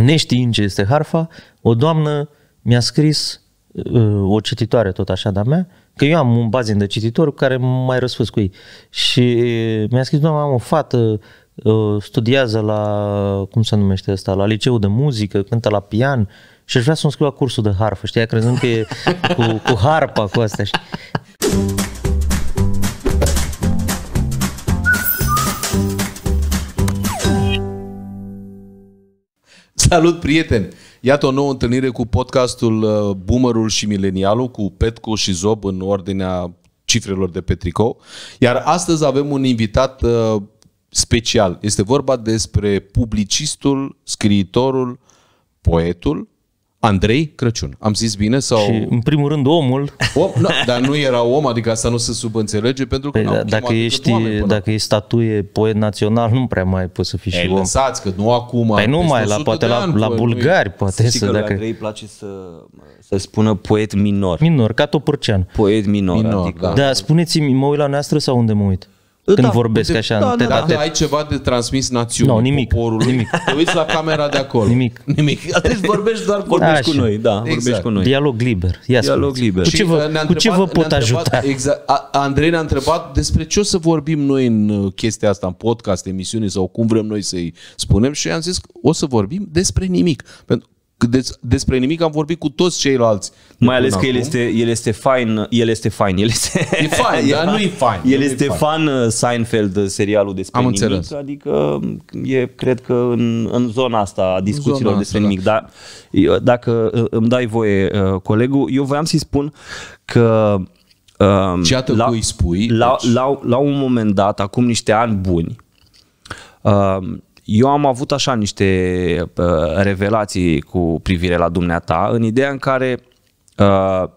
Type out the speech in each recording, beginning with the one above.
neștiind ce este harfa, o doamnă mi-a scris, uh, o cititoare tot așa de-a mea, că eu am un bazin de cititor care mai răspuns cu ei. Și mi-a scris, doamna, am o fată, uh, studiază la, cum se numește asta, la liceu de muzică, cântă la pian și aș vrea să-mi scriu la cursul de harfă, știi, crezând că e cu, cu harpa, cu astea. Știi? Salut, prieteni! Iată o nouă întâlnire cu podcastul uh, Boomerul și Milenialul, cu Petco și Zob în ordinea cifrelor de pe tricou. Iar astăzi avem un invitat uh, special. Este vorba despre publicistul, scriitorul, poetul Andrei Crăciun. Am zis bine? sau? Și, în primul rând, omul. Om, na, dar nu era om, adică asta nu se subînțelege, pentru că păi, da, dacă, ești, dacă e statuie poet național, nu prea mai poți să fii Ei, și om. lăsați, că nu acum. Păi nu mai, la, poate la, ani, la păi, bulgari, nu păi, poate să... Că dacă... Andrei place să, să spună poet minor. Minor, ca Topârcean. Poet minor, minor adică... Da. da, spuneți-mi, mă uit la noastră sau unde mă uit? când da, vorbesc de, așa. Da, da, da. da, ai ceva de transmis națiunii, no, nimic, poporului, nimic. te uiți la camera de acolo. Nimic. Nimic. Atunci vorbești doar vorbești da, cu noi. Da, exact. vorbești cu noi. Dialog liber. Ia Dialog liber. Cu ce vă, întrebat, uh, cu ce vă pot ajuta? Exact. Andrei ne-a întrebat despre ce o să vorbim noi în uh, chestia asta, în podcast, emisiune sau cum vrem noi să-i spunem și eu i-am zis că o să vorbim despre nimic. Pentru des, despre nimic am vorbit cu toți ceilalți. Mai ales că el este, el este fain, el este fain, el este... E fain, dar nu e fain. El este fan uh, Seinfeld, uh, serialul despre am nimic, înțeles. adică um, e, cred că în, în zona asta a discuțiilor zona despre asta, nimic, dar eu, dacă uh, îmi dai voie, colegul, eu voiam să-i spun că Um, Ce atât la, spui? La, deci. la, la, la un moment dat, acum niște ani buni, uh, eu am avut așa niște uh, revelații cu privire la dumneata, în ideea în care uh,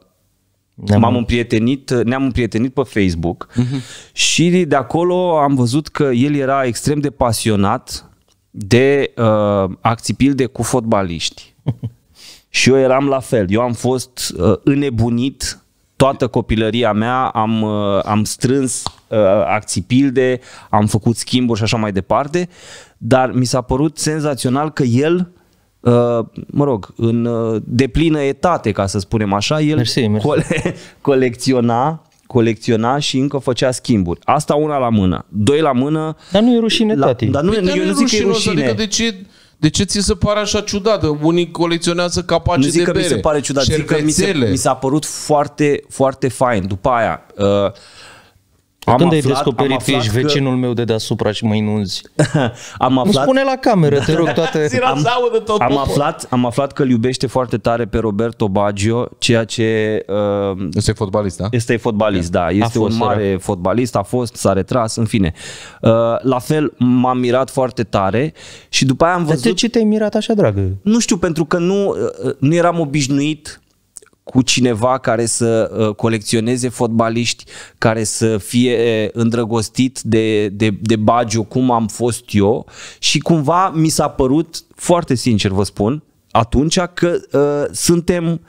ne-am... M-am împrietenit, ne-am împrietenit pe Facebook uh-huh. și de acolo am văzut că el era extrem de pasionat de uh, acții pilde cu fotbaliști. și eu eram la fel. Eu am fost uh, înnebunit toată copilăria mea, am, uh, am strâns uh, acții pilde, am făcut schimburi și așa mai departe dar mi s-a părut senzațional că el uh, mă rog, în uh, deplină etate, ca să spunem așa, el mersi, mersi. Cole- colecționa colecționa și încă făcea schimburi. Asta una la mână. Doi la mână... Dar nu e rușine, la, tati. Dar nu, păi, eu nu zic că e rușine. Adică de ce, de ce ți se pare așa ciudată? Unii colecționează capace nu zic de că bere, mi se pare ciudat, zic că mi, se, mi s-a părut foarte, foarte fain. După aia, uh, am Când aflat, ai descoperit că ești că... vecinul meu de deasupra și mă inunzi? am aflat... Nu spune la cameră, te rog, toate... am, tot am, aflat, am aflat că îl iubește foarte tare pe Roberto Baggio, ceea ce... Uh, este fotbalist, da? Este fotbalist, da. da. Este fost, un mare era. fotbalist, a fost, s-a retras, în fine. Uh, la fel, m-am mirat foarte tare și după aia am văzut... de ce te-ai mirat așa, dragă? Nu știu, pentru că nu, uh, nu eram obișnuit cu cineva care să uh, colecționeze fotbaliști, care să fie uh, îndrăgostit de, de, de Baggio cum am fost eu și cumva mi s-a părut, foarte sincer vă spun, atunci că uh, suntem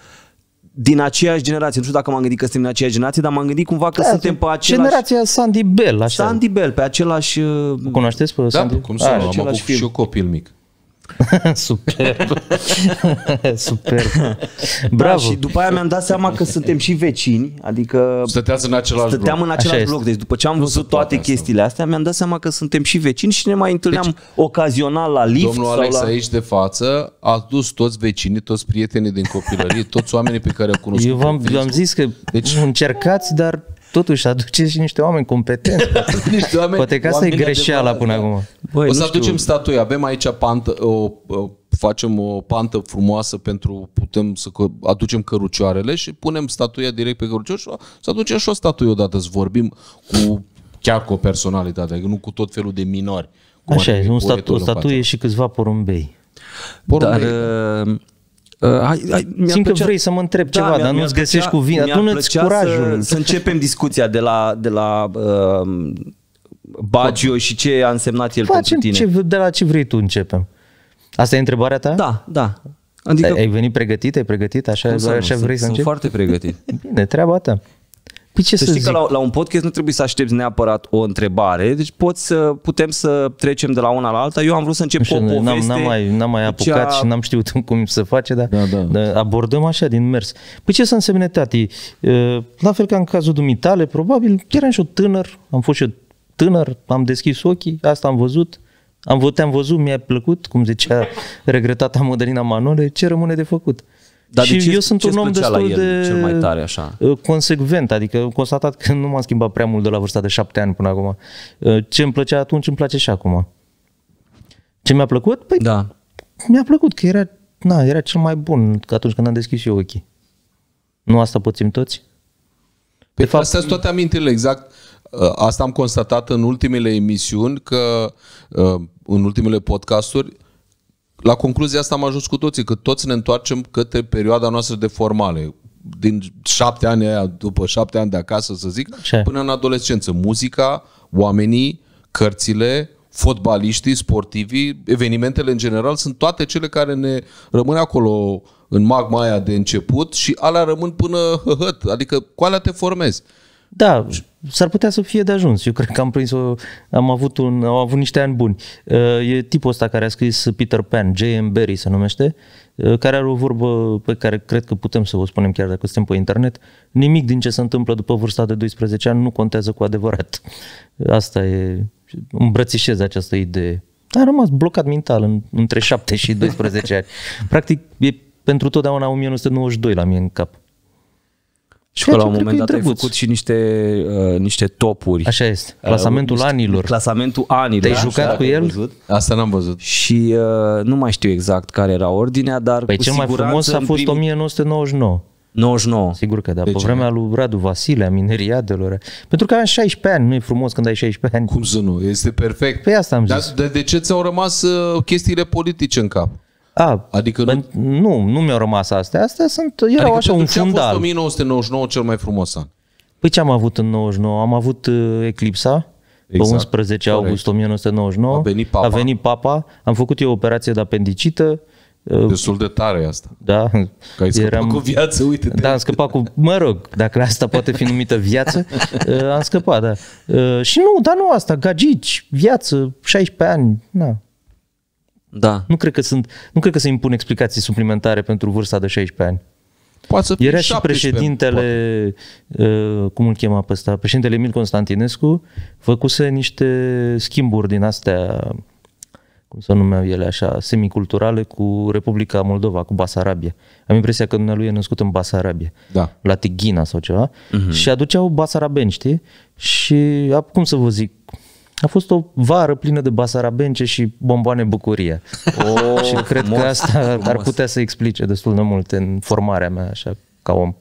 din aceeași generație. Nu știu dacă m-am gândit că suntem din aceeași generație, dar m-am gândit cumva că da, suntem pe același... Generația Sandy Bell. Așa. Sandy Bell, pe același... Uh, cunoașteți pe da, Sandy? cum să nu, ah, am avut și eu copil mic. Superb. Superb. Da, Bravo. Da, și după aia mi-am dat seama că suntem și vecini, adică stăteam în același stăteam bloc. în același Așa bloc. Deci după ce am văzut toate chestiile astea, mi-am dat seama că suntem și vecini și ne mai întâlneam deci, ocazional la lift. Domnul sau Alex la... aici de față a dus toți vecinii, toți prietenii din copilărie, toți oamenii pe care au cunoscut. Eu v-am, v-am zis că deci, încercați, dar totuși aduceți niște oameni competenți. niște oameni, Poate că asta e greșeala până da. acum. Băi, o să aducem statuia. statuie. Avem aici pantă, o, o, facem o pantă frumoasă pentru putem să aducem cărucioarele și punem statuia direct pe cărucior și să aducem și o statuie odată să vorbim cu chiar cu o personalitate, adică nu cu tot felul de minori. Așa e, un statu- o statuie și câțiva porumbei. porumbei. Dar, da. uh, Uh, hai, hai, Simt plăcea... că vrei să mă întreb da, ceva, dar nu-ți găsești cuvinte. Adună-ți curajul. Să, să începem discuția de la, de la uh, um, Baggio și ce a însemnat el Facem pentru tine. Ce, de la ce vrei tu începem. Asta e întrebarea ta? Da, da. Adică... Ai venit pregătit? Ai pregătit? Așa, așa vrei să, să începi? Sunt foarte pregătit. Bine, treaba ta. Păi ce să, să știi zic? că la, la un podcast nu trebuie să aștepți neapărat o întrebare, deci poți să, putem să trecem de la una la alta. Eu am vrut să încep așa, cu o poveste. N-am, n-am, mai, n-am mai apucat cea... și n-am știut cum să face, dar da, da. Da, abordăm așa din mers. Păi ce să însemne, tati? La fel ca în cazul dumitale, probabil eram și eu tânăr, am fost și eu tânăr, am deschis ochii, asta am văzut, am văzut, am văzut, mi-a plăcut, cum zicea regretata Modelina Manole, ce rămâne de făcut? Dar și de ce, eu sunt ce un om destul el, de cel mai tare, așa? Uh, consecvent, adică am constatat că nu m-am schimbat prea mult de la vârsta de șapte ani până acum. Uh, ce îmi plăcea atunci, îmi place și acum. Ce mi-a plăcut? Păi da. mi-a plăcut, că era, na, era cel mai bun că atunci când am deschis și eu ochii. Nu asta puțin toți? Păi de fapt, astea sunt toate amintirile, exact. Uh, asta am constatat în ultimele emisiuni, că în ultimele podcasturi, la concluzia asta am ajuns cu toții, că toți ne întoarcem către perioada noastră de formale din șapte ani aia, după șapte ani de acasă, să zic, Ce? până în adolescență. Muzica, oamenii, cărțile, fotbaliștii, sportivii, evenimentele în general, sunt toate cele care ne rămân acolo în magma aia de început și alea rămân până hăhăt, adică cu alea te formezi. Da, s-ar putea să fie de ajuns. Eu cred că am prins o, am avut un, am avut niște ani buni. Uh, e tipul ăsta care a scris Peter Pan, J.M. Berry se numește, uh, care are o vorbă pe care cred că putem să o spunem chiar dacă suntem pe internet. Nimic din ce se întâmplă după vârsta de 12 ani nu contează cu adevărat. Asta e, îmbrățișez această idee. A rămas blocat mental în, între 7 și 12 ani. Practic, e pentru totdeauna 1992 la mine în cap. Și la un moment dat ai făcut și niște, uh, niște topuri. Așa este. Uh, clasamentul uh, anilor. Clasamentul anilor. Te-ai da? jucat cu el? Văzut? Asta n-am văzut. Și uh, nu mai știu exact care era ordinea, dar păi cu cel mai frumos a fost prim... 1999. 99. Sigur că da, de pe ce? vremea lui Radu Vasile, a mineriadelor. Pentru că am 16 ani, nu e frumos când ai 16 ani. Cum să nu? Este perfect. Pe păi asta am zis. Dar de, de ce ți-au rămas uh, chestiile politice în cap? A, adică nu... nu, nu mi-au rămas astea. Astea sunt, erau adică așa un fundal. Adică 1999 cel mai frumos an? Păi ce am avut în 99? Am avut uh, Eclipsa, exact. pe 11 Corect. august 1999. A venit, papa. a venit papa. Am făcut eu o operație de apendicită. Uh, Destul de tare asta. Da. Că ai scăpat Eram... cu viață, uite -te. Da, am scăpat cu, mă rog, dacă asta poate fi numită viață, uh, am scăpat, da. Uh, și nu, dar nu asta, gagici, viață, 16 ani, na, da. Nu cred că, sunt, nu cred că se impun explicații suplimentare pentru vârsta de 16 ani. Poate să fie. Era și președintele, poate. Uh, cum îl chema pe ăsta, președintele Emil Constantinescu, făcuse niște schimburi din astea, cum să numeau ele așa, semiculturale cu Republica Moldova, cu Basarabia. Am impresia că dumnealui e născut în Basarabia, da. la Tighina sau ceva, uh-huh. și aduceau basarabeni, știi? Și, cum să vă zic, a fost o vară plină de basarabence și bomboane bucurie. Oh, și cred frumos, că asta frumos. ar putea să explice destul de mult în formarea mea, așa, ca om.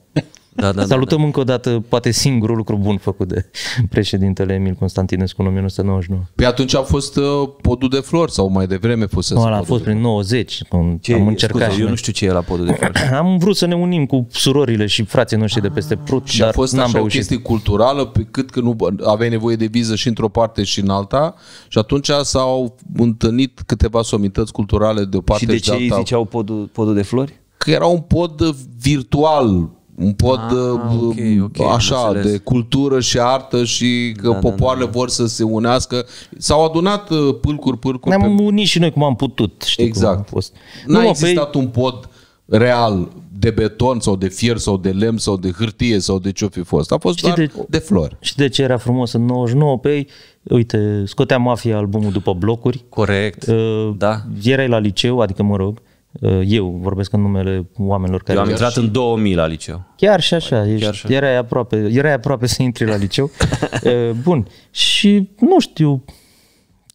Da, da, da, Salutăm da, da. încă o dată, poate singurul lucru bun făcut de președintele Emil Constantinescu în 1999. Păi atunci a fost uh, podul de flori sau mai devreme fost no, A fost prin 90. ce, am încercat scuze, eu nu știu ce e la podul de flori. am vrut să ne unim cu surorile și frații noștri de peste Prut, și dar a fost n-am așa reușit. o chestie culturală, pe cât că nu aveai nevoie de viză și într-o parte și în alta și atunci s-au întâlnit câteva somități culturale de o parte și de, și de ce alta. ei ziceau podul, podul de flori? Că era un pod virtual un pod ah, uh, okay, okay, uh, așa de cultură și artă și că da, da popoarele da, da, da. vor să se unească. S-au adunat uh, pâlcuri, pâlcuri. Ne-am pe... unit și noi cum am putut. Știi exact. Cum a fost. N-a nu, existat pe... Păi- un pod real de beton sau de fier sau de lemn sau de hârtie sau de ce-o fi fost. A fost știi doar de, de flori. Și de ce era frumos în 99? Păi, uite, scotea Mafia albumul după blocuri. Corect, uh, da. Erai la liceu, adică mă rog, Uh, eu vorbesc în numele oamenilor care... Eu am intrat și... în 2000 la liceu. Chiar și așa, Chiar ești, așa. Erai, aproape, erai aproape să intri la liceu. Uh, bun, și nu știu,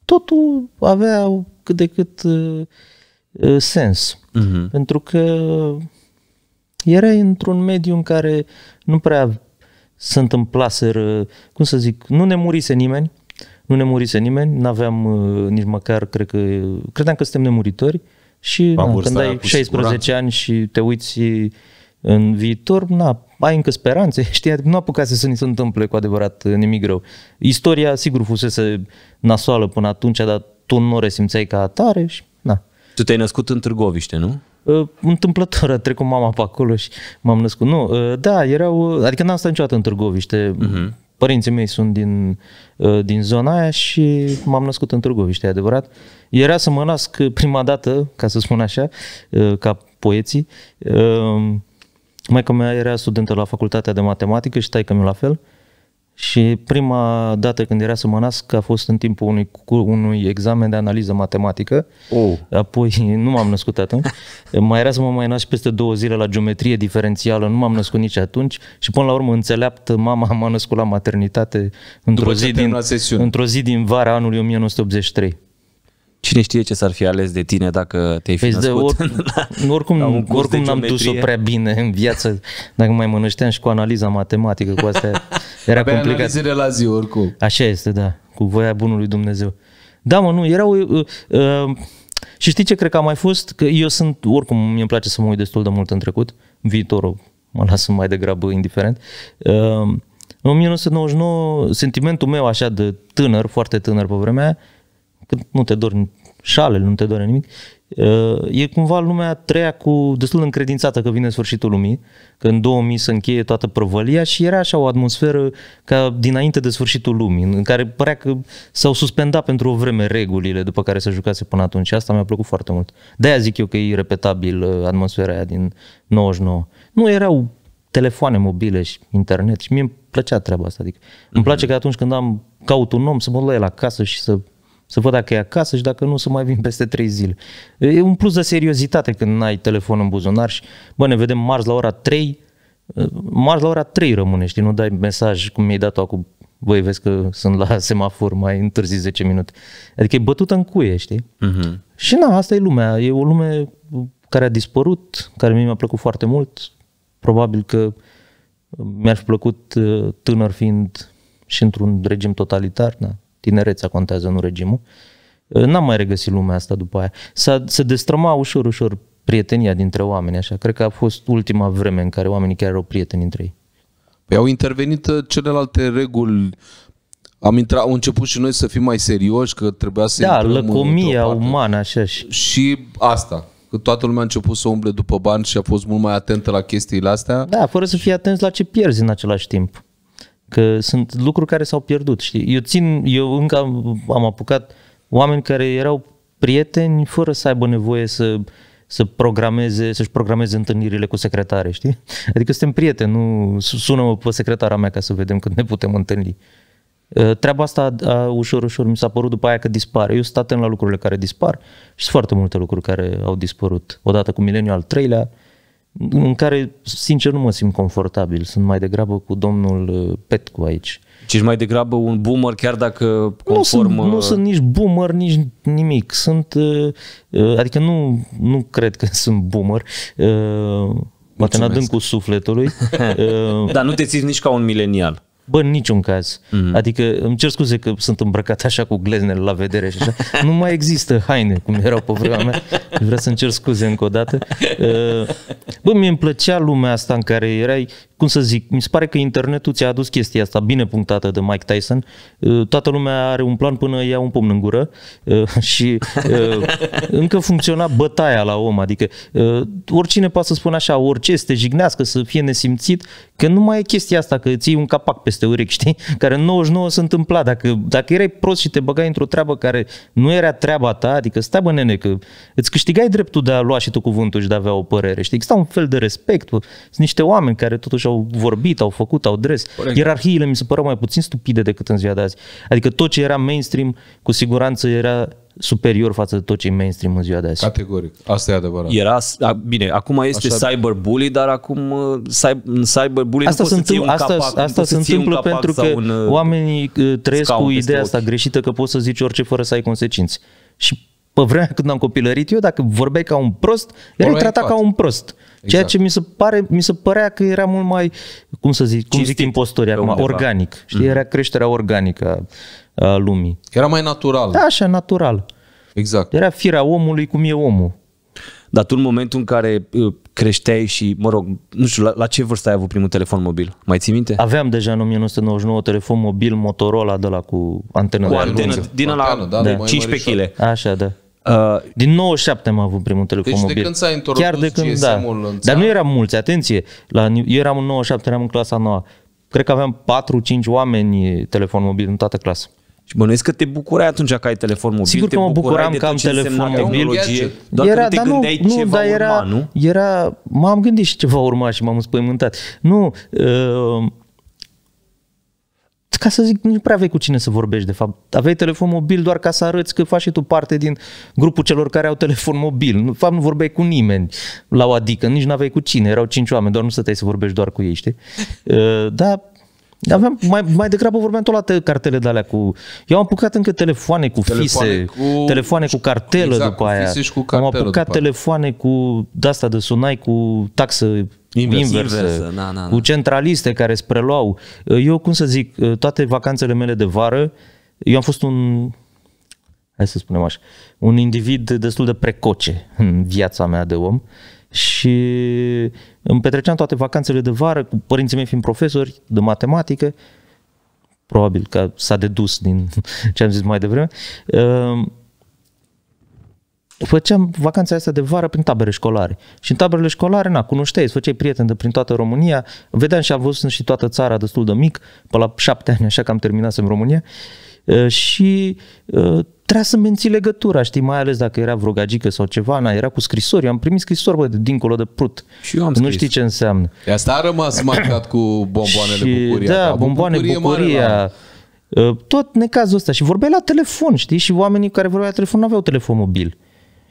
totul avea cât de cât uh, sens. Uh-huh. Pentru că erai într-un mediu în care nu prea se întâmplaseră, cum să zic, nu ne murise nimeni, nu ne murise nimeni, nu aveam uh, nici măcar, cred că, credeam că suntem nemuritori, uh, și nu, când ai 16 siguranță. ani și te uiți în viitor, na, ai încă speranțe, știi, adică nu apucase să ni se întâmple cu adevărat nimic rău. Istoria, sigur, fusese nasoală până atunci, dar tu nu o resimțeai ca atare și, na. Tu te-ai născut în Târgoviște, nu? Ă, întâmplător, a trecut mama pe acolo și m-am născut. Nu, ă, da, erau, adică n-am stat niciodată în Târgoviște. Uh-huh. Părinții mei sunt din, uh, din zona aia și m-am născut în Târgoviște, e adevărat. Era să mă nasc prima dată, ca să spun așa, uh, ca poeții. Uh, maica mea era studentă la facultatea de matematică și taică mi la fel. Uh, și prima dată când era să mă nasc a fost în timpul unui, unui examen de analiză matematică. Oh. Apoi nu m-am născut atunci. mai era să mă mai nasc peste două zile la geometrie diferențială, nu m-am născut nici atunci. Și până la urmă înțeleaptă, mama m-a născut la maternitate într-o zi, din, într zi din vara anului 1983. Cine știe ce s-ar fi ales de tine dacă te-ai fi păi născut de or, la, oricum, la un oricum n-am dus-o prea bine în viață, dacă mai mănășteam și cu analiza matematică, cu asta era Avea complicat. analizele la zi, oricum. Așa este, da, cu voia bunului Dumnezeu. Da, mă, nu, erau... Uh, uh, și știi ce cred că a mai fost? Că eu sunt, oricum, mi e place să mă uit destul de mult în trecut, viitorul mă las mai degrabă indiferent. Uh, în 1999, sentimentul meu așa de tânăr, foarte tânăr pe vremea aia, când nu te dor șale, nu te dor nimic, uh, e cumva lumea a treia cu destul de încredințată că vine sfârșitul lumii, că în 2000 se încheie toată prăvălia și era așa o atmosferă ca dinainte de sfârșitul lumii, în care părea că s-au suspendat pentru o vreme regulile după care se jucase până atunci. Asta mi-a plăcut foarte mult. De-aia zic eu că e repetabil uh, atmosfera aia din 99. Nu erau telefoane mobile și internet și mie îmi plăcea treaba asta. Adică mm-hmm. îmi mhm. place că atunci când am caut un om să mă duc la el acasă și să să văd dacă e acasă și dacă nu, să mai vin peste trei zile. E un plus de seriozitate când ai telefon în buzunar și, bă, ne vedem marți la ora 3, eh, marți la ora 3 rămâne, știi, nu dai mesaj cum mi-ai dat-o acum, băi, vezi că sunt la semafor, mai întârzi 10 minute. Adică e bătută în cuie, știi? Uh-huh. Și na, asta e lumea, e o lume care a dispărut, care mie mi-a plăcut foarte mult, probabil că mi-ar fi plăcut eh, tânăr fiind și într-un regim totalitar, da tinerețea contează, nu regimul. N-am mai regăsit lumea asta după aia. S-a, se destrăma ușor, ușor prietenia dintre oameni, așa. Cred că a fost ultima vreme în care oamenii chiar erau prieteni între ei. Păi au intervenit uh, celelalte reguli am intrat, au început și noi să fim mai serioși, că trebuia să Da, lăcomia umană, așa și... Și asta, că toată lumea a început să umble după bani și a fost mult mai atentă la chestiile astea. Da, fără să fie atenți la ce pierzi în același timp. Că sunt lucruri care s-au pierdut, știi? Eu țin, eu încă am, am apucat oameni care erau prieteni fără să aibă nevoie să să programeze, să-și programeze întâlnirile cu secretare, știi? Adică suntem prieteni, nu sună pe secretara mea ca să vedem când ne putem întâlni. Uh, treaba asta a, a, ușor, ușor mi s-a părut după aia că dispare. Eu sunt atent la lucrurile care dispar și sunt foarte multe lucruri care au dispărut. Odată cu mileniul al treilea, în care, sincer, nu mă simt confortabil. Sunt mai degrabă cu domnul uh, Petcu aici. Și mai degrabă un boomer, chiar dacă conform... Nu sunt, uh, nu sunt nici boomer, nici nimic. Sunt, uh, adică nu, nu cred că sunt boomer. Mulțumesc. Poate în adâncul sufletului. Dar nu te simți nici ca un milenial. Bă, în niciun caz. Mm. Adică îmi cer scuze că sunt îmbrăcat așa cu gleznele la vedere și așa. nu mai există haine cum erau pe vremea mea. Vreau să-mi cer scuze încă o dată. Bă, mi e plăcea lumea asta în care erai cum să zic, mi se pare că internetul ți-a adus chestia asta bine punctată de Mike Tyson. Uh, toată lumea are un plan până ia un pumn în gură uh, și uh, încă funcționa bătaia la om, adică oricine poate să spună așa, orice este jignească, să fie nesimțit, că nu mai e chestia asta, că ții un capac peste urechi, știi? Care în 99 se întâmpla. Dacă, dacă erai prost și te băgai într-o treabă care nu era treaba ta, adică stai bă nene, că îți câștigai dreptul de a lua și tu cuvântul și de a avea o părere, știi? Exista un fel de respect, sunt niște oameni care totuși au au vorbit, au făcut, au dres. Corect. Ierarhiile mi se părau mai puțin stupide decât în ziua de azi. Adică tot ce era mainstream, cu siguranță era superior față de tot ce e mainstream în ziua de azi. Categoric. Asta e adevărat. Era, a, bine, acum este Așa... cyberbully, dar acum uh, în cyberbully asta nu se întâmplă, asta, capac, asta se întâmplă pentru că un, uh, oamenii uh, trăiesc cu ideea asta greșită că poți să zici orice fără să ai consecințe. Și pe vremea când am copilărit eu, dacă vorbeai ca un prost, erai tratat ca un prost. Ceea exact. ce mi se, pare, mi se părea că era mult mai, cum să zic, cum zic impostorii acum, undeva. organic. Știi, mm. era creșterea organică a, lumii. Era mai natural. Da, așa, natural. Exact. Era firea omului cum e omul. Dar tu în momentul în care uh, creșteai și, mă rog, nu știu, la, la ce vârstă ai avut primul telefon mobil? Mai ții minte? Aveam deja în 1999 telefon mobil Motorola de la cu antenă cu de antenă, din la da, 15 kg. Așa, da. Uh, din 97 am avut primul telefon deci mobil. de când s-a introdus Chiar de când, da. Dar nu eram mulți, atenție. La, eu eram în 97, eram în clasa 9. Cred că aveam 4-5 oameni eh, telefon mobil în toată clasa. Și bănuiesc că te bucurai atunci că ai telefon mobil. Sigur că te mă bucuram că am telefon mobil. Doar era, că nu te nu, ceva dar urma, era, nu? Era, m-am gândit și ceva urma și m-am înspăimântat. Nu, uh, ca să zic, nu prea aveai cu cine să vorbești, de fapt. Aveai telefon mobil doar ca să arăți că faci și tu parte din grupul celor care au telefon mobil. De fapt, nu vorbeai cu nimeni la o adică, nici nu aveai cu cine. Erau cinci oameni, doar nu stăteai să vorbești doar cu ei, știi? Uh, dar aveam, mai, mai degrabă vorbeam tot la cartele de alea cu... Eu am apucat încă telefoane cu telefoane fise, cu... telefoane cu cartelă exact, după cu aia. Cu am apucat telefoane aia. cu de-asta de sunai, cu taxă Invers, inversă, inversă. na, na, na. cu centraliste care îți preluau. Eu, cum să zic, toate vacanțele mele de vară, eu am fost un, hai să spunem așa, un individ destul de precoce în viața mea de om și îmi petreceam toate vacanțele de vară cu părinții mei fiind profesori de matematică, probabil că s-a dedus din ce am zis mai devreme, ehm, făceam vacanța asta de vară prin tabere școlare. Și în taberele școlare, na, cunoșteai, îți făceai prieteni de prin toată România, vedeam și am văzut și toată țara destul de mic, pe la șapte ani, așa că am terminat în România, și trebuia să menții legătura, știi, mai ales dacă era vreo gagică sau ceva, na, era cu scrisori, eu am primit scrisori, bă, de dincolo de prut. Și eu am scris. Nu știi ce înseamnă. De asta a rămas marcat cu bomboanele și, bucuria. Da, bomboane bucurie, bucuria. la tot necazul ăsta și vorbeai la telefon, știi? Și oamenii care vorbeau la telefon nu aveau telefon mobil.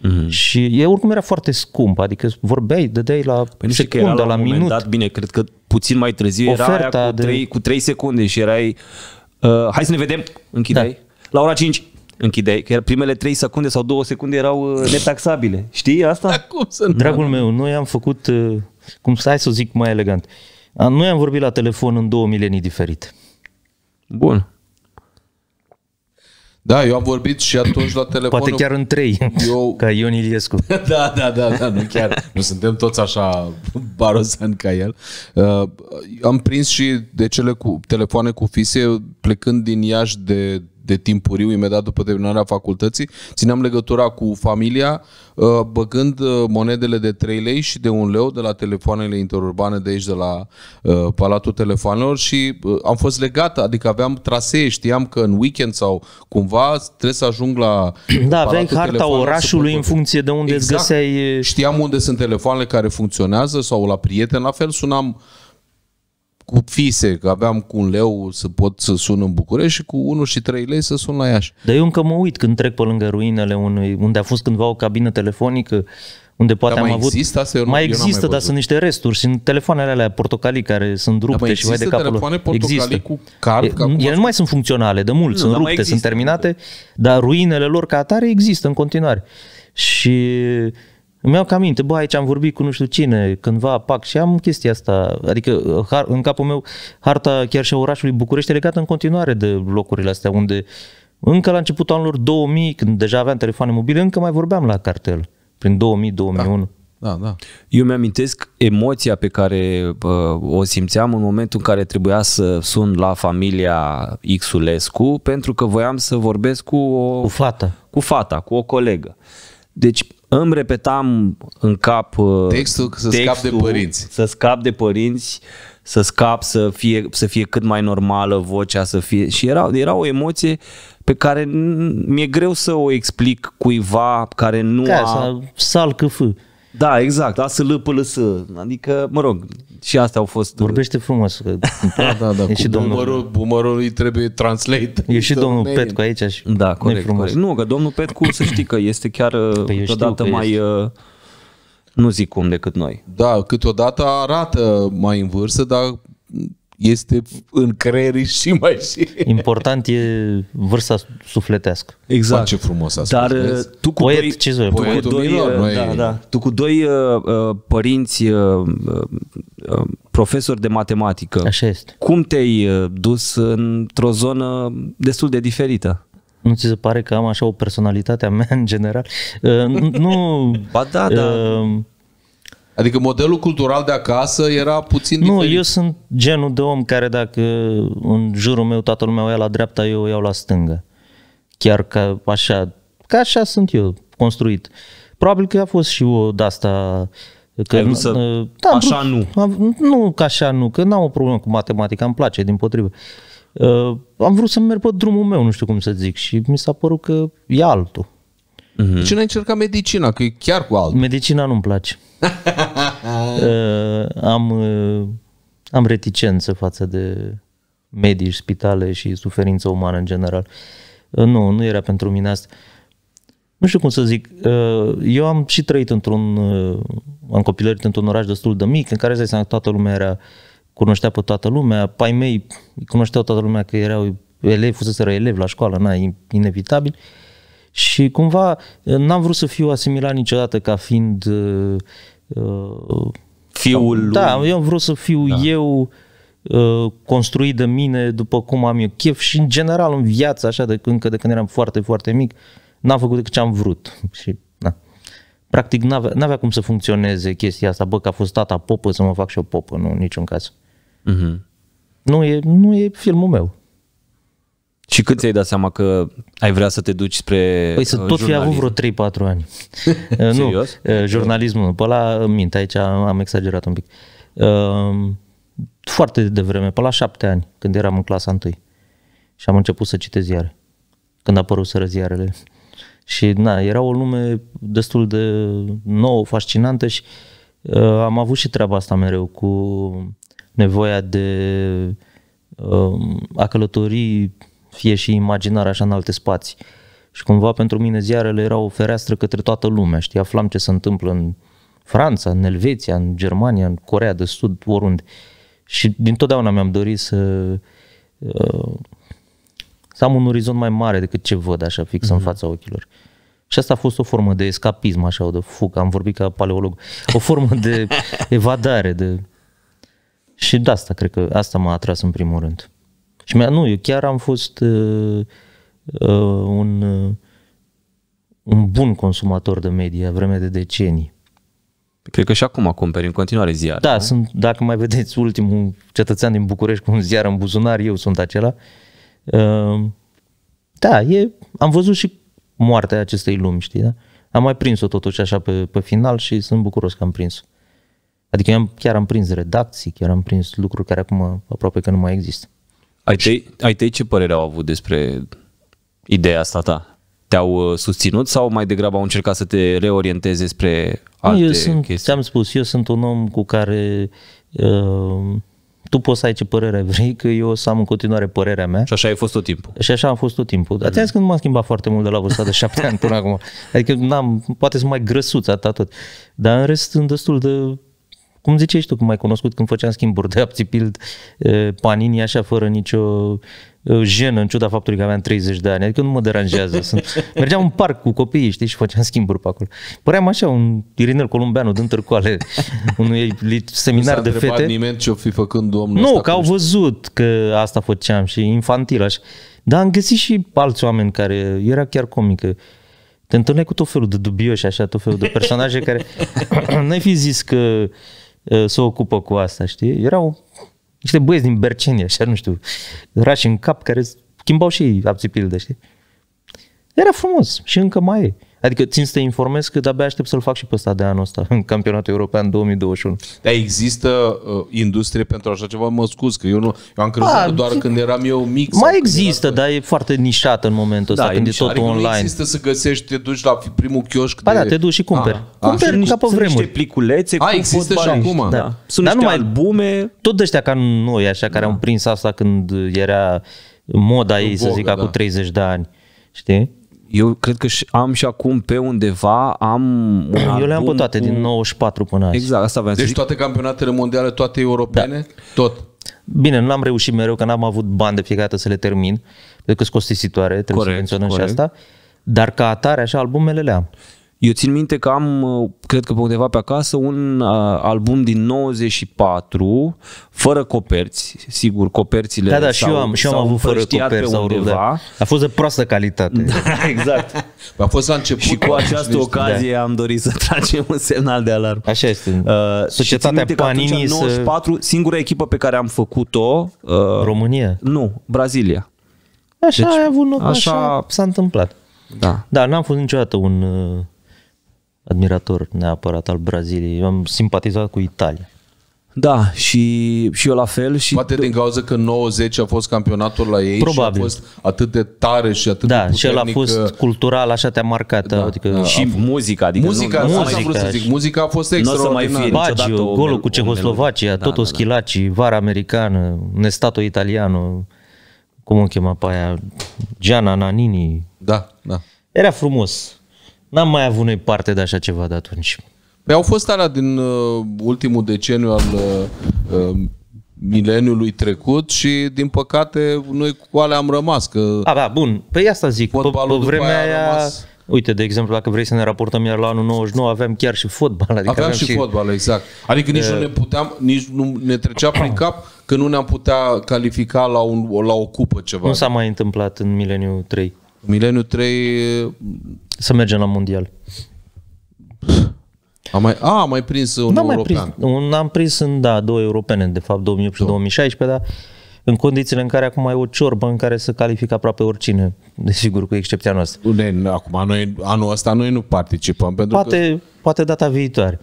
Mhm. Și e, oricum era foarte scump, adică vorbeai, dădeai la păi secundă, la, la minut. Dat, bine, cred că puțin mai târziu Oferta era aia cu, de... 3, cu 3 secunde și erai, uh, hai să ne vedem, închideai. Da. La ora 5, închideai, că primele 3 secunde sau 2 secunde erau uh, netaxabile. Știi asta? Da, cum să nu? Dragul meu, noi am făcut, uh, cum să, ai să zic mai elegant, noi am vorbit la telefon în două milenii diferite. Bun. Da, eu am vorbit și atunci la telefon. Poate chiar în trei, eu... ca Ion Iliescu. da, da, da, da, nu chiar. Nu suntem toți așa barozani ca el. Uh, am prins și de cele cu telefoane cu fise plecând din Iași de de timpuriu, imediat după terminarea facultății, țineam legătura cu familia, uh, băgând uh, monedele de 3 lei și de 1 leu de la telefoanele interurbane de aici, de la uh, Palatul Telefonelor și am fost legat, adică aveam trasee, știam că în weekend sau cumva trebuie să ajung la Da, aveai harta orașului în funcție de unde exact. îți găseai... Știam unde sunt telefoanele care funcționează sau la prieten, la fel sunam cu fise, că aveam cu un leu să pot să sun în București și cu 1 și 3 lei să sun la Iași. Dar eu încă mă uit când trec pe lângă ruinele unui, unde a fost cândva o cabină telefonică, unde poate dar am mai avut... Există asta? Eu nu, mai există, eu mai dar sunt niște resturi. Sunt telefoanele alea portocalii care sunt rupte dar și mai de capul lor. Există cu card, e, Ele nu mai sunt funcționale, de mult, nu, sunt rupte, sunt terminate, dar ruinele lor ca atare există în continuare. Și îmi iau ca minte, bă, aici am vorbit cu nu știu cine, cândva, pac, și am chestia asta. Adică, uh, har, în capul meu, harta chiar și a orașului București e legată în continuare de locurile astea, unde încă la începutul anilor 2000, când deja aveam telefoane mobile, încă mai vorbeam la cartel, prin 2000-2001. Da. Da, da. Eu mi-amintesc emoția pe care uh, o simțeam în momentul în care trebuia să sun la familia Xulescu pentru că voiam să vorbesc cu o... Cu fata. Cu fata, cu o colegă. Deci îmi repetam în cap uh, textul, să textul, scap de părinți. Să scap de părinți, să scap, să fie, să fie cât mai normală vocea, să fie... Și era, era o emoție pe care mi-e greu să o explic cuiva care nu Ca, a... Sal, câfâ. Da, exact, a să lăpă lăsă. Adică, mă rog, și astea au fost... Vorbește frumos. Că... da, da, da. E și domnul... Bumărul, bumărul îi trebuie translate. E și domnul Petcu aici. Și... Da, corect, frumos. corect. Nu, că domnul Petcu să știi că este chiar păi uh, odată mai... Uh, nu zic cum decât noi. Da, câteodată arată mai în vârstă, dar este în creier și mai și... Important e vârsta sufletească. Exact. ce frumos a spus, Dar vezi? tu cu poet, doi, ce zi, poet, tu cu doi, da, noi... da, da, tu cu doi uh, uh părinți uh, uh, uh, profesori de matematică. Așa este. Cum te-ai uh, dus într-o zonă destul de diferită? Nu ți se pare că am așa o personalitate a mea în general? Uh, nu... ba da, da. Uh, Adică modelul cultural de acasă era puțin nu, diferit. Nu, eu sunt genul de om care dacă în jurul meu toată lumea o ia la dreapta, eu o iau la stânga. Chiar ca așa, ca așa sunt eu construit. Probabil că a fost și o de asta Că, Ai vrut să... Da, așa nu. nu că așa nu, că n-am o problemă cu matematica, îmi place, din potrivă. Uh, am vrut să merg pe drumul meu, nu știu cum să zic, și mi s-a părut că e altul. Mm-hmm. De deci nu ai încercat medicina? Că e chiar cu altul. Medicina nu-mi place. uh, am, uh, am reticență față de medici, spitale și suferință umană în general. Uh, nu, nu era pentru mine asta. Nu știu cum să zic. Uh, eu am și trăit într-un... Uh, am copilărit într-un oraș destul de mic, în care, îți că toată lumea era... Cunoștea pe toată lumea. Pai mei cunoșteau toată lumea că erau elevi, fuseseră elevi la școală, na, inevitabil. Uh, și cumva eh, n-am vrut să fiu asimilat niciodată ca fiind... Uh, Fiul sau, da, lui. Da, eu am vrut să fiu da. eu uh, construit de mine după cum am eu chef și în general în viață, așa, de, când de când eram foarte, foarte mic, n-am făcut decât ce am vrut. Și, na. Practic n-avea, n-avea cum să funcționeze chestia asta, bă, că a fost tata popă să mă fac și o popă, nu, niciun caz. Uh-huh. Nu, e, nu e filmul meu. Și când ți-ai dat seama că ai vrea să te duci spre Păi să uh, tot fi avut vreo 3-4 ani. Uh, nu, Serios? Uh, jurnalismul. Pe la minte aici am, exagerat un pic. Foarte devreme, pe la 7 ani, când eram în clasa 1. Și am început să citesc ziare. Când apăruseră ziarele. Și na, era o lume destul de nouă, fascinantă și uh, am avut și treaba asta mereu cu nevoia de uh, a călători fie și imaginar așa în alte spații. Și cumva pentru mine ziarele erau o fereastră către toată lumea, știi, aflam ce se întâmplă în Franța, în Elveția, în Germania, în Corea de Sud, oriunde. Și din totdeauna mi-am dorit să, uh, să am un orizont mai mare decât ce văd așa fix mm-hmm. în mhm. fața ochilor. Și asta a fost o formă de escapism, așa, o de fugă, am vorbit ca paleolog, o formă de evadare, de... Și de asta, cred că asta m-a atras în primul rând. Și mi-a, nu, eu chiar am fost uh, uh, un, uh, un bun consumator de media vreme de decenii. Cred că și acum cumperi în continuare ziare. Da, sunt, dacă mai vedeți ultimul cetățean din București cu un ziar în buzunar, eu sunt acela. Uh, da, e, am văzut și moartea acestei lumi, știi, da? Am mai prins-o totuși așa pe, pe final și sunt bucuros că am prins-o. Adică eu chiar am prins redacții, chiar am prins lucruri care acum aproape că nu mai există. Ai tăi, ai tăi ce părere au avut despre ideea asta ta? Te-au uh, susținut sau mai degrabă au încercat să te reorienteze spre alte eu sunt, chestii? Ți-am spus, eu sunt un om cu care uh, tu poți să ai ce părere vrei, că eu o să am în continuare părerea mea. Și așa ai fost tot timpul. Și așa am fost tot timpul. Dar zis că nu m-am schimbat foarte mult de la vârsta de șapte ani până acum. Adică n-am, poate sunt mai grăsuț atât tot. Dar în rest sunt destul de cum ziceai tu, cum ai cunoscut când făceam schimburi de apțipild panini așa fără nicio jenă, în ciuda faptului că aveam 30 de ani, adică nu mă deranjează. Sunt... Mergeam în parc cu copiii, știi, și făceam schimburi pe acolo. Păream așa un Irinel Columbeanu din târcoale, unui seminar nu de fete. Nu nimeni ce-o fi făcând domnul Nu, că au văzut că asta făceam și infantil așa. Dar am găsit și alți oameni care era chiar comică. Te întâlneai cu tot felul de dubioși, așa, tot felul de personaje care... N-ai fi zis că uh, se ocupă cu asta, știi? Erau niște băieți din Berceni, așa, nu știu, rași în cap, care schimbau și abțipildă, știi? Era frumos și încă mai e. Adică țin să te informez că de-abia aștept să-l fac și pe ăsta de anul ăsta, în campionatul european 2021. Dar există uh, industrie pentru așa ceva? Mă scuz că eu, nu, eu am crezut A, că doar când eram eu mic. Mai există, dar e foarte nișată în momentul da, când e totul adică online. Nu există să găsești, te duci la primul chioșc. Ba de... da, te duci și ah, cumperi. A, cumperi a, ca pe vremuri. niște pliculețe A, ah, cu există și acum. Da. da. Sunt dar numai albume. Tot ăștia ca noi, așa, care da. am prins asta când era moda ei, să zic, da. acum 30 de ani. Știi? eu cred că și, am și acum pe undeva, am un Eu le-am pe toate, cu... din 94 până azi. Exact, asta aveam Deci toate campionatele mondiale, toate europene? Da. Tot? Bine, nu am reușit mereu, că n-am avut bani de fiecare dată să le termin, pentru că sunt costisitoare, trebuie corect, să menționăm corect. și asta. Dar ca atare, așa, albumele le-am. Eu țin minte că am, uh, cred că pe undeva pe acasă, un uh, album din 94, fără coperți, sigur, coperțile Da, da, și eu am, și eu am avut fără coperți sau da. undeva. Da. A fost de proastă calitate. Da, exact. Păi a fost la început. Și cu această da. ocazie da. am dorit să tragem un semnal de alarmă. Așa este. Uh, Societatea Panini în 94, să... singura echipă pe care am făcut-o... Uh, România? Nu, Brazilia. Așa deci, a avut așa, așa s-a întâmplat. Da. Da, n-am fost niciodată un uh, admirator neapărat al Braziliei. Eu am simpatizat cu Italia. Da, și, și eu la fel. Și Poate din cauza că 90 a fost campionatul la ei Probabil. și a fost atât de tare și atât da, de puternic. Da, și el a fost uh, cultural, așa te-a marcat. Da, adică da, și a muzica. Adică muzica, nu, muzica, a vrut să zic, muzica a fost extraordinară. N-o să mai fie Baggio, golul cu Cehoslovacia, da, Toto da, Schilaci, da. vara americană, nestatul italiano, cum o chema pe aia, Gianna Nanini. Da, da. Era frumos. N-am mai avut noi parte de așa ceva de atunci. Păi au fost alea din uh, ultimul deceniu al uh, uh mileniului trecut și, din păcate, noi cu alea am rămas. Că A, da, bun. Păi asta zic. Pe, pe vremea aia... aia... Rămas... Uite, de exemplu, dacă vrei să ne raportăm iar la anul 99, aveam chiar și fotbal. Adică aveam, aveam și, și fotbal, exact. Adică nici nu eh. ne puteam, nici nu ne trecea prin cap că nu ne-am putea califica la, un, la o cupă ceva. Nu s-a mai întâmplat în mileniul 3. Mileniu 3... Să mergem la mondial. Am mai, a, am mai prins un am european. Mai prins, un, am prins în, da, două europene, de fapt, și 2016 da. dar în condițiile în care acum e o ciorbă în care se califică aproape oricine, desigur, cu excepția noastră. Ne, acum, noi, anul ăsta noi nu participăm. Pentru poate, că... poate data viitoare.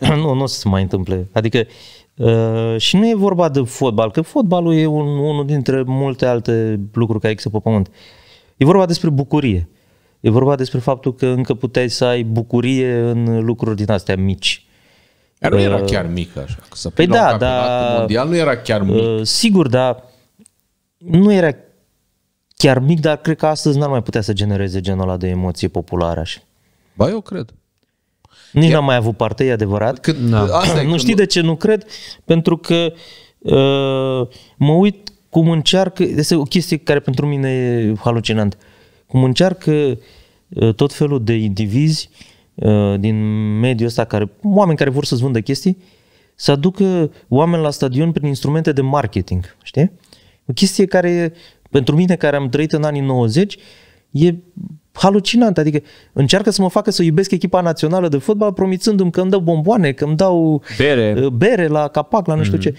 nu, nu se mai întâmple. Adică, Uh, și nu e vorba de fotbal, că fotbalul e un, unul dintre multe alte lucruri care există pe pământ. Uh, E vorba despre bucurie. E vorba despre faptul că încă puteai să ai bucurie în lucruri din astea mici. Dar nu era chiar mic așa. Că să păi da, da, mondial nu era chiar mic. Uh, sigur, dar nu era chiar mic, dar cred că astăzi n-ar mai putea să genereze genul ăla de emoție populară așa. Ba, eu cred. Nici n-am mai avut parte, e adevărat. Când, da. nu când... știi de ce nu cred? Pentru că uh, mă uit cum încearcă, este o chestie care pentru mine e halucinant, cum încearcă uh, tot felul de indivizi uh, din mediul ăsta, care, oameni care vor să-ți vândă chestii, să aducă oameni la stadion prin instrumente de marketing, știi? O chestie care, pentru mine, care am trăit în anii 90, e halucinant, adică încearcă să mă facă să iubesc echipa națională de fotbal promițându-mi că îmi dau bomboane, că îmi dau bere, uh, bere la capac, la nu știu mm. ce.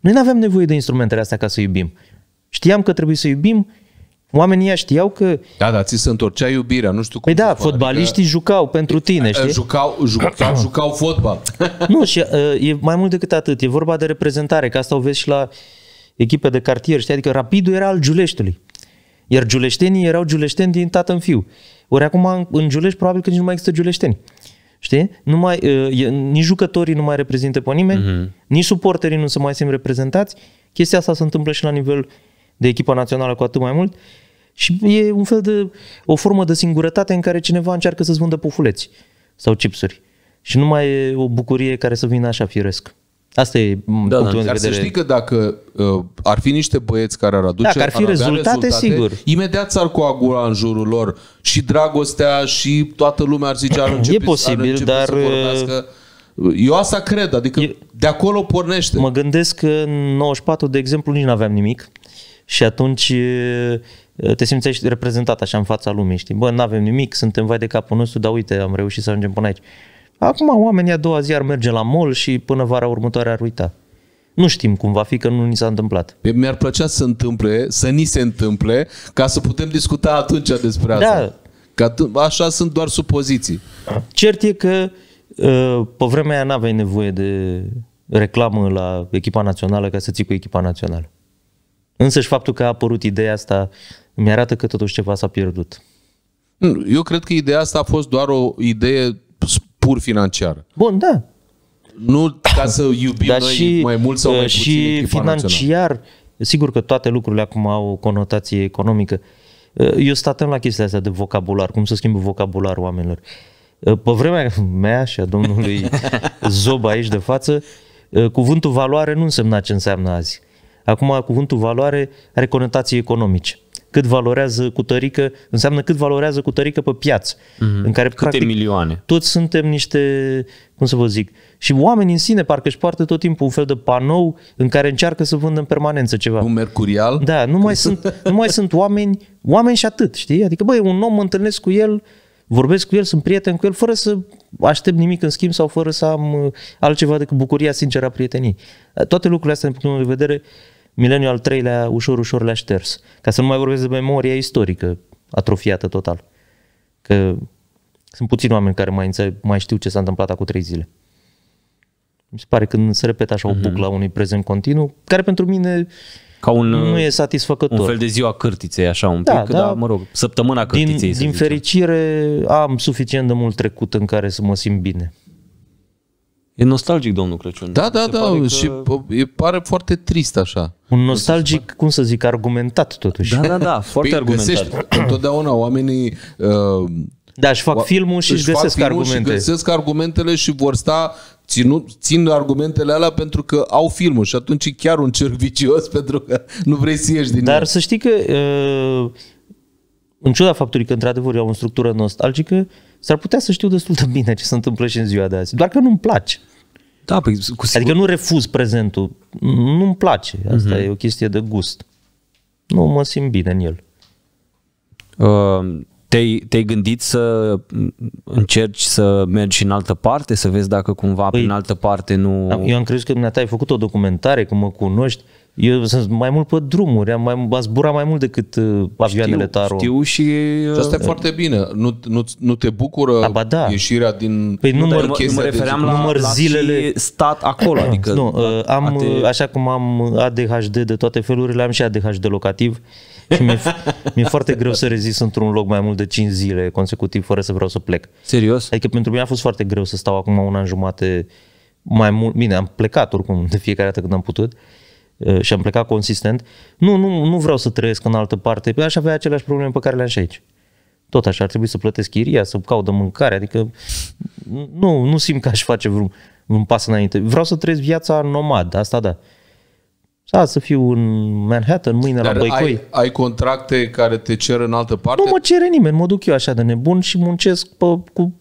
Noi nu aveam nevoie de instrumentele astea ca să iubim. Știam că trebuie să iubim, oamenii știau că... Da, da, ți se întorcea iubirea, nu știu cum. Păi da, spune, fotbaliștii adică... jucau pentru tine, știi? Jucau, jucau, da, jucau fotbal. nu, și uh, e mai mult decât atât, e vorba de reprezentare, că asta o vezi și la echipe de cartier, știi? Adică Rapidul era al Giuleștiului. Iar giuleștenii erau giuleșteni din tată în fiu. Ori acum în Giulești probabil că nici nu mai există giuleșteni. Știi? Nu mai, e, nici jucătorii nu mai reprezintă pe nimeni, mm-hmm. nici suporterii nu se mai simt reprezentați. Chestia asta se întâmplă și la nivel de echipa națională cu atât mai mult. Și e un fel de, o formă de singurătate în care cineva încearcă să-ți vândă pufuleți sau chipsuri. Și nu mai e o bucurie care să vină așa firesc. Asta e da, da, punctul da. de vedere. să știi că dacă uh, ar fi niște băieți care ar aduce... Dacă ar fi ar rezultate, rezultate, sigur. Imediat s-ar coagula în jurul lor și dragostea și toată lumea ar zice ar începe, e posibil, ar dar... să uh, vorbească. Eu asta cred, adică e... de acolo pornește. Mă gândesc că în 94, de exemplu, nici nu aveam nimic și atunci uh, te simțești reprezentat așa în fața lumii, știi? Bă, nu avem nimic, suntem vai de capul nostru, dar uite, am reușit să ajungem până aici. Acum oamenii a doua zi ar merge la mol și până vara următoare ar uita. Nu știm cum va fi, că nu ni s-a întâmplat. Mi-ar plăcea să întâmple, să ni se întâmple, ca să putem discuta atunci despre da. asta. Da. Că așa sunt doar supoziții. Cert e că ă, pe vremea aia n-aveai nevoie de reclamă la echipa națională ca să ții cu echipa națională. Însă și faptul că a apărut ideea asta mi arată că totuși ceva s-a pierdut. Eu cred că ideea asta a fost doar o idee pur financiară. Bun, da. Nu ca să iubim Dar noi și, mai mult sau uh, mai puțin și financiar, națională. sigur că toate lucrurile acum au o conotație economică. Uh, eu statăm la chestia asta de vocabular, cum să schimbă vocabularul oamenilor. Uh, pe vremea mea și a domnului Zob aici de față, cuvântul valoare nu însemna ce înseamnă azi. Acum cuvântul valoare are conotații economice cât valorează cu tărică, înseamnă cât valorează cu tărică pe piață. Mm-hmm. În care, Câte practic, milioane. Toți suntem niște, cum să vă zic, și oamenii în sine parcă își poartă tot timpul un fel de panou în care încearcă să vândă în permanență ceva. Un mercurial? Da, nu mai, sunt, nu mai sunt oameni, oameni și atât, știi? Adică, băi, un om mă întâlnesc cu el, vorbesc cu el, sunt prieten cu el, fără să aștept nimic în schimb sau fără să am uh, altceva decât bucuria sinceră a prietenii. Toate lucrurile astea, din punctul meu de vedere, uh, mileniul al treilea ușor, ușor le-a șters. Ca să nu mai vorbesc de memoria istorică atrofiată total. Că sunt puțini oameni care mai, înțeleg, mai știu ce s-a întâmplat acum trei zile. Mi se pare că se repetă așa uh-huh. o mhm. buclă a unui prezent continuu, care pentru mine ca un, nu uh, e satisfăcător. Un fel de ziua cârtiței, așa un da, pic, da, dar mă rog, săptămâna cârtiței. Din, din fericire am suficient de mult trecut în care să mă simt bine. E nostalgic domnul Crăciun. Da, da, da, pare și că... e pare foarte trist așa. Un nostalgic, cum să zic, argumentat totuși. Da, da, da, foarte păi argumentat. Găsești, întotdeauna oamenii uh, da, își fac filmul și își găsesc filmul argumente. Și găsesc argumentele și vor sta țin, țin argumentele alea pentru că au filmul și atunci e chiar un cerc vicios pentru că nu vrei să ieși din Dar el. să știi că uh, în ciuda faptului că într-adevăr eu am o structură nostalgică, s-ar putea să știu destul de bine ce se întâmplă și în ziua de azi. Doar că nu-mi place. Da, păi, cu sigur... Adică nu refuz prezentul. Nu-mi place. Asta uh-huh. e o chestie de gust. Nu mă simt bine în el. Uh, te-ai, te-ai gândit să încerci să mergi în altă parte, să vezi dacă cumva păi, prin altă parte nu... Da, eu am crezut că dumneata ai făcut o documentare, că mă cunoști. Uh, eu sunt mai mult pe drumuri, am, mai, a zburat mai mult decât uh, avioanele știu, Taro. Știu și... Uh, asta e uh, foarte bine. Nu, nu, nu te bucură Aba, da. ieșirea din... Păi nu mă, mă refeream la, număr la zilele... stat acolo. Adică nu, uh, am, te... așa cum am ADHD de toate felurile, am și ADHD locativ. Și mi-e, mi-e foarte greu să rezist într-un loc mai mult de 5 zile consecutiv fără să vreau să plec. Serios? Adică pentru mine a fost foarte greu să stau acum un an jumate mai mult. Bine, am plecat oricum de fiecare dată când am putut. Uh, Eh, și am plecat consistent, nu, nu, nu vreau să trăiesc în altă parte, aș avea aceleași probleme pe care le-am și aici. Tot așa, ar trebui să plătesc chiria, să caut de mâncare, adică nu, nu simt că aș face vreun, vreun pas înainte. Vreau să trăiesc viața nomad, asta da. Da, să fiu în Manhattan, mâine Dar la Băicoi. Ai, ai contracte care te cer în altă parte? Nu mă cere nimeni, mă duc eu așa de nebun și muncesc pe, cu...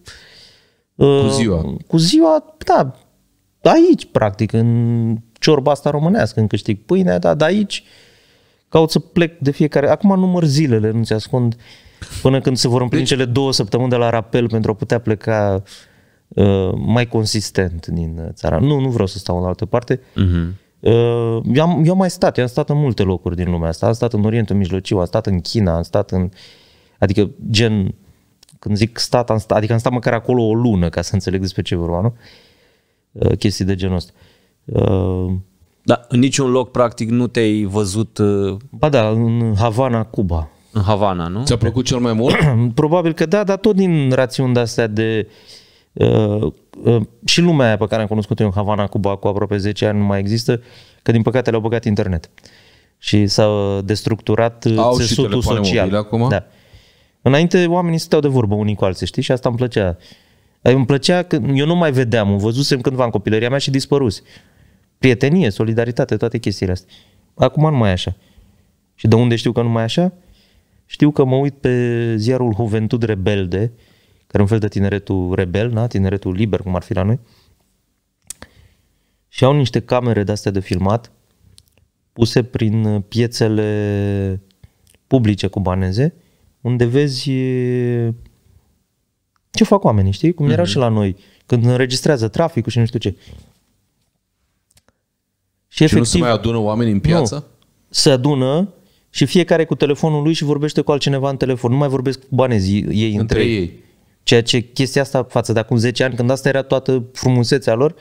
cu ziua. Cu ziua, da, aici, practic, în ciorba asta românească, în câștig pâinea, dar dar aici caut să plec de fiecare... Acum număr zilele, nu-ți ascund, până când se vor împlini deci... cele două săptămâni de la rapel pentru a putea pleca uh, mai consistent din țara. Nu, nu vreau să stau în altă parte. Uh-huh. Uh, eu, am, eu am mai stat, eu am stat în multe locuri din lumea asta. Am stat în Orientul Mijlociu, am stat în China, am stat în... Adică, gen, când zic stat, am stat adică am stat măcar acolo o lună, ca să înțeleg despre ce vorba, nu? Uh, chestii de genul ăsta. Uh, Uh, da, în niciun loc, practic, nu te-ai văzut... Uh, ba da, în Havana, Cuba. În Havana, nu? Ți-a plăcut cel mai mult? Probabil că da, dar tot din rațiuni de-astea de... Uh, uh, și lumea aia pe care am cunoscut-o în Havana, Cuba, cu aproape 10 ani nu mai există, că din păcate le-au băgat internet. Și s-a destructurat uh, Au țesutul și social. acum? Da. Înainte oamenii stăteau de vorbă unii cu alții, știi? Și asta îmi plăcea. Îmi plăcea că eu nu mai vedeam, îmi văzusem cândva în copilăria mea și dispăruți prietenie, solidaritate, toate chestiile astea. Acum nu mai e așa. Și de unde știu că nu mai e așa? Știu că mă uit pe ziarul Juventud Rebelde, care e un fel de tineretul rebel, na? tineretul liber, cum ar fi la noi, și au niște camere de-astea de filmat puse prin piețele publice cubaneze, unde vezi ce fac oamenii, știi? Cum era mm-hmm. și la noi, când înregistrează traficul și nu știu ce. Și, efectiv, și nu se mai adună oameni în piață? Nu, se adună și fiecare cu telefonul lui și vorbește cu altcineva în telefon. Nu mai vorbesc cu banezii ei între, între ei. ei. Ceea ce chestia asta față de acum 10 ani, când asta era toată frumusețea lor,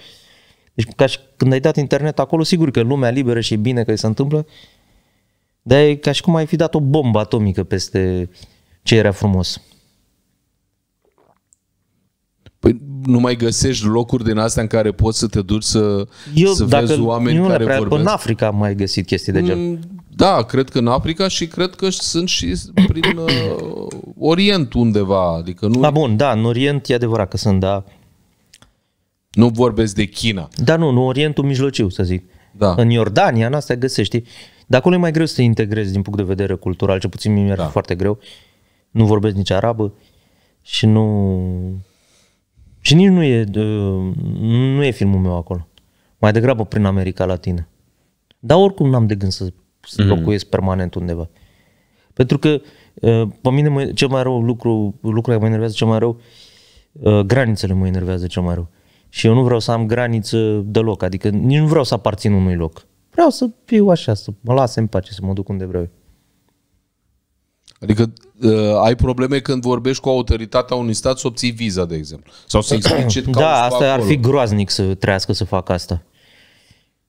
deci ca și când ai dat internet acolo, sigur că lumea liberă și e bine că se întâmplă, dar e ca și cum ai fi dat o bombă atomică peste ce era frumos. nu mai găsești locuri din astea în care poți să te duci să, Eu, să dacă vezi oameni nu care prea, vorbesc. În Africa am mai găsit chestii de genul. Mm, da, cred că în Africa și cred că sunt și prin uh, Orient undeva. Adică nu... Da, bun, da, în Orient e adevărat că sunt, da. Nu vorbesc de China. Da, nu, în Orientul Mijlociu, să zic. Da. În Iordania, în astea găsești. Dar acolo e mai greu să te integrezi din punct de vedere cultural, cel puțin mi e da. foarte greu. Nu vorbesc nici arabă și nu și nici nu e, nu e filmul meu acolo. Mai degrabă prin America Latină. Dar oricum n-am de gând să, să mm. locuiesc permanent undeva. Pentru că ă, pe mine mă, cel mai rău lucru, lucru care mă enervează cel mai rău, ă, granițele mă enervează cel mai rău. Și eu nu vreau să am graniță deloc, adică nici nu vreau să aparțin unui loc. Vreau să fiu așa, să mă las în pace, să mă duc unde vreau eu. Adică uh, ai probleme când vorbești cu autoritatea unui stat să obții viza, de exemplu. Sau să explici Da, asta acolo. ar fi groaznic să trească să facă asta.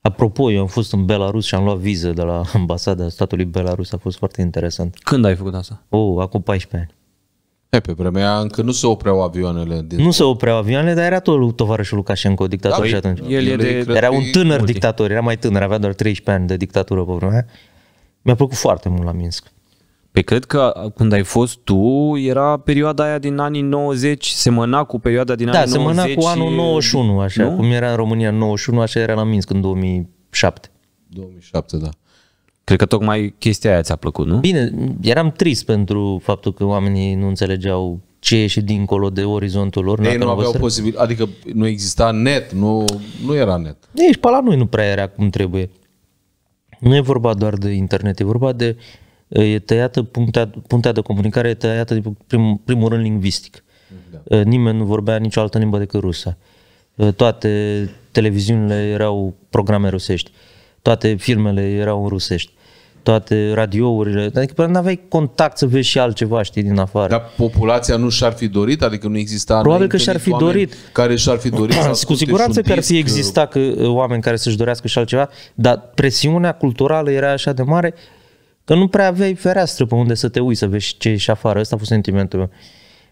Apropo, eu am fost în Belarus și am luat viză de la ambasada statului Belarus. A fost foarte interesant. Când ai făcut asta? Oh, acum 14 ani. E, pe vremea încă nu se opreau avioanele. Din... Nu se opreau avioanele, dar era tot tovarășul Lukashenko, dictator da, și atunci. El, el e de... Era un tânăr dictator, era mai tânăr, avea doar 13 ani de dictatură pe vremea. Mi-a plăcut foarte mult la Minsk. Pe păi cred că când ai fost tu, era perioada aia din anii 90, semăna cu perioada din da, anii 90. Da, semăna cu anul 91, așa, nu? cum era în România în 91, așa era la Minsk în 2007. 2007, da. Cred că tocmai chestia aia ți-a plăcut, nu? Bine, eram trist pentru faptul că oamenii nu înțelegeau ce e și dincolo de orizontul lor. Ei nu aveau posibil, adică nu exista net, nu, nu era net. Ei, și pe la noi nu prea era cum trebuie. Nu e vorba doar de internet, e vorba de uh, e tăiată, punctea, punctea de comunicare e tăiată, din prim, primul rând, lingvistic. Da. Nimeni nu vorbea nicio altă limbă decât rusa. Toate televiziunile erau programe rusești. Toate filmele erau în rusești toate radiourile, adică nu aveai contact să vezi și altceva, știi, din afară. Dar populația nu și-ar fi dorit? Adică nu exista Probabil că și-ar fi dorit. Care și-ar fi dorit? Cu siguranță că ar fi uh, existat că, uh, oameni care să-și dorească și altceva, dar presiunea culturală era așa de mare Că nu prea aveai fereastră pe unde să te uiți, să vezi ce e afară. Ăsta a fost sentimentul meu.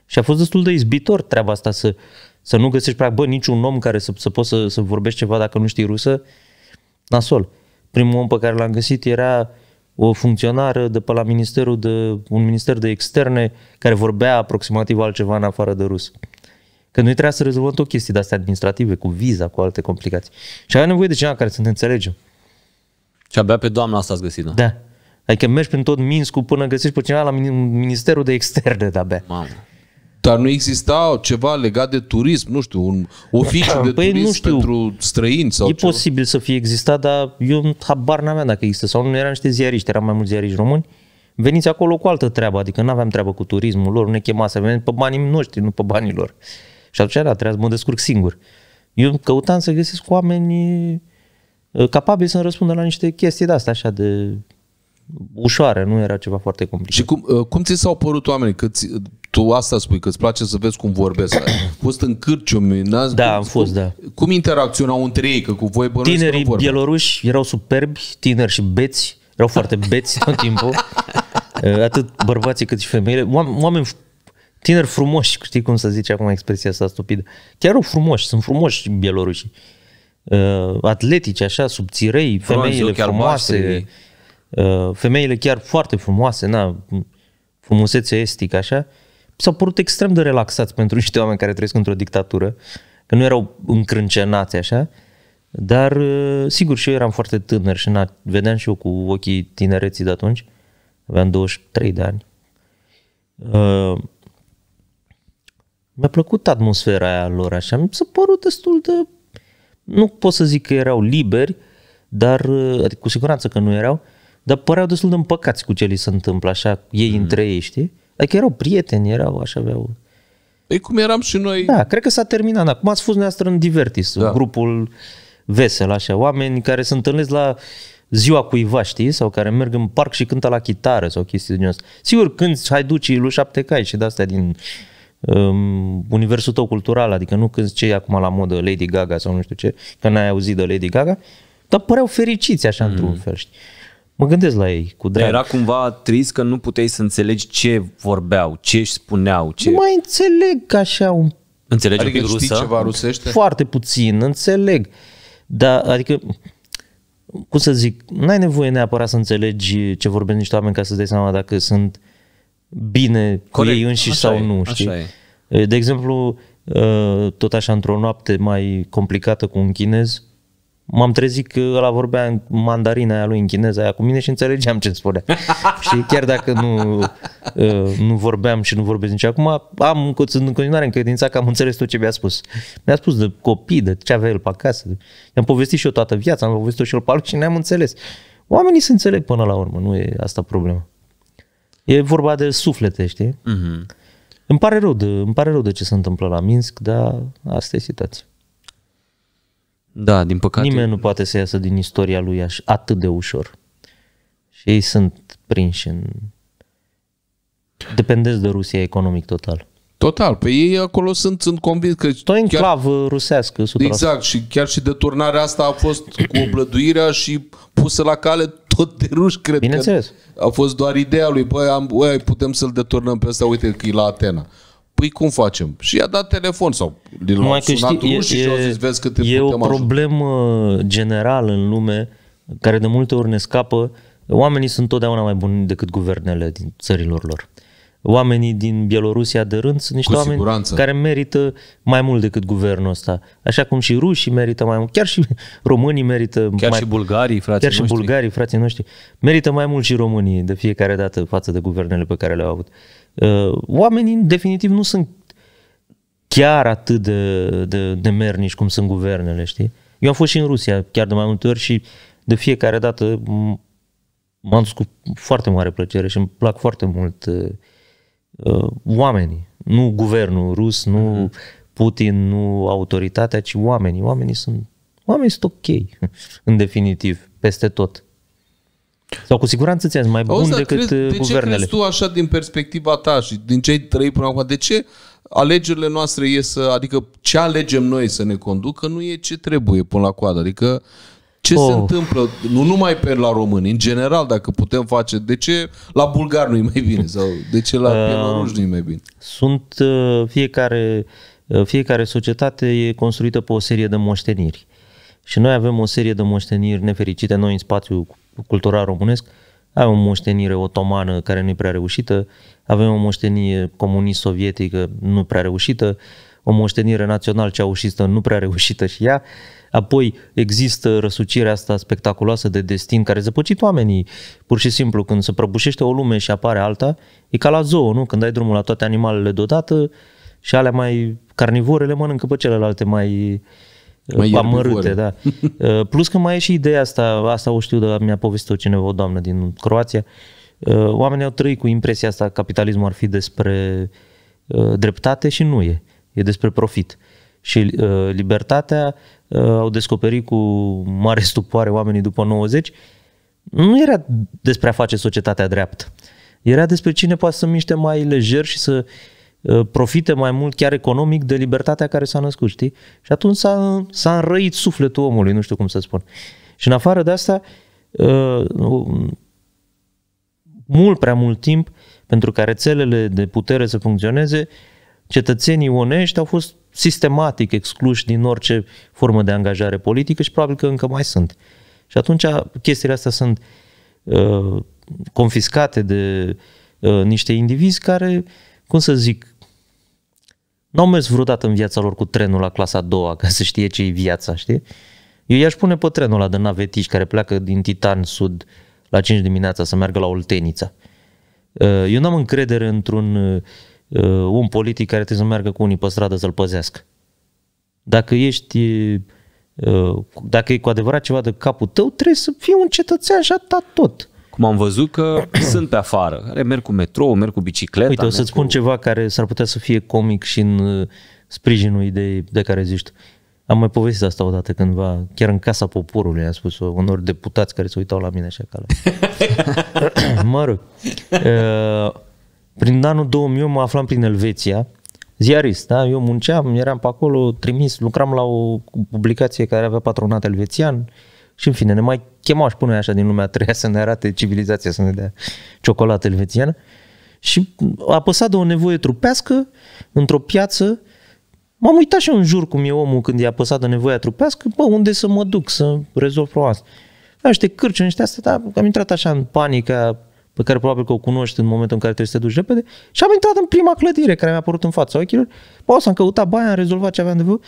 Și a fost destul de izbitor treaba asta să, să nu găsești prea, bă, niciun om care să, să poți să, să vorbești ceva dacă nu știi rusă. Nasol. Primul om pe care l-am găsit era o funcționară de pe la ministerul de, un minister de externe care vorbea aproximativ altceva în afară de rus. Că noi trebuia să rezolvăm tot chestii de astea administrative, cu viza, cu alte complicații. Și avea nevoie de cineva care să ne înțelegem. Și abia pe doamna asta ați găsit, da? Da. Adică mergi prin tot Minscu până găsești pe cineva la Ministerul de Externe de-abia. Mamă. Dar nu exista ceva legat de turism, nu știu, un oficiu de păi, turism nu știu. pentru străini sau E ceva? posibil să fie existat, dar eu habar n-aveam dacă există sau nu. Eram niște ziariști, eram mai mulți ziariști români. Veniți acolo cu altă treabă, adică nu aveam treabă cu turismul lor, nu ne chema să venim pe banii noștri, nu pe banii lor. Și atunci era, trebuia să mă descurc singur. Eu căutam să găsesc oameni uh, capabili să-mi răspundă la niște chestii de astea, așa de ușoare, nu era ceva foarte complicat. Și cum, uh, cum ți s-au părut oamenii? Că ți, tu asta spui, că îți place să vezi cum vorbesc. Ai fost în Cârcium. n-ați Da, am fost, cum, da. Cum interacționau între ei? Că cu voi bănuiesc Tinerii bieloruși erau superbi, tineri și beți, erau foarte beți tot timpul. Uh, atât bărbații cât și femeile. Oameni tineri frumoși, știi cum să zice acum expresia asta stupidă. Chiar au frumoși, sunt frumoși bieloruși. Uh, atletici, așa, subțirei, femeile frumoase, Uh, femeile chiar foarte frumoase, na, frumusețe estic, așa, s-au părut extrem de relaxați pentru niște oameni care trăiesc într-o dictatură, că nu erau încrâncenați așa, dar uh, sigur și eu eram foarte tânăr și na, vedeam și eu cu ochii tinereții de atunci, aveam 23 de ani. Uh, mi-a plăcut atmosfera aia lor așa, mi s-a părut destul de... Nu pot să zic că erau liberi, dar uh, adică, cu siguranță că nu erau, dar păreau destul de împăcați cu ce li se întâmplă, așa, ei mm. între ei, știi? Adică erau prieteni, erau, așa aveau... Păi cum eram și noi... Da, cred că s-a terminat. Acum ați fost noastră în Divertis, da. grupul vesel, așa, oameni care se întâlnesc la ziua cuiva, știi? Sau care merg în parc și cântă la chitară sau chestii din asta. Sigur, când duci lui șapte cai și de-astea din um, universul tău cultural, adică nu când ce acum la modă Lady Gaga sau nu știu ce, că n-ai auzit de Lady Gaga, dar păreau fericiți așa mm. într-un fel, știi? mă gândesc la ei cu drag. Era cumva trist că nu puteai să înțelegi ce vorbeau, ce își spuneau. Ce... Nu mai înțeleg așa un... Înțelegi adică un pic rusă? ceva rusește? Foarte puțin, înțeleg. Dar, adică, cum să zic, n-ai nevoie neapărat să înțelegi ce vorbesc niște oameni ca să-ți dai seama dacă sunt bine cu Corect. ei înșiși așa sau e, nu, știi? De exemplu, uh, tot așa într-o noapte mai complicată cu un chinez, m-am trezit că ăla vorbea în mandarina aia lui, în chineză. aia cu mine și înțelegeam ce spunea. și chiar dacă nu, ă, nu vorbeam și nu vorbesc nici acum, am în continuare în credința că am înțeles tot ce mi-a spus. Mi-a spus de copii, de ce avea el pe acasă. I-am povestit și eu toată viața, am povestit și el pe și ne-am înțeles. Oamenii se înțeleg până la urmă, nu e asta problema. E vorba de suflete, știi? Mm-hmm. Îmi pare rău de, îmi pare rău de ce se întâmplă la Minsk, dar asta e situația. Da, din păcate. Nimeni nu poate să iasă din istoria lui așa, atât de ușor. Și ei sunt prinși în... Dependez de Rusia economic total. Total, pe păi ei acolo sunt, sunt convins că... Tot în chiar... rusească. Exact, și chiar și deturnarea asta a fost cu oblăduirea și pusă la cale tot de ruși, cred Bineînțeles. că a fost doar ideea lui, băi, am, băi putem să-l deturnăm pe ăsta, uite că e la Atena. Păi cum facem? Și i-a dat telefon sau l-a sunat știi, e, și au zis, vezi cât E o problemă ajut. generală în lume care de multe ori ne scapă. Oamenii sunt totdeauna mai buni decât guvernele din țărilor lor. Oamenii din Bielorusia de rând sunt niște Cu oameni siguranță. care merită mai mult decât guvernul ăsta. Așa cum și rușii merită mai mult, chiar și românii merită chiar mai și bulgarii, frații chiar noștri. și bulgarii, frații noștri, merită mai mult și românii de fiecare dată față de guvernele pe care le-au avut. Uh, oamenii definitiv nu sunt chiar atât de, de, de mernici cum sunt guvernele, știi? Eu am fost și în Rusia chiar de mai multe ori și de fiecare dată m-am dus cu foarte mare plăcere și îmi plac foarte mult uh, uh oamenii, nu guvernul rus, nu mhm. Putin, nu autoritatea, ci oamenii. Oamenii sunt, oamenii sunt ok, în definitiv, peste tot. Sau cu siguranță ți mai bun Auzi, decât crezi, de uh, guvernele. De ce crezi tu așa din perspectiva ta și din cei trei până acum? De ce alegerile noastre e să, adică ce alegem noi să ne conducă nu e ce trebuie până la coadă. Adică ce oh. se întâmplă, nu numai pe la români, în general, dacă putem face, de ce la bulgar nu-i mai bine sau de ce la uh, nu-i mai bine? Sunt uh, fiecare, uh, fiecare societate e construită pe o serie de moșteniri. Și noi avem o serie de moșteniri nefericite, noi în spațiu cultural românesc, ai o moștenire otomană care nu e prea reușită, avem o moștenire comunist-sovietică nu prea reușită, o moștenire național ceaușistă nu prea reușită și ea, apoi există răsucirea asta spectaculoasă de destin care zăpăcit oamenii. Pur și simplu, când se prăbușește o lume și apare alta, e ca la zoo, nu? Când ai drumul la toate animalele deodată și alea mai carnivorele mănâncă pe celelalte mai mai amărâte, da. Uh, plus că mai e și ideea asta, asta o știu de la mi-a povestit-o cineva, o doamnă din Croația, uh, oamenii au trăit cu impresia asta că capitalismul ar fi despre uh, dreptate și nu e. E despre profit. Și libertatea au descoperit cu mare stupoare oamenii după 90 nu era despre a face societatea dreaptă. Era despre cine poate să miște mai lejer și să uh, Uh, profite mai mult chiar economic de libertatea care s-a născut, știi? Și atunci s-a, s-a înrăit sufletul omului, nu știu cum să spun. Și în afară de asta, uh, uh, mult prea mult timp pentru ca rețelele de putere să funcționeze, cetățenii onești au fost sistematic excluși din orice formă de angajare politică și probabil că încă mai sunt. Și atunci chestiile astea sunt uh, confiscate de uh, niște indivizi care, cum să zic, nu au mers vreodată în viața lor cu trenul la clasa a doua, ca să știe ce e viața, știi? Eu i-aș pune pe trenul ăla de navetiști care pleacă din Titan Sud la 5 dimineața să meargă la Oltenița. Uh, eu n-am încredere într-un un uh, politic care trebuie să meargă cu unii pe stradă să-l păzească. Dacă ești uh, dacă e cu adevărat ceva de capul tău, trebuie să fii un cetățean și atât tot cum am văzut că sunt pe afară, care merg cu metrou, merg cu bicicleta. Uite, o să-ți spun cu... ceva care s-ar putea să fie comic și în uh, sprijinul ideii de care zici am mai povestit asta odată cândva, chiar în Casa Poporului, am spus-o unor deputați care se uitau la mine așa ca la... mă rog. Uh, prin anul 2000 mă aflam prin Elveția, ziarist, da? Eu munceam, eram pe acolo, trimis, lucram la o publicație care avea patronat elvețian, și în fine, ne mai chemau și până așa din lumea treia să ne arate civilizația, să ne dea ciocolată elvețiană. Și apăsat de o nevoie trupească, într-o piață, m-am uitat și în jur cum e omul când e apăsat de nevoia trupească, bă, unde să mă duc să rezolv problema asta? Niște cârci, niște astea, dar am intrat așa în panică pe care probabil că o cunoști în momentul în care trebuie să te duci repede și am intrat în prima clădire care mi-a apărut în fața ochilor, bă, o să am căutat baia, am rezolvat ce aveam de văzut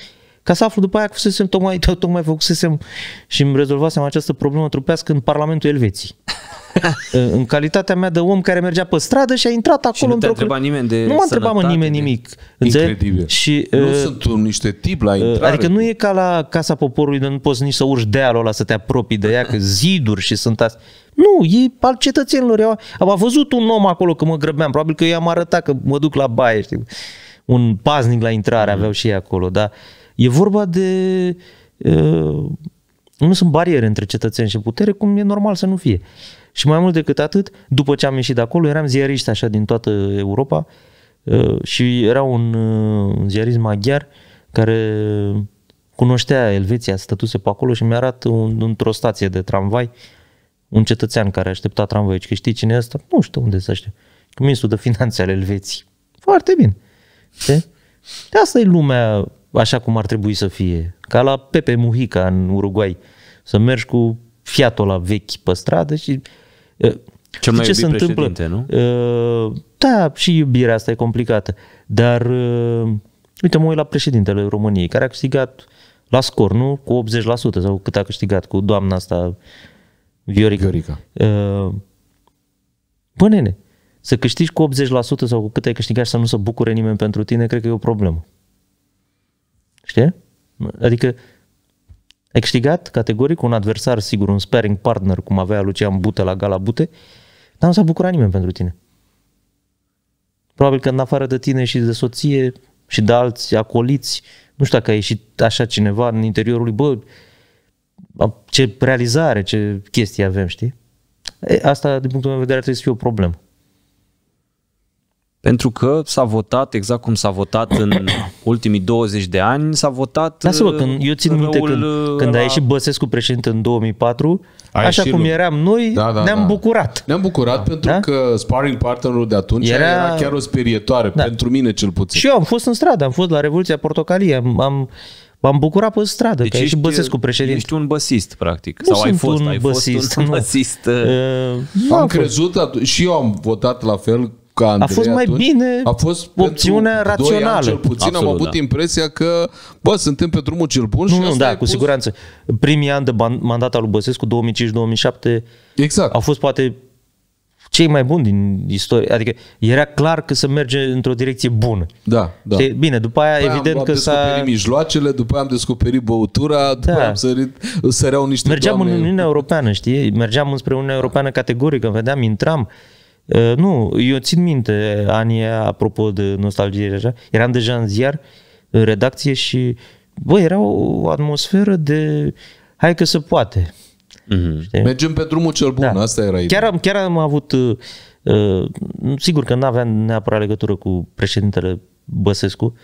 ca să aflu după aia că fusesem, tocmai, tocmai făcusesem și îmi rezolvasem această problemă trupească în Parlamentul Elveții. în calitatea mea de om care mergea pe stradă și a intrat acolo. într-o... nu te-a întrebat nimeni de Nu m întrebat mă, nimeni de... nimic. Incredibil. Și, nu uh, sunt niște tip la uh, intrare. Adică nu e ca la Casa Poporului de nu poți nici să urci dealul ăla să te apropii de ea, că ziduri și sunt astea. Nu, e al cetățenilor. Eu am văzut un om acolo că mă grăbeam, probabil că i-am arătat că mă duc la baie, știi? Un paznic la intrare mm. aveau și ei acolo, dar E vorba de... Nu sunt bariere între cetățeni și putere, cum e normal să nu fie. Și mai mult decât atât, după ce am ieșit de acolo, eram ziariști așa din toată Europa și era un, un ziarist maghiar care cunoștea Elveția, stătuse pe acolo și mi-a arat un, într-o stație de tramvai un cetățean care aștepta tramvai. Că știi cine e asta? Nu știu unde să știu. Ministrul de Finanțe al Elveției. Foarte bine. De asta e lumea așa cum ar trebui să fie. Ca la Pepe Mujica în Uruguay. Să mergi cu fiatul la vechi pe stradă și... Cel mai ce se întâmplă? nu? Da, și iubirea asta e complicată. Dar, uite, mă uit la președintele României, care a câștigat la scor, nu? Cu 80% sau cât a câștigat cu doamna asta Viorica. Viorica. Bă, nene, să câștigi cu 80% sau cu cât ai câștigat și să nu se bucure nimeni pentru tine, cred că e o problemă. Știi? Adică ai câștigat categoric un adversar sigur, un sparring partner, cum avea Lucian bute la Gala Bute, dar nu s-a bucurat nimeni pentru tine. Probabil că în afară de tine și de soție și de alți acoliți, nu știu dacă a ieșit așa cineva în interiorul lui, bă, ce realizare, ce chestii avem, știi? E, asta, din punctul meu de vedere, trebuie să fie o problemă. Pentru că s-a votat exact cum s-a votat în ultimii 20 de ani, s-a votat... Lasă-mă, da, când, uh, eu țin minte când, când a ieșit Băsescu președinte în 2004, a așa cum lui. eram noi, da, da, ne-am da. bucurat. Ne-am bucurat da. pentru da? că sparring partnerul de atunci era, era chiar o sperietoare, da. pentru mine cel puțin. Și eu am fost în stradă, am fost la Revoluția Portocalie, am... am M-am bucurat pe stradă, deci că ești Băsescu uh, președinte. Ești un băsist, practic. Nu Sau ai fost, un ai băsist, fost un băsist. Uh, uh, am crezut, și eu am votat la fel ca Andrei A fost mai atunci, bine a fost opțiunea rațională. Ani, cel puțin Absolut, am avut da. impresia că, bă, suntem pe drumul cel bun nu, și Nu, da, cu pus... siguranță. Primii ani de mandat al lui Băsescu, 2005-2007, exact. au fost poate cei mai buni din istorie. Adică era clar că se merge într-o direcție bună. Da, da. Știi? Bine, după aia după evident am, am că s-a... descoperit mijloacele, după aia am descoperit băutura, da. după da. aia am sărit, săreau niște Mergeam doamne. în Uniunea Europeană, știi? Mergeam înspre Uniunea Europeană categorică, vedeam, intram, uh, Uh, nu, eu țin minte anii apropo de nostalgie așa, eram deja în ziar, în redacție și, bă, era o atmosferă de hai că se poate. Mm-hmm. Mergem pe drumul cel bun, da. asta era Chiar am, chiar am avut, uh, uh sigur că nu aveam neapărat legătură cu președintele Băsescu,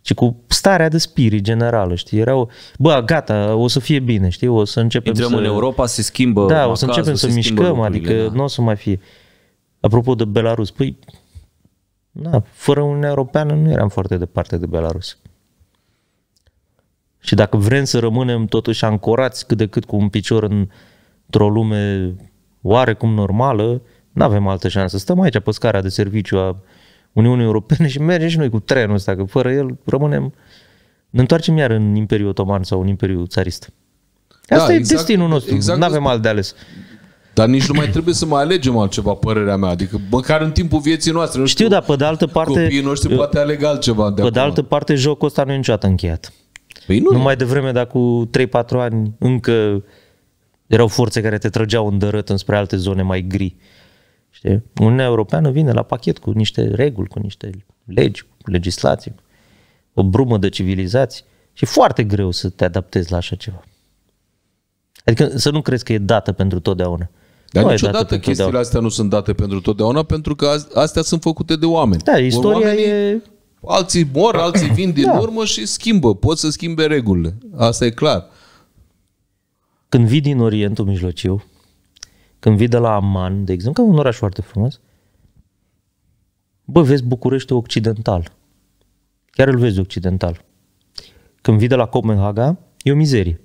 ci cu starea de spirit generală, știi? Erau, bă, gata, o să fie bine, știi? O să începem Intrăm să... în Europa, se schimbă Da, o să acasă, începem să mișcăm, adică da. nu o să mai fie. Uh, Apropo de Belarus, păi, na, fără Uniunea Europeană nu eram foarte departe de Belarus. Și dacă vrem să rămânem totuși ancorați cât de cât cu un picior în, într-o lume oarecum normală, nu avem altă șansă. Stăm aici pe scara de serviciu a Uniunii Europene și mergem și noi cu trenul ăsta, că fără el rămânem, ne întoarcem iar în Imperiul Otoman sau în Imperiul Țarist. Asta da, e exact, destinul nostru, exact nu avem alt de ales. Dar nici nu mai trebuie să mai alegem altceva, părerea mea. Adică, măcar în timpul vieții noastre. Nu știu, știu dar pe de altă parte... Copiii noștri eu, poate aleg altceva de Pe de altă parte, jocul ăsta nu e niciodată încheiat. Păi nu. Numai vreme, dacă cu 3-4 ani încă erau forțe care te trăgeau în dărât înspre alte zone mai gri. Știi? Uniunea Europeană vine la pachet cu niște reguli, cu niște legi, cu legislație, o brumă de civilizații. Și e foarte greu să te adaptezi la așa ceva. Adică să nu crezi că e dată pentru totdeauna. Dar nu niciodată chestiile astea nu sunt date pentru totdeauna, pentru că astea sunt făcute de oameni. Da, istoria Oamenii, e... Alții mor, alții vin din da. urmă și schimbă. Pot să schimbe regulile. Asta e clar. Când vii din Orientul Mijlociu, când vii de la Amman, de exemplu, că e un oraș foarte frumos, bă, vezi București occidental. Chiar îl vezi occidental. Când vii de la Copenhaga, e o mizerie.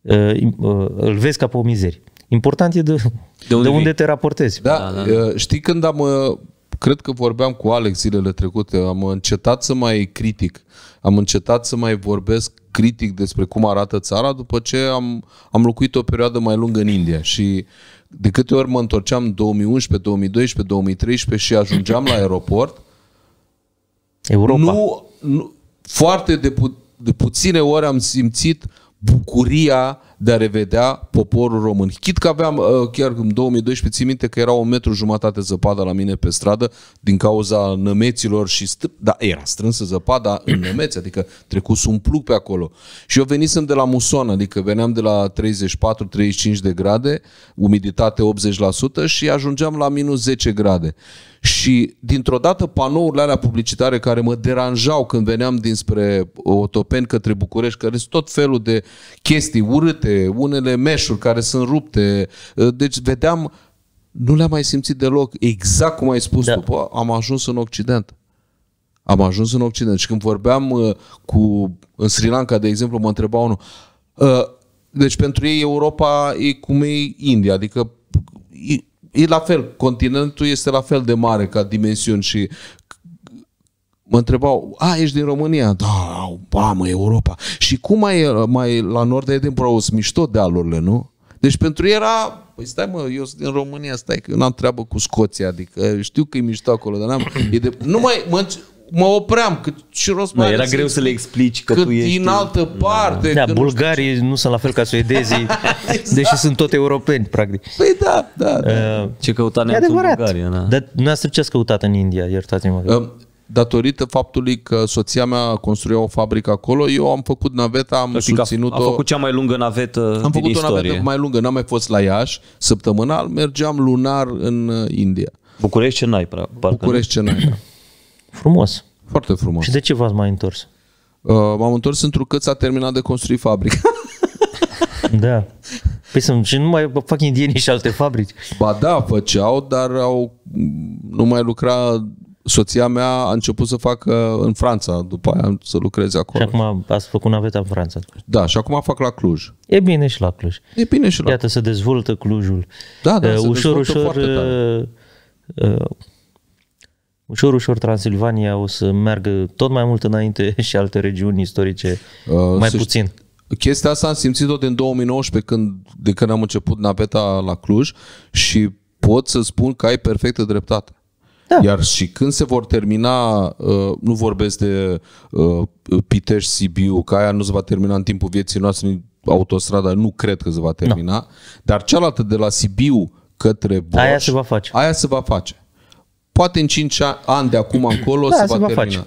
Uh, uh, îl vezi ca pe o mizerie. Important e de, de unde, de unde te raportezi. Da, da, da. Știi când am, cred că vorbeam cu Alex zilele trecute, am încetat să mai critic, am încetat să mai vorbesc critic despre cum arată țara după ce am, am locuit o perioadă mai lungă în India și de câte ori mă întorceam 2011, 2012, 2013 și ajungeam la aeroport, Europa. Nu, nu, foarte de, pu- de puține ori am simțit bucuria de a revedea poporul român. Chit că aveam, uh, chiar în 2012, țin minte că era o metru jumătate zăpadă la mine pe stradă din cauza nămeților și st- da, era strânsă zăpada în nămeți, adică trecus un plug pe acolo. Și eu venisem de la muson, adică veneam de la 34-35 de grade, umiditate 80% și ajungeam la minus 10 grade. Și dintr-o dată panourile alea publicitare care mă deranjau când veneam dinspre Otopen către București, care sunt tot felul de chestii urâte, rupte, unele meșuri care sunt rupte. Uh, deci vedeam, nu le-am mai simțit deloc. Exact cum ai spus da. tu, am ajuns în Occident. Am ajuns în Occident. Și când vorbeam uh, cu, în Sri Lanka, de exemplu, mă întreba unul, uh, deci pentru ei Europa e cum e India, adică e, e la fel, continentul este la fel de mare ca dimensiuni și mă întrebau, a, ești din România? Da, ba, mă, Europa. Și cum mai, mai la nord de Edinburgh sunt mișto dealurile, nu? Deci pentru ei era, păi stai mă, eu sunt din România, stai că eu n-am treabă cu Scoția, adică știu că e mișto acolo, dar n-am, e de, nu mai, mă, mă opream, că și rost mai Era greu să le explici că, că tu ești... în altă parte. Da, da bulgarii nu, nu sunt la fel ca suedezii, exact. deși sunt tot europeni, practic. Păi da, da. da. Uh, Ce căuta neamțul în Bulgaria, da. Dar dumneavoastră ce ați căutat în India, iertați-mă? Uh, datorită faptului că soția mea construia o fabrică acolo, eu am făcut naveta, am Practic da, susținut-o. Am făcut cea mai lungă navetă Am făcut istorie. o navetă mai lungă, n-am mai fost la Iași, săptămânal mergeam lunar în uh, India. București ce n-ai, parcă. București ce n-ai, da. Frumos. Foarte frumos. Și de ce v-ați mai întors? Uh, m-am întors pentru că s-a terminat de construit fabrica. da. Păi sunt, și nu mai fac indienii și alte fabrici. Ba da, făceau, dar au, nu mai lucra soția mea a început să facă în Franța, după aia să lucreze acolo. Și acum ați făcut naveta în Franța. Da, și acum fac la Cluj. E bine și la Cluj. E bine și la Iată, se dezvoltă Clujul. Da, da, uh, se ușor, ușor, uh, uh, ușor, ușor Transilvania o să meargă tot mai mult înainte și alte regiuni istorice, uh, mai puțin. Chestia asta am simțit-o din 2019, când, de când am început naveta la Cluj și pot să spun că ai perfectă dreptate. Da. Iar și când se vor termina, uh, nu vorbesc de uh, Pitești, Sibiu, că aia nu se va termina în timpul vieții noastre, autostrada nu cred că se va termina, da. dar cealaltă de la Sibiu către Boș, aia se va face. Aia se va face. Poate în 5 ani de acum încolo da, se, va se va termina. Face.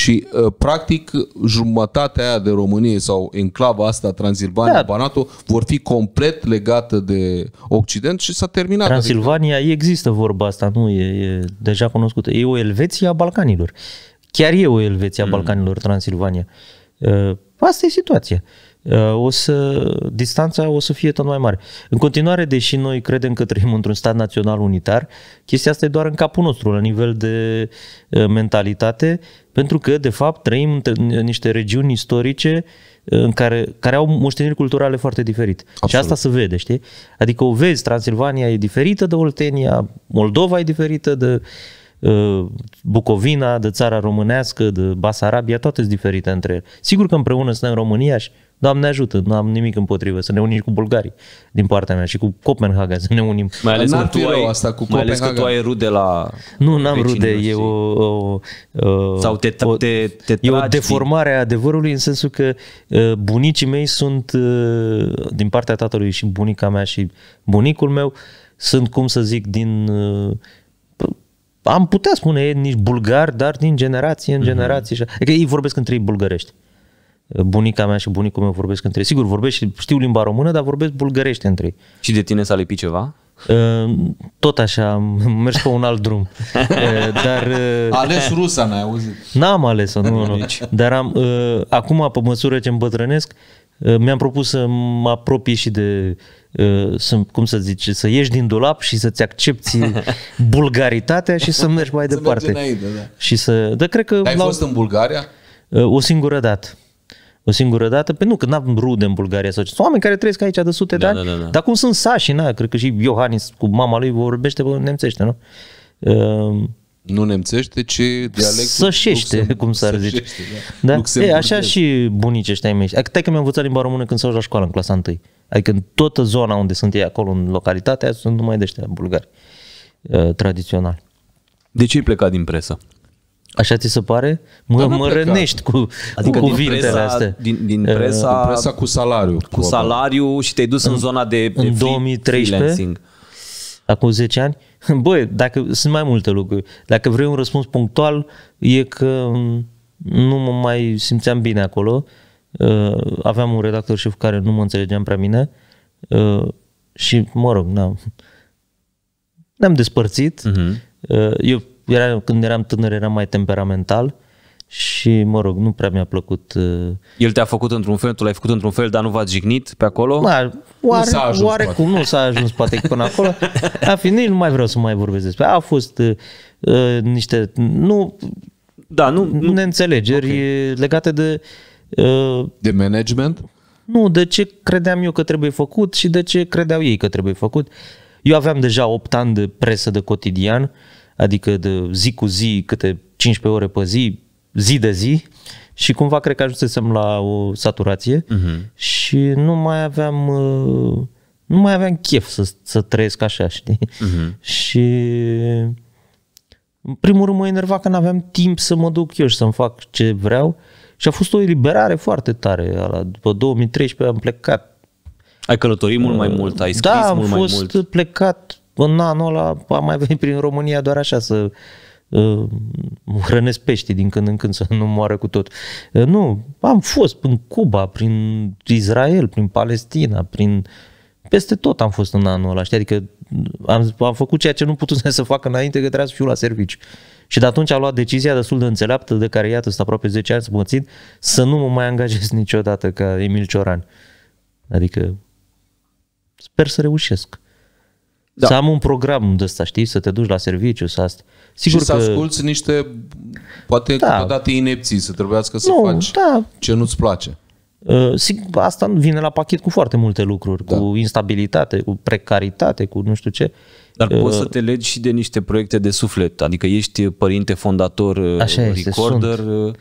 Și, uh, practic, jumătatea aia de Românie sau enclava asta, Transilvania, da. Banatul, vor fi complet legată de Occident și s-a terminat. Adică Transilvania, adică... există vorba asta, nu e, e deja cunoscută. E o Elveție a Balcanilor. Chiar e o Elveție a mm. Balcanilor, Transilvania. Uh, asta e situația. Uh, Uh, o să, distanța o să fie tot mai mare. În continuare, deși noi credem că trăim într-un stat național unitar, chestia asta e doar în capul nostru, la nivel de uh, mentalitate, pentru că, de fapt, trăim în niște regiuni istorice uh, în care, care au moșteniri culturale foarte diferite. Absolut. Și asta se vede, știi? Adică o vezi, Transilvania e diferită de Oltenia, Moldova e diferită de Uh, Bucovina, de țara românească, de Basarabia, toate sunt diferite între ele. Sigur că împreună suntem în România și Doamne ajută, nu am nimic împotrivă să ne unim cu bulgarii din partea mea și cu Copenhaga să ne unim. Mai ales, tu, ai, asta cu mai ales că tu ai rude la Nu, n-am rude, e o, o, o, Sau te, o, te, te e o deformare a adevărului în sensul că uh, bunicii mei sunt uh, din partea tatălui și bunica mea și bunicul meu sunt, cum să zic, din am putea spune etnici bulgari, dar din generație în mhm. generație. Mm-hmm. Adică ei vorbesc între ei bulgărești. Bunica mea și bunicul meu vorbesc între ei. Sigur, vorbesc și știu limba română, dar vorbesc bulgărești între ei. Și de tine s-a lipit ceva? Ă, tot așa, am mers pe un alt drum. Ă, dar, ă, A ales rusa, n-ai auzit? N-am ales-o, nu, nu. Dar am, acum, pe măsură ce îmbătrânesc, mi-am propus să mă apropii și de Uh, să, cum să zice, să ieși din dulap și să-ți accepti bulgaritatea și să mergi mai să departe. Înainte, da. Și să, da, cred că... Ai la, fost în Bulgaria? Uh, o singură dată. O singură dată, pe nu, că n-am rude în Bulgaria sau ce. oameni care trăiesc aici de sute da, de ani, da, da, da. dar cum sunt sași, na, cred că și Iohannis cu mama lui vorbește pe nemțește, nu? Uh, nu nemțește, ci dialectul... Sășește, Luxem, cum s-ar zice. Da. da? e, așa și bunici ăștia ai mei. Adică că mi-am învățat limba română când s-au la școală, în clasa 1. Adică în toată zona unde sunt ei acolo, în localitatea, sunt numai de ăștia bulgari ă, tradiționali. De ce ai plecat din presă? Așa ți se pare? Mă, da, mă rănești cu, adică cu cuvintele din presa, astea. Din, din ă, presa, uh, presa cu salariu. Cu probabil. salariu și te-ai dus în, în zona de, de în 2013, acum 10 ani? Băi, dacă sunt mai multe lucruri. Dacă vrei un răspuns punctual, e că mm, nu mă mai simțeam bine acolo. Uh, aveam un redactor șef care nu mă înțelegeam prea bine uh, și, mă rog, n-am, ne-am despărțit. Uh-huh. Eu era, când eram tânăr eram mai temperamental și, mă rog, nu prea mi-a plăcut. Uh, El te-a făcut într-un fel, tu l-ai făcut într-un fel, dar nu v-ați jignit pe acolo? Da, oare, nu s-a ajuns, oarecum poate. nu s-a ajuns poate până acolo. A fi, nici nu mai vreau să mai vorbesc despre. A fost uh, uh, niște, nu, da, nu, nu. neînțelegeri okay. legate de... Uh, de management? Nu, de ce credeam eu că trebuie făcut și de ce credeau ei că trebuie făcut. Eu aveam deja 8 ani de presă de cotidian, adică de zi cu zi, câte 15 ore pe zi, zi de zi și cumva cred că ajunsesem la o saturație uh-huh. și nu mai aveam uh, nu mai aveam chef să, să trăiesc așa, știi? Uh-huh. Și în primul rând mă enerva că nu aveam timp să mă duc eu și să-mi fac ce vreau și a fost o eliberare foarte tare. Ala. După 2013 am plecat. Ai călătorit mult mai mult, ai scris da, mult mai mult. Da, am fost plecat în anul ăla, am mai venit prin România doar așa să hrănesc pești din când în când să nu moară cu tot. Nu, am fost prin Cuba, prin Israel, prin Palestina, prin... Peste tot am fost în anul ăla, știi? Adică am, am făcut ceea ce nu puteam să fac înainte că trebuia să fiu la serviciu. Și de atunci am luat decizia destul de înțeleaptă, de care iată, sunt aproape 10 ani țin, să nu mă mai angajez niciodată ca Emil Cioran. Adică sper să reușesc. Da. Să am un program de ăsta, știi, să te duci la serviciu, să asta. Sigur și că... să asculți niște, poate da. câteodată inepții, să trebuiască să nu, faci da. ce nu-ți place. Uh, Sigur, asta vine la pachet cu foarte multe lucruri, da. cu instabilitate, cu precaritate, cu nu știu ce. Dar uh, poți să te legi și de niște proiecte de suflet, adică ești părinte fondator, uh, Așa recorder, este, sunt. Uh,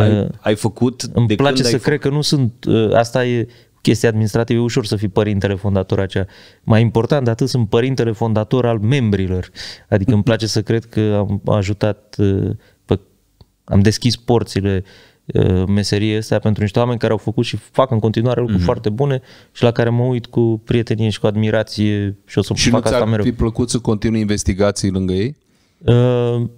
ai, uh, ai făcut... Îmi de place când să ai făcut... cred că nu sunt, uh, asta e chestii administrative, e ușor să fii părintele fondator acea. Mai important de atât, sunt părintele fondator al membrilor. Adică îmi place să cred că am ajutat, uh, am deschis porțile uh, meserie astea pentru niște oameni care au făcut și fac în continuare lucruri mm-hmm. foarte bune și la care mă uit cu prietenie și cu admirație și o să și fac nu asta mereu. Și fi plăcut să continui investigații lângă ei? Uh,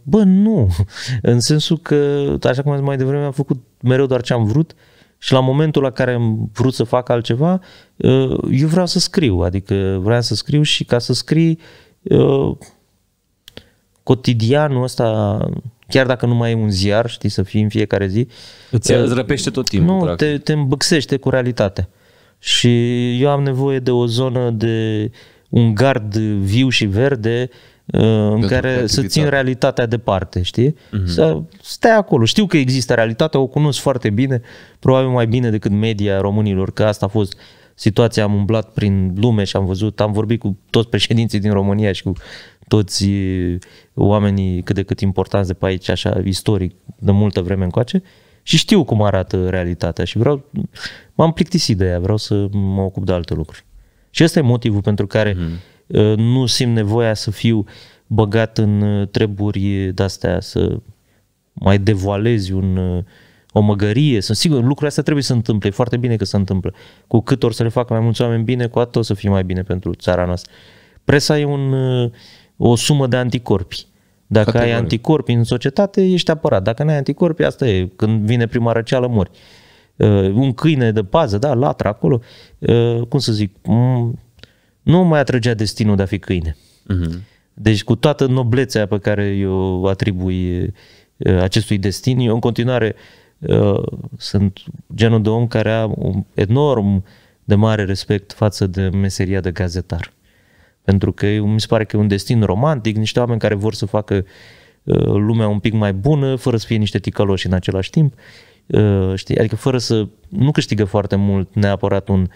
bă, nu. În sensul că, așa cum am zis mai devreme, am făcut mereu doar ce am vrut. Uh, și la momentul la care am vrut să fac altceva, uh, eu vreau să scriu, adică vreau să scriu și ca să scrii uh, cotidianul ăsta, chiar dacă nu mai e un ziar, știi, să fii în fiecare zi. Îți uh, răpește tot timpul, Nu, te, te îmbăxește cu realitatea. Și eu am nevoie de o zonă de un gard viu și verde uh, în care să țin realitatea departe, știi? Uh-huh. Să stai acolo. Știu că există realitatea, o cunosc foarte bine, probabil mai bine decât media românilor, că asta a fost situația, am umblat prin lume și am văzut, am vorbit cu toți președinții din România și cu toți uh, oamenii cât de cât importanți de pe aici, așa, istoric, de multă vreme încoace și știu cum arată realitatea și vreau, m-am plictisit de ea, vreau să mă ocup de alte lucruri. Și ăsta e motivul pentru care mm-hmm Uh, nu simt nevoia să fiu băgat în uh, treburi de-astea, să mai devoalezi un, uh, o măgărie. Sunt sigur, lucrurile astea trebuie să întâmple. E foarte bine că se întâmplă. Cu cât ori să le facă mai mulți oameni bine, cu atât o să fie mai bine pentru țara noastră. Presa e un, o sumă de anticorpi. Dacă Categorii. ai anticorpi în societate, ești apărat. Dacă nu ai anticorpi, asta e. Când vine prima răceală, mori. Uh, un câine de pază, da, latra acolo. Uh, cum să zic? um, nu mai atrăgea destinul de a fi câine. Uh-huh. Deci cu toată noblețea pe care eu atribui uh, acestui destin, eu în continuare uh, sunt genul de om care a un enorm de mare respect față de meseria de gazetar. Pentru că mi se pare că e un destin romantic, niște oameni care vor să facă uh, lumea un pic mai bună, fără să fie niște ticăloși în același timp, știi? adică fără să nu câștigă foarte mult neapărat un uh,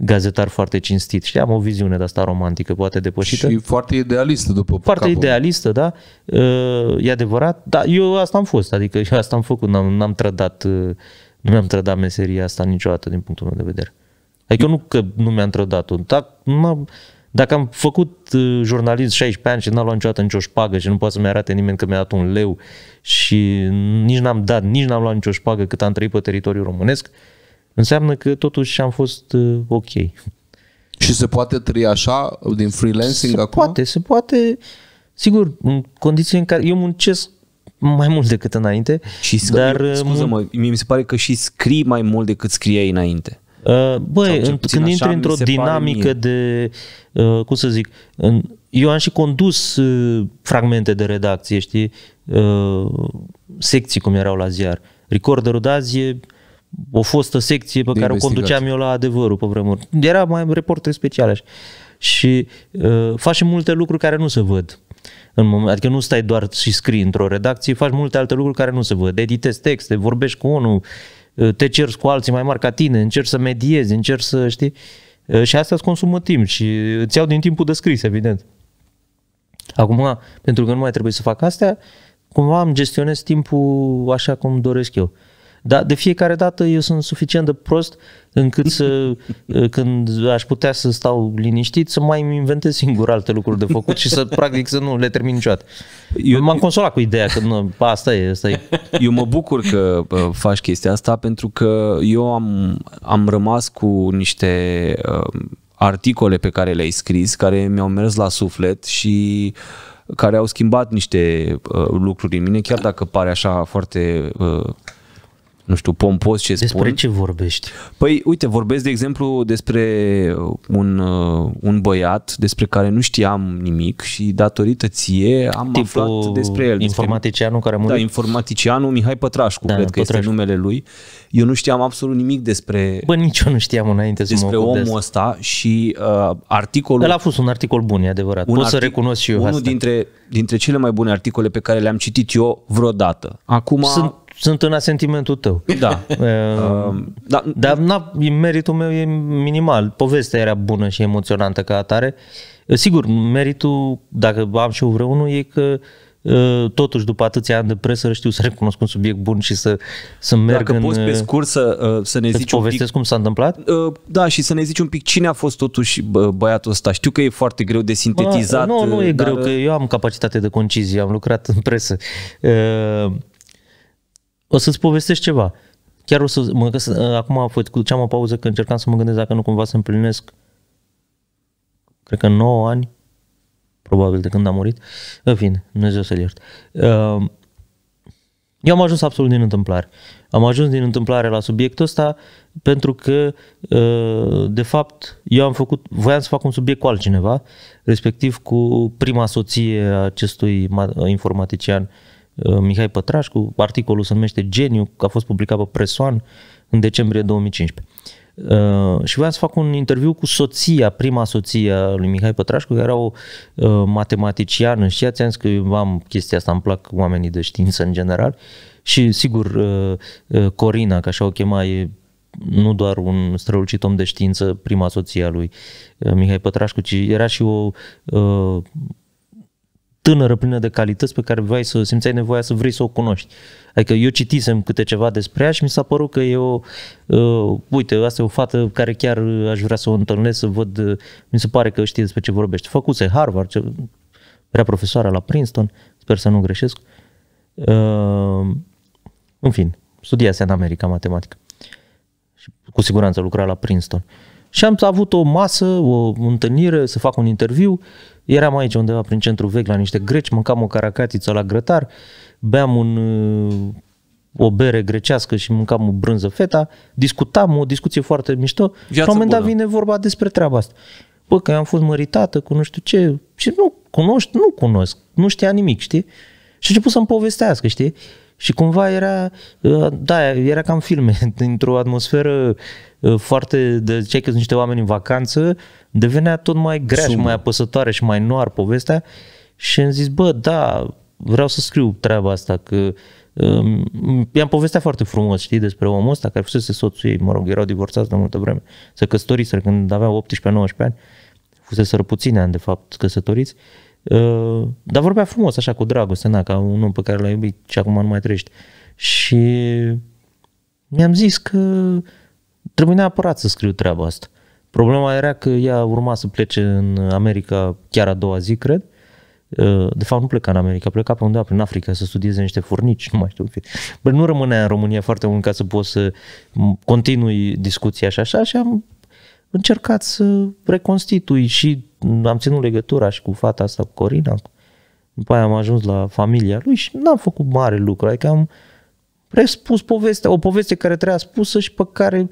gazetar foarte cinstit. Și am o viziune de asta romantică, poate depășită. Și foarte idealistă după Foarte capul. idealistă, da. Uh, e adevărat. Dar eu asta am fost, adică eu asta am făcut, n-am, n-am trădat, uh, nu mi-am trădat meseria asta niciodată din punctul meu de vedere. Adică nu că nu mi-am trădat-o, dar n-am, dacă am făcut uh, jurnalist 16 ani și n-am luat niciodată nicio șpagă și nu poate să-mi arate nimeni că mi-a dat un leu și nici n-am dat, nici n-am luat nicio șpagă cât am trăit pe teritoriul românesc, uh, înseamnă că totuși am fost uh, ok. Și se poate trăi așa din freelancing se acum? poate, se poate. Sigur, în condiții în care eu muncesc mai mult decât înainte. Și dar, uh, scuză-mă, mi se pare că și scrii mai mult decât scriei înainte. Uh, băi, când intri într-o dinamică de, uh, cum să zic, în, eu am și condus uh, fragmente de redacție, știi, secții cum erau la ziar. Recorderul de azi e o fostă secție pe de care o conduceam eu la adevărul pe vremuri. Era mai reporter special așa. Și uh, faci multe lucruri care nu se văd. În moment, adică nu stai doar și scrii într-o redacție, faci multe alte lucruri care nu se văd. Editezi texte, vorbești cu unul, uh, te ceri cu alții mai mari ca tine, încerci să mediezi, încerci să, știi, uh, și asta îți consumă timp și îți iau din timpul de scris, evident. Acum, pentru că nu mai trebuie să fac astea, cumva îmi gestionez timpul așa cum doresc eu. Uh, dar de fiecare dată eu sunt suficient de prost încât să, uh, când aș putea să stau liniștit, să mai inventez singur alte lucruri de făcut și să, practic, să nu le termin niciodată. Eu m-am consolat cu ideea că nu, asta e, asta e. Eu mă bucur că uh, faci chestia asta pentru că eu am, am rămas cu niște uh, articole pe care le-ai scris, care mi-au mers la suflet și care au schimbat niște uh, lucruri în mine, chiar dacă pare așa foarte... Uh, nu știu, pompos ce despre spun. Despre ce vorbești? Păi, uite, vorbesc, de exemplu, despre un, uh, un băiat despre care nu știam nimic și datorită ție am Tipul aflat despre el. informaticianul despre... care a murit? Da, informaticianul Mihai Pătrașcu, da, cred că Pătrașcu. este numele lui. Eu nu știam absolut nimic despre... Bă, nici eu nu știam înainte să Despre mă omul ăsta și uh, articolul... El a fost un articol bun, e adevărat. Un Pot artic... să recunosc și eu Unul asta. dintre, dintre cele mai bune articole pe care le-am citit eu vreodată. Acum... Sunt sunt în asentimentul tău. Da. Uh, da dar na, meritul meu e minimal. Povestea era bună și emoționantă ca atare. Sigur, meritul, dacă am și eu vreunul, e că totuși după atâția ani de presă știu să recunosc un subiect bun și să, să merg Dacă în, poți pe scurt să, să ne zici povestesc un pic, cum s-a întâmplat? Da, și să ne zici un pic cine a fost totuși băiatul ăsta. Știu că e foarte greu de sintetizat. Ba, nu, nu e dar... greu, că eu am capacitate de concizie, am lucrat în presă o să-ți povestesc ceva. Chiar o să mă găsesc, ă, acum a fost, făceam o pauză că încercam să mă gândesc dacă nu cumva să împlinesc cred că 9 ani probabil de când a murit. În fine, Dumnezeu să-l iert. Ă, eu am ajuns absolut din întâmplare. Am ajuns din întâmplare la subiectul ăsta pentru că, ă, de fapt, eu am făcut, voiam să fac un subiect cu altcineva, respectiv cu prima soție a acestui informatician Uh, Mihai Pătrașcu, articolul se numește Geniu, a fost publicat pe Presoan în decembrie 2015. Uh, și voiam să fac un interviu cu soția, prima soție a lui Mihai Pătrașcu, care era o uh, matematiciană și ea ți zis că eu am chestia asta, îmi plac oamenii de știință în general și sigur uh, uh Corina, că așa o chema, e nu doar un strălucit om de știință, prima soție a lui uh, Mihai Pătrașcu, ci era și o tânără, plină de calități pe care vrei să simțeai nevoia să vrei să o cunoști. Adică eu citisem câte ceva despre ea și mi s-a părut că e o, uh, uite, asta e o fată care chiar uh, aș vrea să o întâlnesc, să văd, uh, mi se pare că știe despre ce vorbește. Făcuse Harvard, ce, era profesoară la Princeton, sper să nu greșesc. Uh, în fin, studiase în America matematică și cu siguranță lucra la Princeton. Și am avut o masă, o întâlnire, să fac un interviu Eram aici undeva prin centru vechi la niște greci, mâncam o caracatiță la grătar, beam un, uh, o bere grecească și mâncam o brânză feta, discutam o discuție foarte mișto Viața și la un moment dat vine vorba despre treaba asta. Bă, că am fost măritată cu nu știu ce și nu cunoști, nu cunosc, nu știa nimic, știi? Și a început să-mi povestească, știi? Și cumva era, uh, da, era cam filme, într-o atmosferă uh, foarte, de cei că sunt niște oameni în vacanță, devenea tot mai grea Sumă. și mai apăsătoare și mai noar povestea și am zis, bă, da, vreau să scriu treaba asta, că um, i-am povestea foarte frumos, știi, despre omul ăsta care fusese soțul ei, mă rog, erau divorțați de multă vreme, să căsătoriseră când aveau 18-19 ani, fusese puține ani, de fapt, căsătoriți, uh, Uh, dar vorbea frumos, așa, cu dragoste, na, ca un om pe care l-a iubit și acum nu mai trăiește. Și mi-am zis că trebuie neapărat să scriu treaba asta. Problema era că ea urma să plece în America chiar a doua zi, cred. Uh, de fapt, nu pleca în America, pleca pe undeva prin Africa să studieze niște furnici, nu mai știu. Bă, nu rămânea în România foarte mult ca să poți să continui discuția și așa și am încercat să reconstitui și am ținut legătura și cu fata asta, cu Corina, după aia am ajuns la familia lui și n-am făcut mare lucru, adică am respus povestea, o poveste care trebuia spusă și pe care,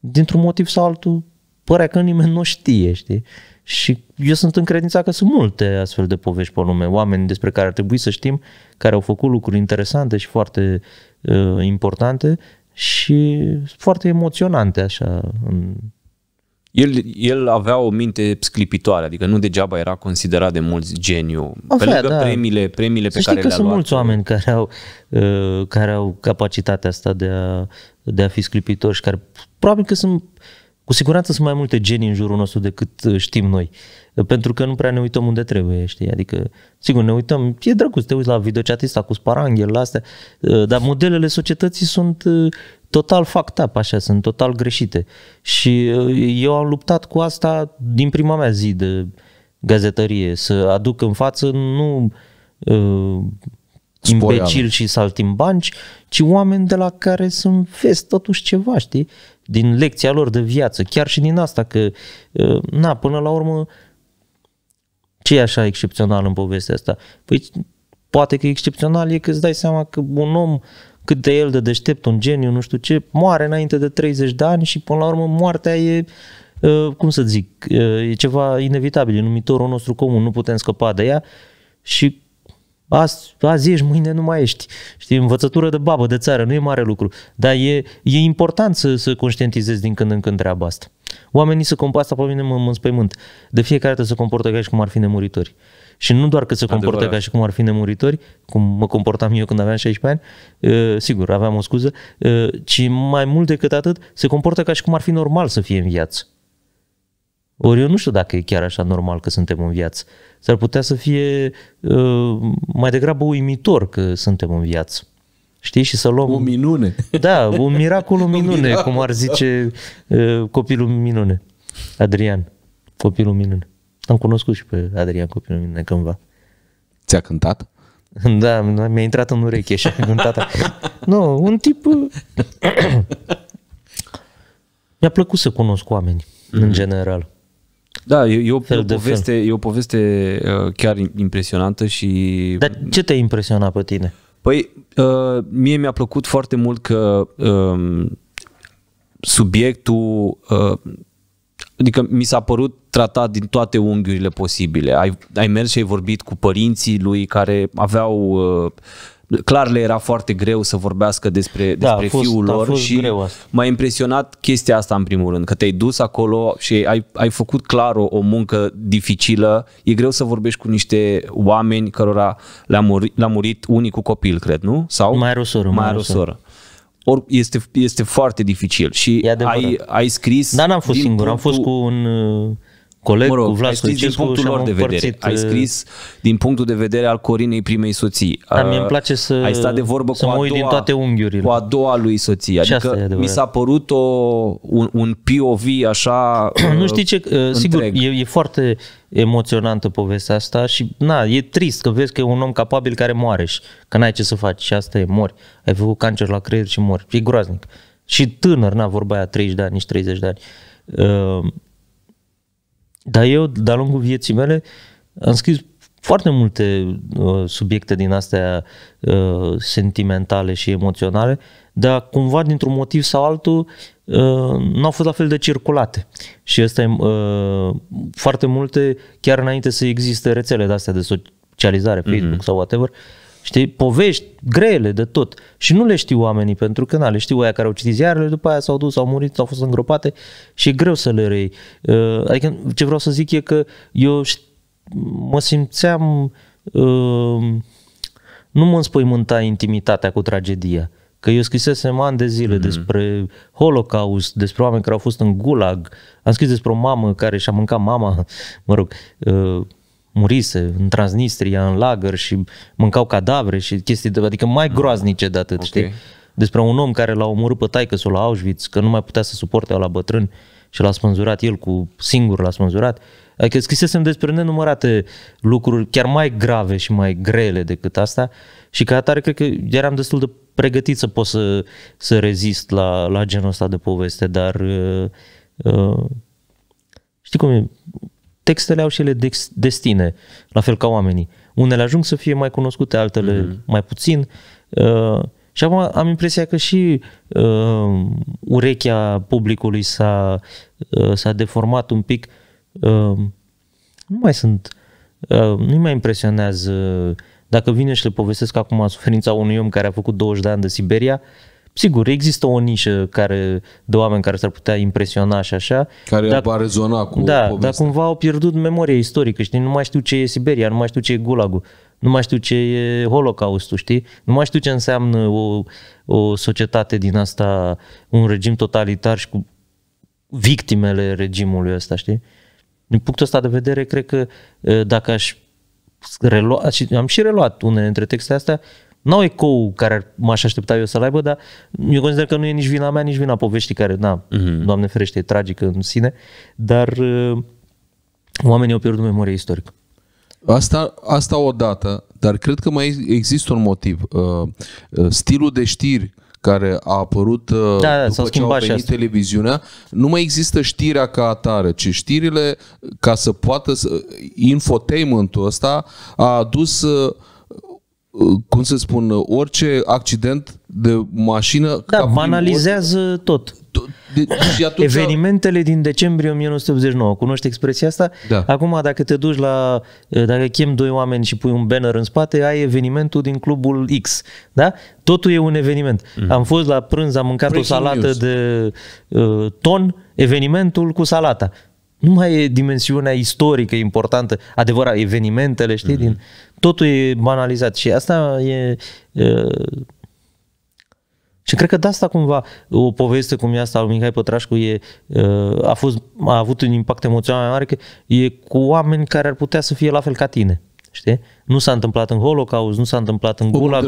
dintr-un motiv sau altul, părea că nimeni nu știe, știi? Și eu sunt încredințat că sunt multe astfel de povești pe lume, oameni despre care ar trebui să știm, care au făcut lucruri interesante și foarte uh, importante și foarte emoționante așa în el, el avea o minte sclipitoare, adică nu degeaba era considerat de mulți geniu. O pe lângă da. premiile, premiile pe care le-a sunt mulți uh, oameni care au, uh, care au capacitatea asta de a, de a fi sclipitori și care probabil că sunt cu siguranță sunt mai multe genii în jurul nostru decât uh, știm noi, uh, pentru că nu prea ne uităm unde trebuie, știi, adică, sigur, ne uităm, e drăguț, te uiți la videochatista cu sparanghel, la astea, dar modelele societății sunt total fucked up, așa, sunt total greșite. Și uh, eu am luptat cu asta din prima mea zi de gazetărie, să aduc în față nu uh, imbecil și saltimbanci, ci oameni de la care să vezi totuși ceva, știi? Din lecția lor de viață, chiar și din asta, că, uh, na, până la urmă, ce e așa excepțional în povestea asta? Păi, poate că excepțional e că îți dai seama că un om uh, cât de el de deștept, un geniu, nu știu ce, moare înainte de 30 de ani și până la urmă moartea e, ă, cum să zic, ă, e ceva inevitabil, e numitorul nostru comun, nu putem scăpa de ea și azi, azi ești, mâine nu mai ești. Știi, învățătură de babă, de țară, nu e mare lucru. Dar e, e important să, să conștientizezi din când în când treaba asta. Oamenii se comportă, asta pe mine mă, mă înspăimânt. De fiecare dată se comportă ca și cum ar fi nemuritori. Uh, și nu doar că se comportă ca și cum ar fi nemuritori, cum mă comportam eu când aveam 16 ani, uh, sigur, aveam o scuză, uh, ci mai mult decât atât, se comportă ca și cum ar fi normal să fie în viață. Ori eu nu știu dacă e chiar așa normal că suntem în viață. S-ar putea să fie uh, mai degrabă uimitor că suntem în viață. Știi? Și să luăm... O minune. Da, un miracol, o minune, un miracol. cum ar zice copilul minune. Adrian, copilul minune. Am cunoscut și pe Adrian copilul mine cândva. Ți-a cântat? Da, da, mi-a intrat în ureche și a cântat. nu, un tip... Uh, mi-a plăcut să cunosc oameni, mm-hmm. în mhm. general. Da, e, e, o, fel e, o poveste, fel. e o poveste uh, chiar impresionantă și... Dar ce te a impresionat pe tine? Păi, uh, mie mi-a plăcut foarte mult că uh, subiectul... Uh, adică mi s-a părut tratat din toate unghiurile posibile. Ai, ai mers și ai vorbit cu părinții lui care aveau... Uh, clar le era foarte greu să vorbească despre, da, despre da, fost, fiul lor și m-a impresionat chestia asta în primul rând, că te-ai dus acolo și ai, ai făcut clar o, o muncă dificilă, e greu să vorbești cu niște oameni cărora le-a murit, le murit unii cu copil, cred, nu? Sau? Mai are o soră. Mai are o soră. Or, este, este foarte dificil și ai, ai scris... Dar n-am fost singur, punctul... am fost cu un... Uh coleg mă rog, cu Vlad Stoicescu din punctul lor de vedere. Împărțit... Ai uh, scris din punctul de vedere al Corinei primei soții. Dar mi uh, place să Ai stat de vorbă cu, a doua, din toate unghiurile. cu a doua lui soție. Adică mi s-a părut o, un, un POV așa Nu știi ce, uh, întreg. sigur, e, e foarte emoționantă povestea asta și na, e trist că vezi că e un om capabil care moare și că n-ai ce să faci și asta e, mori. Ai făcut cancer la creier și mori. E groaznic. Și tânăr, na, vorba aia, 30 de ani, nici 30 de ani. Uh, dar eu, de-a lungul vieții mele, am scris foarte multe uh, subiecte din astea uh, sentimentale și emoționale, dar cumva, dintr-un motiv sau altul, uh, nu au fost la fel de circulate. Și asta e uh, foarte multe, chiar înainte să existe rețele de astea de socializare, mhm. Facebook mm-hmm. sau whatever, uh, Știi, povești grele de tot. Și nu le știu oamenii, pentru că na, le știu aia care au citit ziarele, după aia s-au dus, au murit, au fost îngropate și e greu să le rei. Uh, adică ce vreau să zic e că eu mă simțeam... Uh, nu mă înspăimânta intimitatea cu tragedia. Că eu scrisesem ani de zile mm-hmm. despre Holocaust, despre oameni care au fost în gulag. Am scris despre o mamă care și-a mâncat mama, mă rog, uh, murise în Transnistria, în lagăr și mâncau cadavre și chestii, de, adică mai mm. groaznice de atât, okay. știi? Despre un om care l-a omorât pe taică la Auschwitz, că nu mai putea să suporte la bătrân și l-a spânzurat el cu singur l-a spânzurat. Adică scrisesem despre nenumărate lucruri chiar mai grave și mai grele decât asta și ca atare cred că eram destul de pregătit să pot să, să rezist la, la genul ăsta de poveste, dar uh, uh, știi cum e? textele au și ele destine, la fel ca oamenii. Unele ajung să fie mai cunoscute, altele mm-hmm. mai puțin. Uh, și acum am impresia că și uh, urechea publicului s-a, uh, s-a deformat un pic. Uh, nu mai sunt, uh, nu mai impresionează. Dacă vine și le povestesc acum suferința unui om care a făcut 20 de ani de Siberia, uh, Sigur, există o nișă care, de oameni care s-ar putea impresiona și așa. Care dar, va rezona cu Da, povestea. dar cumva au pierdut memoria istorică, știi? Nu mai știu ce e Siberia, nu mai știu ce e Gulagul, nu mai știu ce e Holocaustul, știi? Nu mai știu ce înseamnă o, o societate din asta, un regim totalitar și cu victimele regimului ăsta, știi? Din punctul ăsta de vedere, cred că ă, dacă aș relua, și am și reluat unele dintre textele astea, nu au ecou care m-aș aștepta eu să-l aibă, dar eu consider că nu e nici vina mea, nici vina poveștii care, na, uh-huh. Doamne ferește, e tragică în sine, dar uh, oamenii au pierdut memoria istorică. Asta, asta odată, dar cred că mai există un motiv. Uh, uh stilul de știri care a apărut uh, da, da, după ce au venit televiziunea, nu mai există știrea ca atare, ci știrile, ca să poată, să, infotainmentul ăsta a adus uh, cum să spun, orice accident de mașină... Da, banalizează ori... tot. De, și atunci... Evenimentele din decembrie 1989, cunoști expresia asta? Da. Acum, dacă te duci la... Eh, dacă chem doi oameni și pui un banner în spate, ai evenimentul din clubul X, da? Totul e un eveniment. Mm. Am fost la prânz, am mâncat Breaking o salată news. de uh, ton, evenimentul cu salata. Nu mai e dimensiunea istorică importantă, adevărat, evenimentele, știi, mm-hmm. din, mhm. totul e banalizat și asta e, e și cred că de asta cumva o poveste cum e asta al Mihai Pătrașcu e, a, fost, a avut un impact emoțional mare că e cu oameni care ar putea să fie la fel ca tine. Știi? Nu s-a întâmplat în Holocaust, nu s-a întâmplat în Gulag.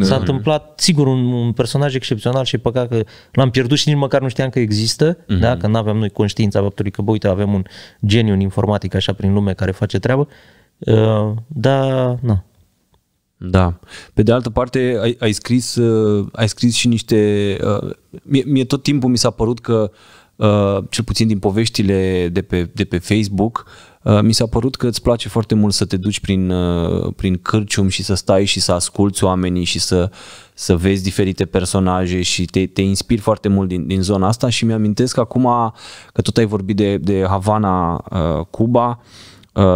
S-a da. întâmplat, sigur, un, un personaj excepțional și păcat că l-am pierdut și nici măcar nu știam că există, uh-huh. da? că nu aveam noi conștiința faptului că, bă, uite, avem un geniu în informatică așa prin lume care face treabă. Uh, da, nu. da. Pe de altă parte, ai, ai, scris, uh, ai scris și niște... Uh, mie, mie tot timpul mi s-a părut că, uh, cel puțin din poveștile de pe, de pe Facebook, uh, Uh, mi s-a părut că îți place foarte mult să te duci prin, uh, prin cârcium și să stai și să asculți oamenii și să, să vezi diferite personaje și te, te inspiri foarte mult din, din zona asta și mi-amintesc acum că tot ai vorbit de, de Havana, uh, Cuba,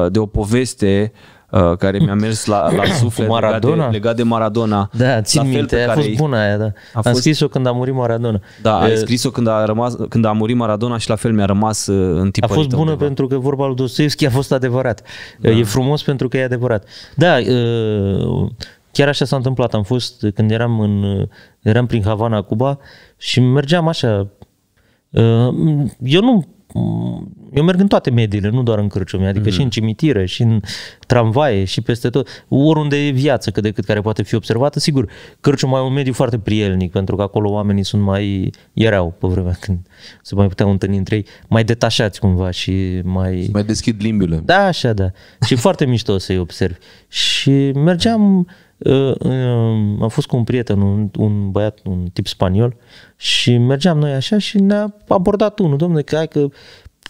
de o poveste Uh, care mi-a mers la, la suflet Maradona? Legat, de, legat de Maradona. Da, țin la minte, a fost bună aia, da. A am scris-o când a murit Maradona. Da, e... scris-o când a, rămas, când a murit Maradona și la fel mi-a rămas în uh, tipărit. A fost bună undeva. pentru că vorba lui Dostoevski a fost adevărat. Da. E frumos pentru că e adevărat. Da, uh, chiar așa s-a întâmplat. Am fost, când eram, în, eram prin Havana, Cuba și mergeam așa. Eu nu eu merg în toate mediile, nu doar în cârciumi, adică mm-hmm. și în cimitire, și în tramvaie, și peste tot, oriunde e viață cât de cât care poate fi observată, sigur, Cârciuma e un mediu foarte prielnic, pentru că acolo oamenii sunt mai, erau pe vremea când se mai puteau întâlni între ei, mai detașați cumva și mai... Mai deschid limbile. Da, așa, da. Și foarte mișto să-i observi. Și mergeam, uh, uh, am fost cu un prieten, un, un băiat, un tip spaniol, și mergeam noi așa și ne-a abordat unul, domnule, că hai că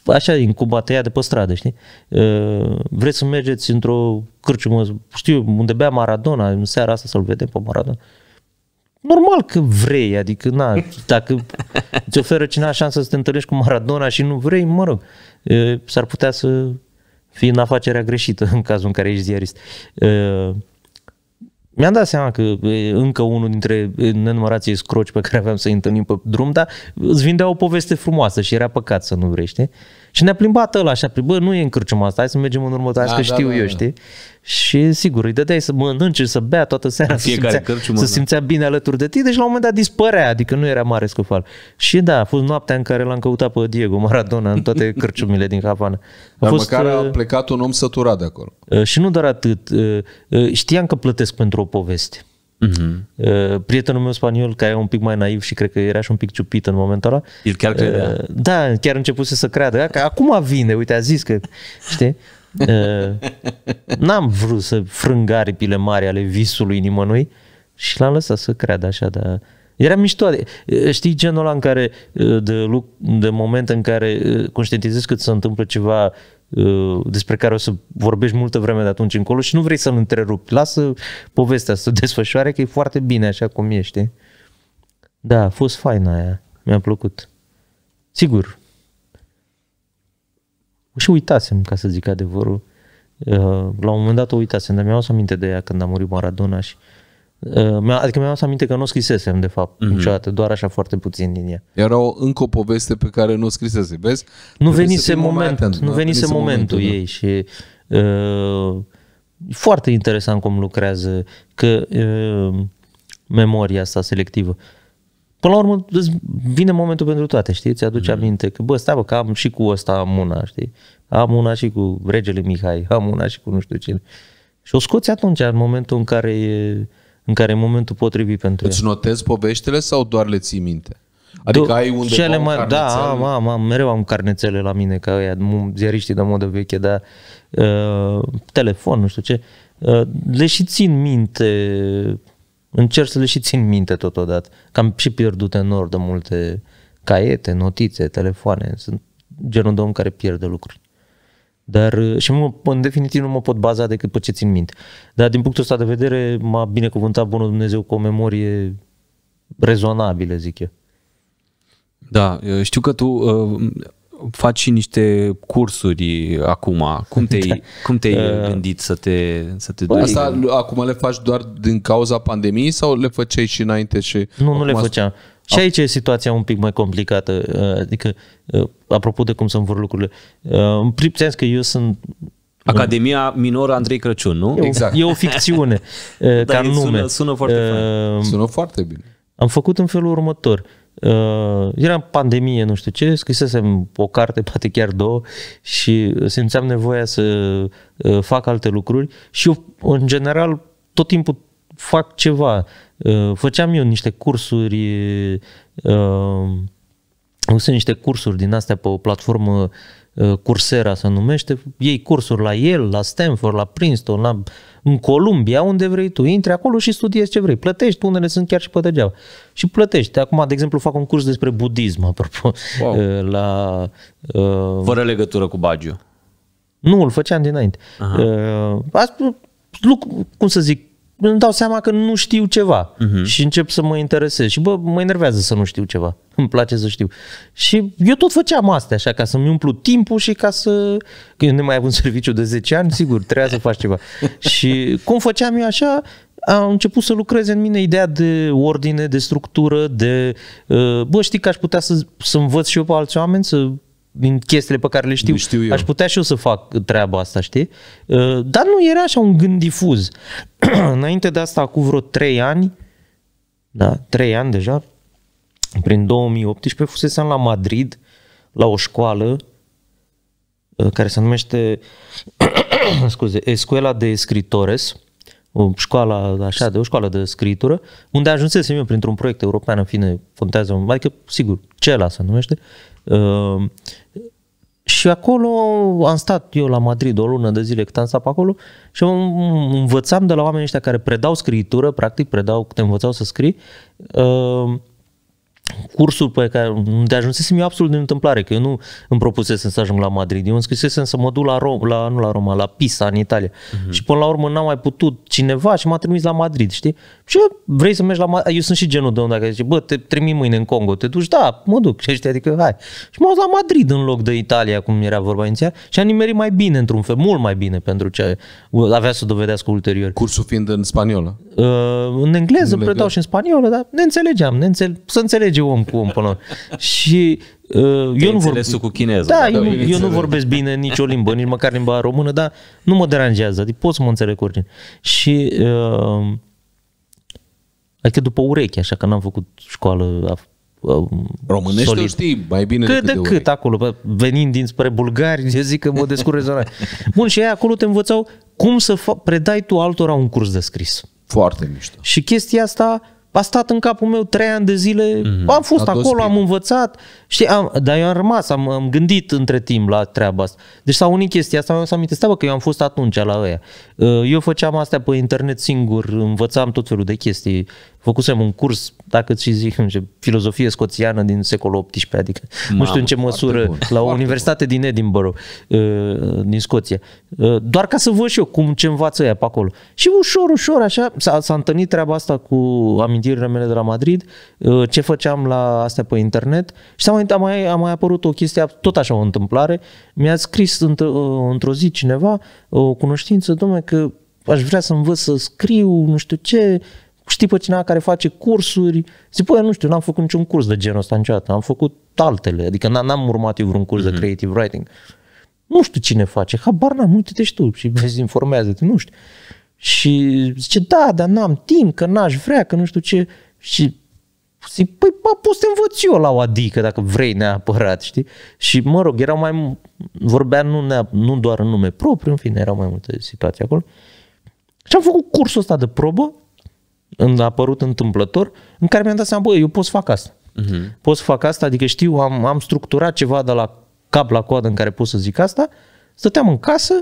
așa, din cuba de pe stradă, știi? Ă, vreți să mergeți într-o cârciumă, știu, unde bea Maradona, în seara asta să-l vedem pe Maradona. Normal că vrei, adică, na, dacă îți oferă cineva șansa să te întâlnești cu Maradona și nu vrei, mă rog, ă, s-ar putea să fii în afacerea greșită în cazul în care ești ziarist. Ă, mi-am dat seama că încă unul dintre nenumărații scroci pe care aveam să-i întâlnim pe drum, dar îți vindea o poveste frumoasă și era păcat să nu vrește. Și ne-a plimbat ăla așa, bă, nu e în cârciuma asta, hai să mergem în următoarea, da, că da, știu da, eu, da. știi? Și sigur, îi dădeai să mănânce, să bea toată seara, să simțea, cârciumă, să da. simțea bine alături de tine Deci la un moment dat dispărea, adică nu era mare scufal. Și da, a fost noaptea în care l-am căutat pe Diego Maradona în toate cârciumile din Havana. A Dar fost, măcar a uh, plecat un om săturat de acolo. Uh, și nu doar atât, uh, știam că plătesc pentru o poveste. Uh-huh. Prietenul meu spaniol, care e un pic mai naiv și cred că era și un pic ciupit în momentul ăla. El chiar credea. Uh, da. da, chiar începuse să creadă. Că acum vine, uite, a zis că, știi? Uh, n-am vrut să frâng aripile mari ale visului nimănui și l-am lăsat să creadă așa, dar era mișto. Uh, știi genul ăla în care, de, de moment în care conștientizezi că ți se întâmplă ceva Uh, despre care o să vorbești multă vreme de atunci încolo și nu vrei să-l întrerupi. Lasă povestea să desfășoare că e foarte bine așa cum ești. Da, a fost faina aia. Mi-a plăcut. Sigur. Și uitasem, ca să zic adevărul. Uh, la un moment dat o uitasem, dar mi-am să aminte de ea când a murit Maradona și uh, Uh, adică mi-am aminte că nu o scrisesem, de fapt, uh-huh. niciodată, doar așa foarte puțin din ea. Era o, încă o poveste pe care nu o scrisese, vezi? Nu venise, moment, moment, nu da, venise momentul, momentul da. ei și uh, foarte interesant cum lucrează că uh, memoria asta selectivă. Până la urmă îți vine momentul pentru toate, știi? Ți aduce uh-huh. aminte că, bă, stai bă, că am și cu ăsta am una, știi? Am una și cu regele Mihai, am una și cu nu știu cine. Și o scoți atunci, în momentul în care e, în care e momentul potrivit pentru Îți el. notezi poveștile sau doar le ții minte? Adică Do- ai undeva cele mai, un Da, am, am, am, mereu am carnețele la mine, ca ăia, ziariștii de modă veche, dar uh, telefon, nu știu ce. Uh, le și țin minte, încerc să le și țin minte totodată. Cam și pierdut în de multe caiete, notițe, telefoane. Sunt genul de om care pierde lucruri. Dar, uh, și mă, în definitiv nu mă pot baza decât pe ce țin minte. Dar din punctul ăsta de vedere m-a binecuvântat Bunul Dumnezeu cu o memorie rezonabilă, zic eu. Da, uh, știu că tu uh, faci și niște cursuri uh, acum. Cum te-ai, da. cum te-ai gândit să te, să te duci? Asta acum le faci doar din cauza pandemiei sau le făceai și înainte? Și nu, nu le făceam. Și aici e situația un pic mai complicată, uh, adică, uh, apropo de cum sunt vor lucrurile. Uh, în prim, că eu sunt Academia Minoră Andrei Crăciun, nu? Exact. E o ficțiune, ca Dar nume. Sună, sună foarte uh, Sună foarte bine. Am făcut în felul următor. Uh, era pandemie, nu știu ce, scrisesem o carte, poate chiar două și simțeam nevoia să uh, fac alte lucruri și eu, în general, tot timpul fac ceva. Ă, făceam eu niște cursuri, ă, sunt niște cursuri din astea pe o platformă ă, Coursera se numește, iei cursuri la el, la Stanford, la Princeton, la, în Columbia, unde vrei tu. Intri acolo și studiezi ce vrei. Plătești, unele sunt chiar și pe degeaba. Și plătești. Acum, de exemplu, fac un curs despre budism, apropo. Wow. La, uh, Fără legătură cu Bagiu. Nu, îl făceam dinainte. Uh, lucru, cum să zic, îmi dau seama că nu știu ceva uh-huh. și încep să mă interesez și bă, mă enervează să nu știu ceva, îmi place să știu. Și eu tot făceam asta așa, ca să-mi umplu timpul și ca să... Că eu nu mai avut serviciu de 10 ani, sigur, trebuia să faci ceva. și cum făceam eu așa, a început să lucreze în mine ideea de ordine, de structură, de... Uh, bă, știi că aș putea să, să învăț și eu pe alți oameni, să din chestiile pe care le știu, știu eu. aș putea și eu să fac treaba asta, știi? Uh, dar nu era așa un gând difuz. Înainte de asta, cu vreo trei ani, da, trei ani deja, prin 2018, fusesem la Madrid, la o școală uh, care se numește scuze, Escuela de Escritores, o școală, așa, de o școală de scritură, unde ajunsesem eu printr-un proiect european, în fine, contează, adică, sigur, Ce la se numește, Uh, și acolo am stat eu la Madrid o lună de zile cât am stat pe acolo și învățam de la oamenii ăștia care predau scritură, practic predau, te învățau să scrii, uh, cursul pe care de ajunsesem eu absolut din întâmplare, că eu nu îmi propusesem să ajung la Madrid, eu îmi scrisesem să mă duc la, Rom, la, nu la Roma, la Pisa, în Italia. Uh-huh. Și până la urmă n-am mai putut cineva și m-a trimis la Madrid, știi? Și eu, vrei să mergi la Madrid? Eu sunt și genul de om dacă zice, bă, te trimit mâine în Congo, te duci? Da, mă duc, și adică hai. Și m-am dus la Madrid în loc de Italia, cum era vorba inițial, și am nimerit mai bine, într-un fel, mult mai bine pentru ce avea să dovedească ulterior. Cursul fiind în spaniolă? Uh, în engleză, în predau și în spaniolă, dar ne înțelegeam, ne înțe. să înțelegem merge om cu om până Și uh, eu nu vorbesc... cu chinez. Da, da, eu, da, eu nu vorbesc bine nicio limbă, nici măcar limba română, dar nu mă deranjează. Adică pot să mă înțeleg cu oricine. Și... Uh, adică după ureche, așa că n-am făcut școală Românești solid. o știi mai bine cât decât de, cât de acolo, venind dinspre bulgari, eu zic că mă descurc Bun, și aia acolo te învățau cum să fa- predai tu altora un curs de scris. Foarte mișto. Și chestia asta a stat în capul meu trei ani de zile, mm-hmm. am fost a acolo, am învățat, și am, dar eu am rămas, am, am gândit între timp la treaba asta. Deci s-a unit chestia asta, mi-am să aminte, stai bă, că eu am fost atunci la ăia. Uh, eu făceam astea pe internet singur, învățam tot felul de chestii, făcusem un curs, dacă ți zic, filozofie scoțiană din secolul XVIII, adică Mamă, nu știu în ce măsură, bun, la o universitate bun. din Edinburgh, uh, din Scoția, uh, doar ca să văd și eu cum ce învață ea pe acolo. Și ușor, ușor, așa, s-a, s-a întâlnit treaba asta cu amintirile mele de la Madrid, uh, ce făceam la astea pe internet și s-a mai, a mai, a mai apărut o chestie, tot așa o întâmplare, mi-a scris într- într-o zi cineva, o cunoștință, domnule, că aș vrea să învăț să scriu, nu știu ce, știi pe cineva care face cursuri, zic, păi, nu știu, n-am făcut niciun curs de genul ăsta niciodată, am făcut altele, adică n-am urmat eu vreun curs mm-hmm. de mhm. creative writing. Nu știu cine face, habar n-am, uite-te și tu și vezi, informează-te, nu știu. Și zice, da, dar n-am timp, că n-aș vrea, că nu știu ce. Și zic, păi, bă, pot să învăț eu la o adică, dacă vrei neapărat, știi? Și, mă rog, erau mai, vorbea nu, neap- nu doar în nume propriu, în fine, erau mai multe situații acolo. Și am făcut cursul ăsta de probă a apărut întâmplător, în care mi-am dat seama, bă, eu pot să fac asta. Uh-huh. Pot să fac asta, adică știu, am, am structurat ceva de la cap la coadă în care pot să zic asta, stăteam în casă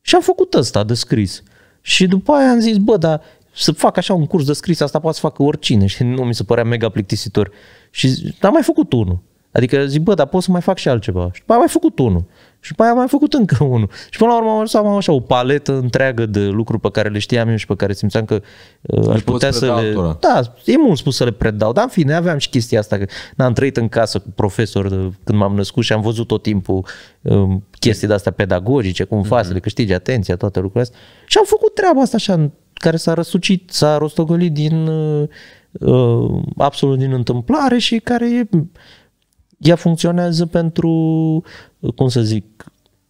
și am făcut asta de scris. Și după aia am zis, bă, dar să fac așa un curs de scris, asta poate să facă oricine și nu mi se părea mega plictisitor. Și am mai făcut unul. Adică zic, bă, dar pot să mai fac și altceva. Și am mai făcut unul. Și după aia am mai făcut încă unul. Și până la urmă am am așa o paletă întreagă de lucruri pe care le știam eu și pe care simțeam că uh, aș putea să le... Altora. Da, e mult spus să le predau, dar în fine aveam și chestia asta. Că n-am trăit în casă cu profesor de, uh, când m-am născut și am văzut tot timpul um, chestii de-astea pedagogice, cum mm-hmm. să le câștigi atenția, toate lucrurile astea. Și am făcut treaba asta așa, care s-a răsucit, s-a rostogolit din... Uh, uh absolut din întâmplare și care e ea funcționează pentru, cum să zic,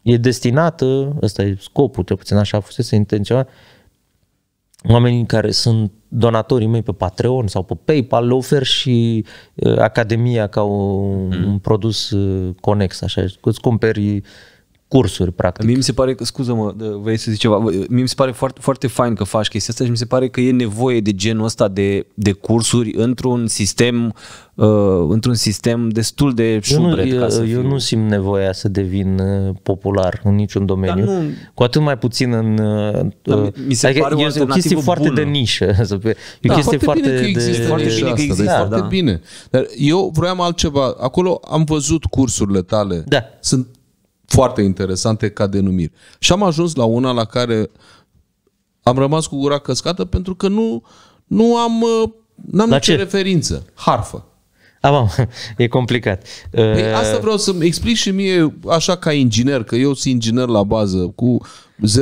e destinată, ăsta e scopul, cel puțin așa a fost să intenționat, oamenii care sunt donatorii mei pe Patreon sau pe PayPal, le ofer și uh, Academia ca o, mm. un produs uh, conex, așa, îți cumperi uh, cursuri, practic. Mie mi se pare că, scuză-mă, vrei să zic ceva, mie mi se pare foarte, foarte fain că faci chestia asta și mi se pare că e nevoie de genul ăsta de, de cursuri într-un sistem uh, într-un sistem destul de șubret. Eu, nu, eu, eu nu simt nevoia să devin uh, popular în niciun domeniu, nu... cu atât mai puțin în... uh, da, mi uh, se adică pare o, o chestie bună. foarte de nișă. E da, chestie foarte, bine de... Există, foarte bine că există. Da, da. foarte da. bine. Dar eu vroiam altceva. Acolo am văzut cursurile tale. Da. Sunt foarte interesante ca denumiri. Și am ajuns la una la care am rămas cu gura căscată pentru că nu, nu am uh, n-am nicio ce? referință. Harfă. Am, e complicat. Păi uh, asta vreau să-mi explic și mie așa ca inginer, că eu sunt inginer la bază cu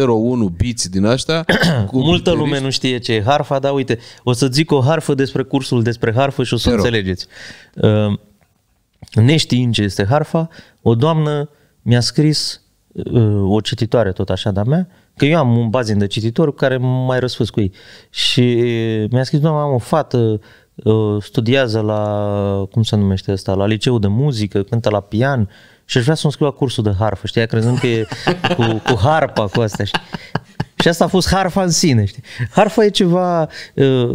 01 biți din astea. cu Multă biteriști. lume nu știe ce e harfa, dar uite, o să zic o harfă despre cursul despre harfă și o să Te înțelegeți. Uh, neștiind ce este harfa, o doamnă uh, mi-a scris uh, o cititoare tot așa de-a mea, că eu am un bazin de cititori m care mai răspuns cu ei. Și mi-a scris, doamne, am o fată, uh, studiază la, cum se numește asta, la liceu de muzică, cântă la pian și aș vrea să-mi scriu la cursul de harfă, știi, crezând că e cu, cu harpa, cu astea, știi? Și asta a fost harfa în sine, știi? Harfa e ceva, uh,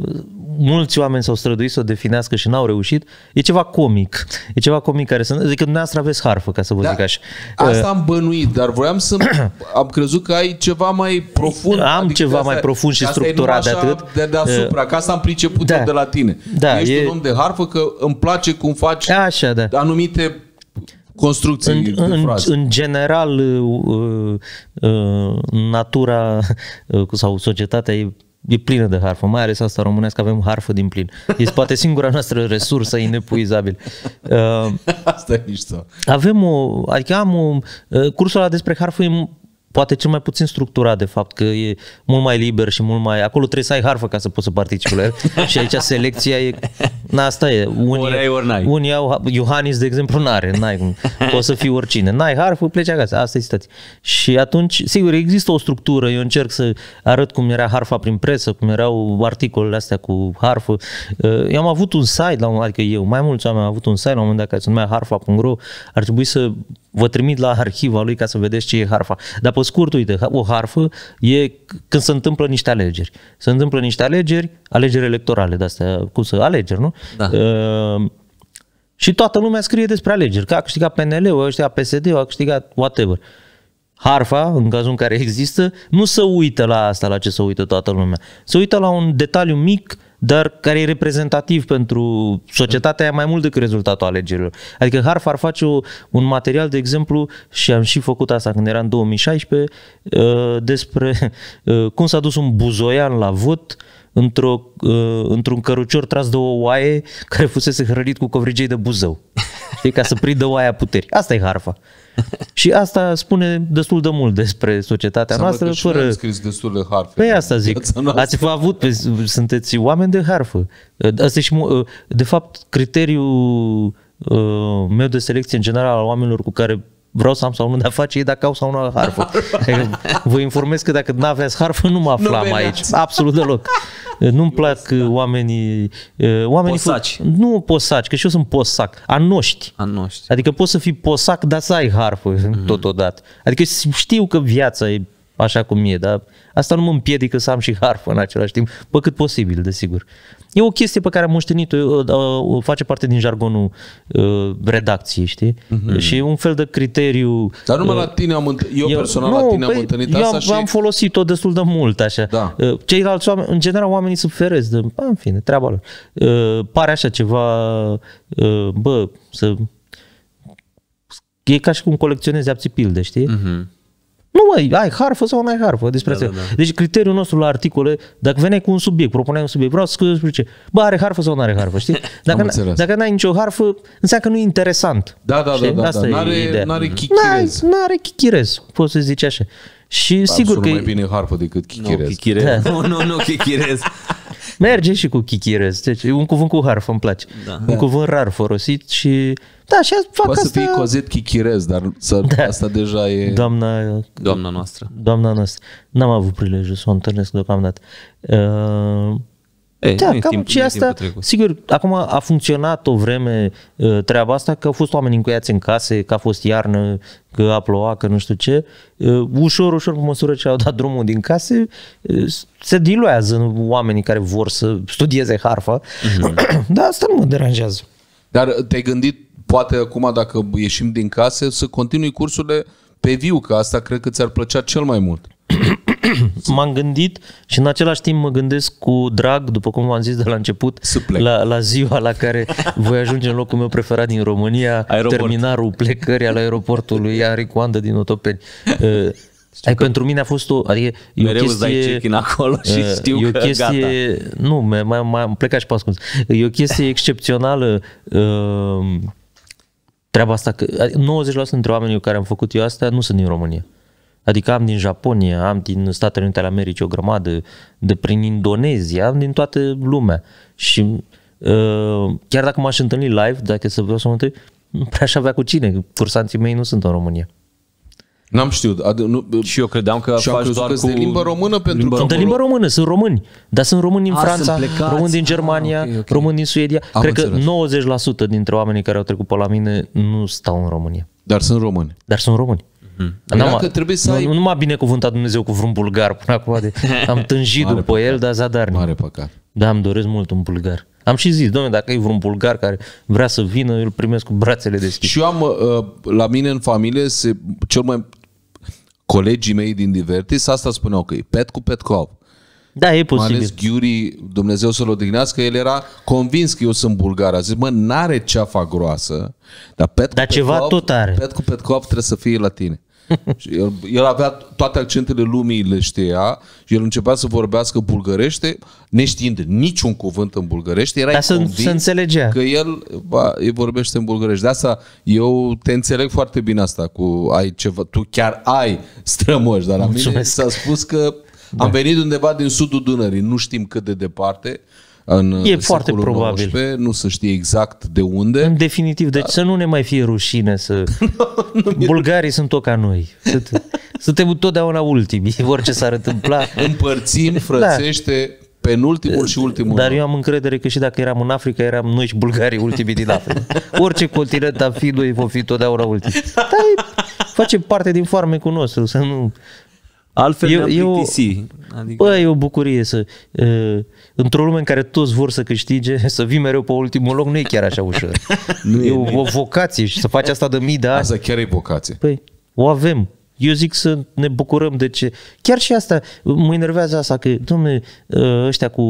mulți oameni s-au străduit să o definească și n-au reușit, e ceva comic. E ceva comic care să... Adică dumneavoastră aveți harfă, ca să vă da, zic așa. Asta uh, am bănuit, dar voiam să... am crezut că ai ceva mai profund. Am adică ceva asta, mai profund și structurat de atât. De deasupra, uh, ca asta am priceput da, de la tine. Da, Ești e... un om de harfă că îmi place cum faci așa, da. anumite construcții în, de în, În general, uh, natura sau societatea e e plină de harfă, mai ales asta românească, avem harfă din plin. Este poate singura noastră resursă inepuizabil. Uh, asta e mișto. Avem o, adică am o, uh, cursul ăla despre harfă e poate cel mai puțin structurat, de fapt, că e mult mai liber și mult mai... Acolo trebuie să ai harfă ca să poți să participi la el. și aici selecția e... Na, asta e. Unii, ori ai, ori n-ai. Unii au... Iohannis, de exemplu, n-are. N-ai cum. Poți să fii oricine. N-ai harfă, pleci acasă. Asta e situația. Și atunci, sigur, există o structură. Eu încerc să arăt cum era harfa prin presă, cum erau articolele astea cu harfă. Eu uh, am avut un site, la un, adică eu, mai mulți oameni am avut un site la un moment dat care se numea harfa.ro. Ar trebui să vă trimit la arhiva lui ca să vedeți ce e harfa. Dar pe scurt, uite, o harfă e când se întâmplă niște alegeri. Se întâmplă niște alegeri, alegeri electorale, de-astea, cum să, alegeri, nu? Da. Uh, și toată lumea scrie despre alegeri, că a câștigat PNL-ul, câștigat PSD-ul, a câștigat whatever. Harfa, în cazul în care există, nu se uită la asta, la ce se uită toată lumea. Se uită la un detaliu mic uh, dar care e reprezentativ pentru societatea aia mai mult decât rezultatul alegerilor. Adică Harf ar face o, un material, de exemplu, și am și făcut asta când era în 2016, uh, despre uh, cum s-a dus un buzoian la vot într-o, uh, într-un cărucior tras de o oaie care fusese hrănit cu covrigei de buzău. Știi, ca să prindă oaia puteri. Asta e harfa și asta spune destul de mult despre societatea Înseamnă noastră. Că fără... scris destul de harfe. Pe păi asta zic. Ați avut, pe, sunteți oameni de harfă. Asta și, de fapt, criteriul uh, meu de selecție în general al oamenilor cu care vreau să am sau nu de a face e dacă au sau nu au harfă. Adică vă informez că dacă nu aveați harfă, nu mă aflam nu aici. Absolut deloc. Nu-mi plac uh, da. oamenii... Uh, oamenii posaci. Fă, nu posaci, că și eu sunt posac. Anoști. Anoști. Adică poți să fii posac, dar să ai harfă mm-hmm. totodată. Adică știu că viața e așa cum e, dar asta nu mă împiedică să am și harfă în același timp, pe cât posibil, desigur. E o chestie pe care am moștenit-o, uh, uh, uh, face parte din jargonul redacției, știi? Mm-hmm. Și e un fel de criteriu... Dar numai la tine am întâlnit, eu, eu personal nu, la tine am păi, întâlnit eu asta am, și... am folosit-o destul de mult, așa. Da. ceilalți oameni, în general, oamenii sunt ferezi de, bă, în fine, treaba lor. pare așa ceva, bă, să... E ca și cum colecționezi apțipilde, știi? Mm-hmm nu, măi, ai harfă sau nu ai harfă. Despre da, asta. Da, da. Deci criteriul nostru la articole, dacă veneai cu un subiect, propuneai un subiect, vreau să despre ce, bă, are harfă sau nu are harfă, știi? Dacă, n- dacă n-ai nicio harfă, înseamnă că nu e interesant. Da, da, știi? da, da, asta da. N-are, n-are chichirez. N-are chichirez, poți să zici așa. Și Absolut sigur că... mai bine harfă decât chichirez. Nu, chichirez. Da. nu, nu, nu, chichirez. Merge și cu chichirez. Deci, un cuvânt cu harf îmi place. Da. Un da. cuvânt rar folosit și... Da, și fac Poate asta... să fii cozet chichirez, dar să... da. asta deja e... Doamna... Doamna noastră. Doamna noastră. N-am avut prilejul să o întâlnesc deocamdată. Uh, E, da, cam timp, și asta, sigur, acum a funcționat o vreme ă, treaba asta, că au fost oameni încuiați în case, că a fost iarnă, că a plouat, că nu știu ce. Ă, ușor, ușor, pe măsură ce au dat drumul din case, ă, se diluează oamenii care vor să studieze harfa. Mm-hmm. Dar asta nu mă deranjează. Dar te-ai gândit, poate acum, dacă ieșim din case, să continui cursurile pe viu, că asta cred că ți-ar plăcea cel mai mult. m-am gândit și în același timp mă gândesc cu drag, după cum v-am zis de la început, la, la ziua la care voi ajunge în locul meu preferat din România, Aeroport. terminarul plecării al aeroportului Aricoandă din Otopeni. Uh, ai, că pentru mine a fost o... Adică e mereu o chestie, îți dai acolo și uh, știu e o chestie, că gata. Nu, mai, mai, mai am plecat și pe ascuns. E o chestie excepțională uh, treaba asta. Că 90% adică dintre oamenii cu care am făcut eu asta nu sunt din România. Adică am din Japonia, am din Statele Unite ale Americii o grămadă, de prin Indonezia, am din toată lumea. Și uh, chiar dacă m-aș întâlni live, dacă să vreau să mă întâlni, prea aș avea cu cine. Cursanții mei nu sunt în România. N-am știut. Ad- nu, ă, și eu credeam că și faci doar cu... de limba română pentru limba că... Sunt de limba română, sunt români. Dar sunt români din A, Franța, români din ah, Germania, ah, okay, okay. români din Suedia. Am Cred înțeles. că 90% dintre oamenii care au trecut pe la mine nu stau în România. Dar sunt români. Dar sunt români. Mm. Păi dacă trebuie să nu, ai... nu, m-a binecuvântat Dumnezeu cu vreun bulgar până acum. De... Am tânjit după păcat. el, dar zadarnic. Mare păcat. Da, îmi doresc mult un bulgar. Am și zis, domnule, dacă e vreun bulgar care vrea să vină, îl primesc cu brațele deschise. Și eu am, uh, la mine în familie, se, cel mai colegii mei din Divertis, asta spuneau că e pet cu pet cop. Da, e posibil. Mai ales Ghiuri, Dumnezeu să-l odihnească, el era convins că eu sunt bulgar. A zis, mă, n-are ceafa groasă, dar pet dar cu ceva tot are. Pet cu pet cop trebuie să fie la tine. Și el, el avea toate accentele lumii, le știa și el începea să vorbească bulgărește, neștiind niciun cuvânt în bulgărește, era să, să înțelegea. că el ba, îi vorbește în bulgărește. De asta eu te înțeleg foarte bine asta cu ai ceva, tu chiar ai strămoși, dar la Mulțumesc. mine s-a spus că da. am venit undeva din sudul Dunării, nu știm cât de departe, în uh, e foarte probabil. XIX, nu se știe exact de unde. În definitiv, deci da. să nu ne mai fie rușine să... nu, nu Bulgarii sunt tot ca noi. Suntem totdeauna ultimii, orice s-ar întâmpla. Împărțim da. frățește da penultimul și ultimul. Dar eu am încredere că și dacă eram în Africa, eram noi și bulgarii ultimii din Africa. Orice continent am fi, noi vom fi totdeauna ultimii. Dar face parte din farmecul nostru, să nu Altfel eu, ne-am eu Adică... Bă, e o bucurie să... Uh, într-o lume în care toți vor să câștige, să vii mereu pe ultimul loc, nu e chiar așa ușor. nu e, e o, vocație și să faci asta de mii de ani. Asta chiar e vocație. Păi, o avem. Eu zic să ne bucurăm de ce. Chiar și asta, mă enervează asta că, domne, ă, ăștia cu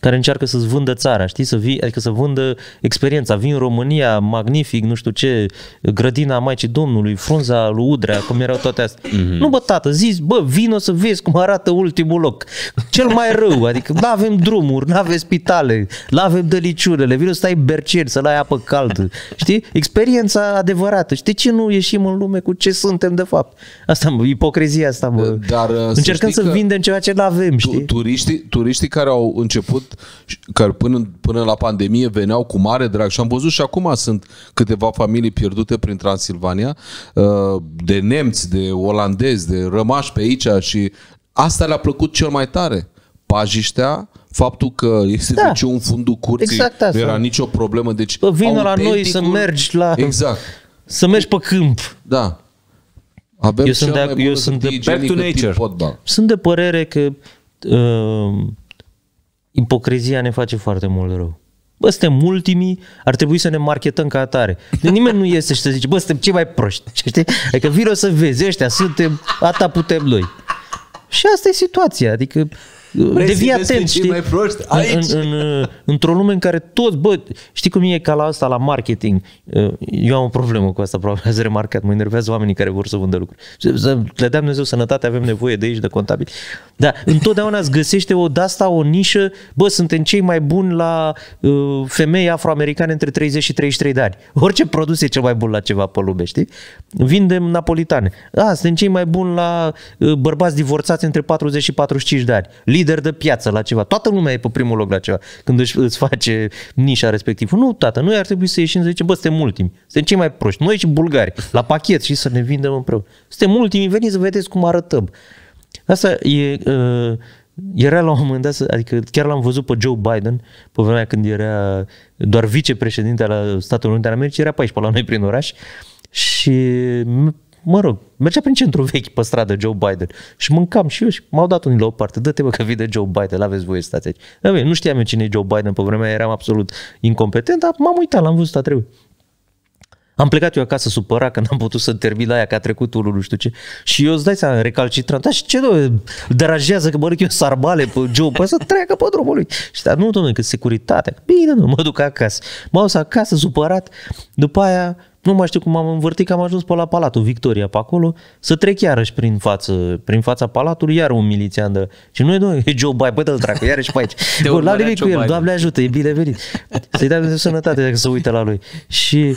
care încearcă să-ți vândă țara, știi, să vii, adică să vândă experiența. Vin în România, magnific, nu știu ce, grădina Maicii Domnului, frunza lui Udrea, cum erau toate astea. Mm-hmm. Nu, bă, tată, zici, bă, vino să vezi cum arată ultimul loc. Cel mai rău, adică nu avem drumuri, nu avem spitale, nu avem dăliciunele, vino să ai berceri, să-l ai apă caldă, știi? Experiența adevărată. Știi ce nu ieșim în lume cu ce suntem de fapt? Asta, mă, ipocrizia asta, mă. Dar, Încercăm să, să vindem ceva ce nu avem, știi? Turiștii, turiștii care au început că până, până la pandemie veneau cu mare drag și am văzut și acum sunt câteva familii pierdute prin Transilvania, uh, de nemți, de olandezi, de rămași pe aici și asta le-a plăcut cel mai tare. Pajiștea, faptul că este da. un fundul curții, exact nu era nicio problemă. Deci, Bă, vină la noi să mergi la... Exact. Să mergi pe câmp. Da. Avem eu sunt de, eu sunt de, back to nature. Sunt de părere că uh, ipocrizia ne face foarte mult rău. Bă, suntem ultimii, ar trebui să ne marketăm ca atare. De nimeni nu iese și să zice, bă, suntem cei mai proști. Știi? Adică vino să vezi, ăștia suntem, ata putem noi. Și asta e situația, adică Vrei devii atent, știi? mai proști aici? În, în, într-o lume în care toți, bă, știi cum e ca la asta, la marketing. Uh, eu am o problemă cu asta, probabil ați remarcat, mă enervează oamenii care vor să vândă lucruri. Să le dea Dumnezeu sănătate, avem nevoie de aici, de contabil. Dar întotdeauna îți găsește o de asta, o nișă, bă, suntem cei mai buni la uh, femei afroamericane între 30 și 33 de ani. Orice produs e cel mai bun la ceva pe lume, știi? Vindem napolitane. A, da, suntem cei mai buni la uh, bărbați divorțați între 40 și 45 de ani lider de piață la ceva. Toată lumea e pe primul loc la ceva când își, îți face nișa respectivă. Nu, tată, noi ar trebui să ieșim să zicem, bă, suntem ultimi, suntem cei mai proști, noi și bulgari, la pachet și să ne vindem împreună. Suntem ultimi, veniți să vedeți cum arătăm. Asta e... Uh, era la un moment dat, adică chiar l-am văzut pe Joe Biden, pe vremea când era doar vicepreședinte al Statelor Unite ale Americii, era pe aici, pe la noi prin oraș, și mă rog, mergea prin centru vechi pe stradă Joe Biden și mâncam și eu și m-au dat unii la o parte, dă-te bă că vii de Joe Biden, la aveți voie să stați aici. Da, bine, nu știam eu cine e Joe Biden pe vremea, eram absolut incompetent, dar m-am uitat, l-am văzut, a trebuit. Am plecat eu acasă supărat că n-am putut să termin la aia, că a trecut unul, nu știu ce. Și eu îți dai seama, recalcitrant, da, și ce do, deranjează că mă eu sarbale pe Joe, pe să treacă pe drumul lui. Și da, nu, domnule, că securitatea. Bine, nu, mă duc acasă. M-au acasă supărat, după aia nu mai știu cum am învârtit că am ajuns pe la Palatul Victoria, pe acolo, să trec iarăși prin, față, prin fața Palatului, iar un milițian de... Și noi, doi, e Joe Biden, băi, l dracu, iarăși pe aici. Bă, la nimic cu el, Doamne ajută, e venit. Să-i dai sănătate dacă se uită la lui. Și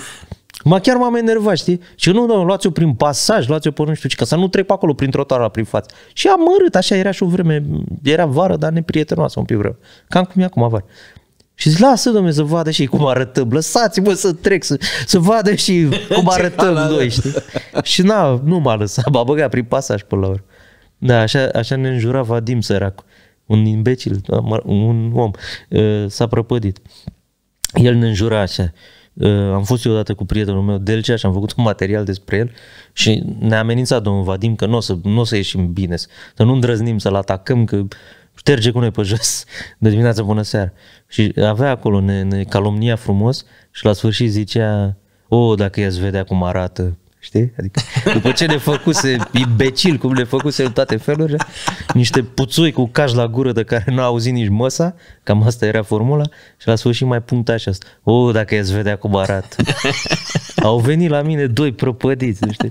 Ma chiar m-am enervat, știi? Și nu, nu, luați-o prin pasaj, luați-o pe nu știu ce, ca să nu trec pe acolo prin trotuarul prin față. Și am mărât, așa era și o vreme, era vară, dar neprietenoasă un pic vreo. Cam cum e acum vară. Și zic, lasă, domnule, să vadă și cum arătăm. Lăsați-mă să trec, să, să vadă și cum arătăm noi, știi? Și na, nu m-a lăsat, m-a băgat prin pasaj până la urmă. Da, așa, așa ne înjura Vadim, sărac. Un imbecil, da, un om, s-a prăpădit. El ne înjura așa. Am fost eu odată cu prietenul meu, Delcea, și am făcut un material despre el și ne-a amenințat domnul Vadim că nu o să, n-o să ieșim bine, să nu îndrăznim, să-l atacăm, că șterge cu noi pe jos de dimineață până seara. Și avea acolo, ne, ne calomnia frumos și la sfârșit zicea, o, oh, dacă i-ați vedea cum arată, știi? Adică după ce ne făcuse imbecil, cum ne făcuse în toate felurile, niște puțui cu caș la gură de care nu au auzit nici măsa, cam asta era formula, și la sfârșit mai puncta așa, o, oh, dacă i-ați vedea cum arată. au venit la mine doi prăpădiți, știi?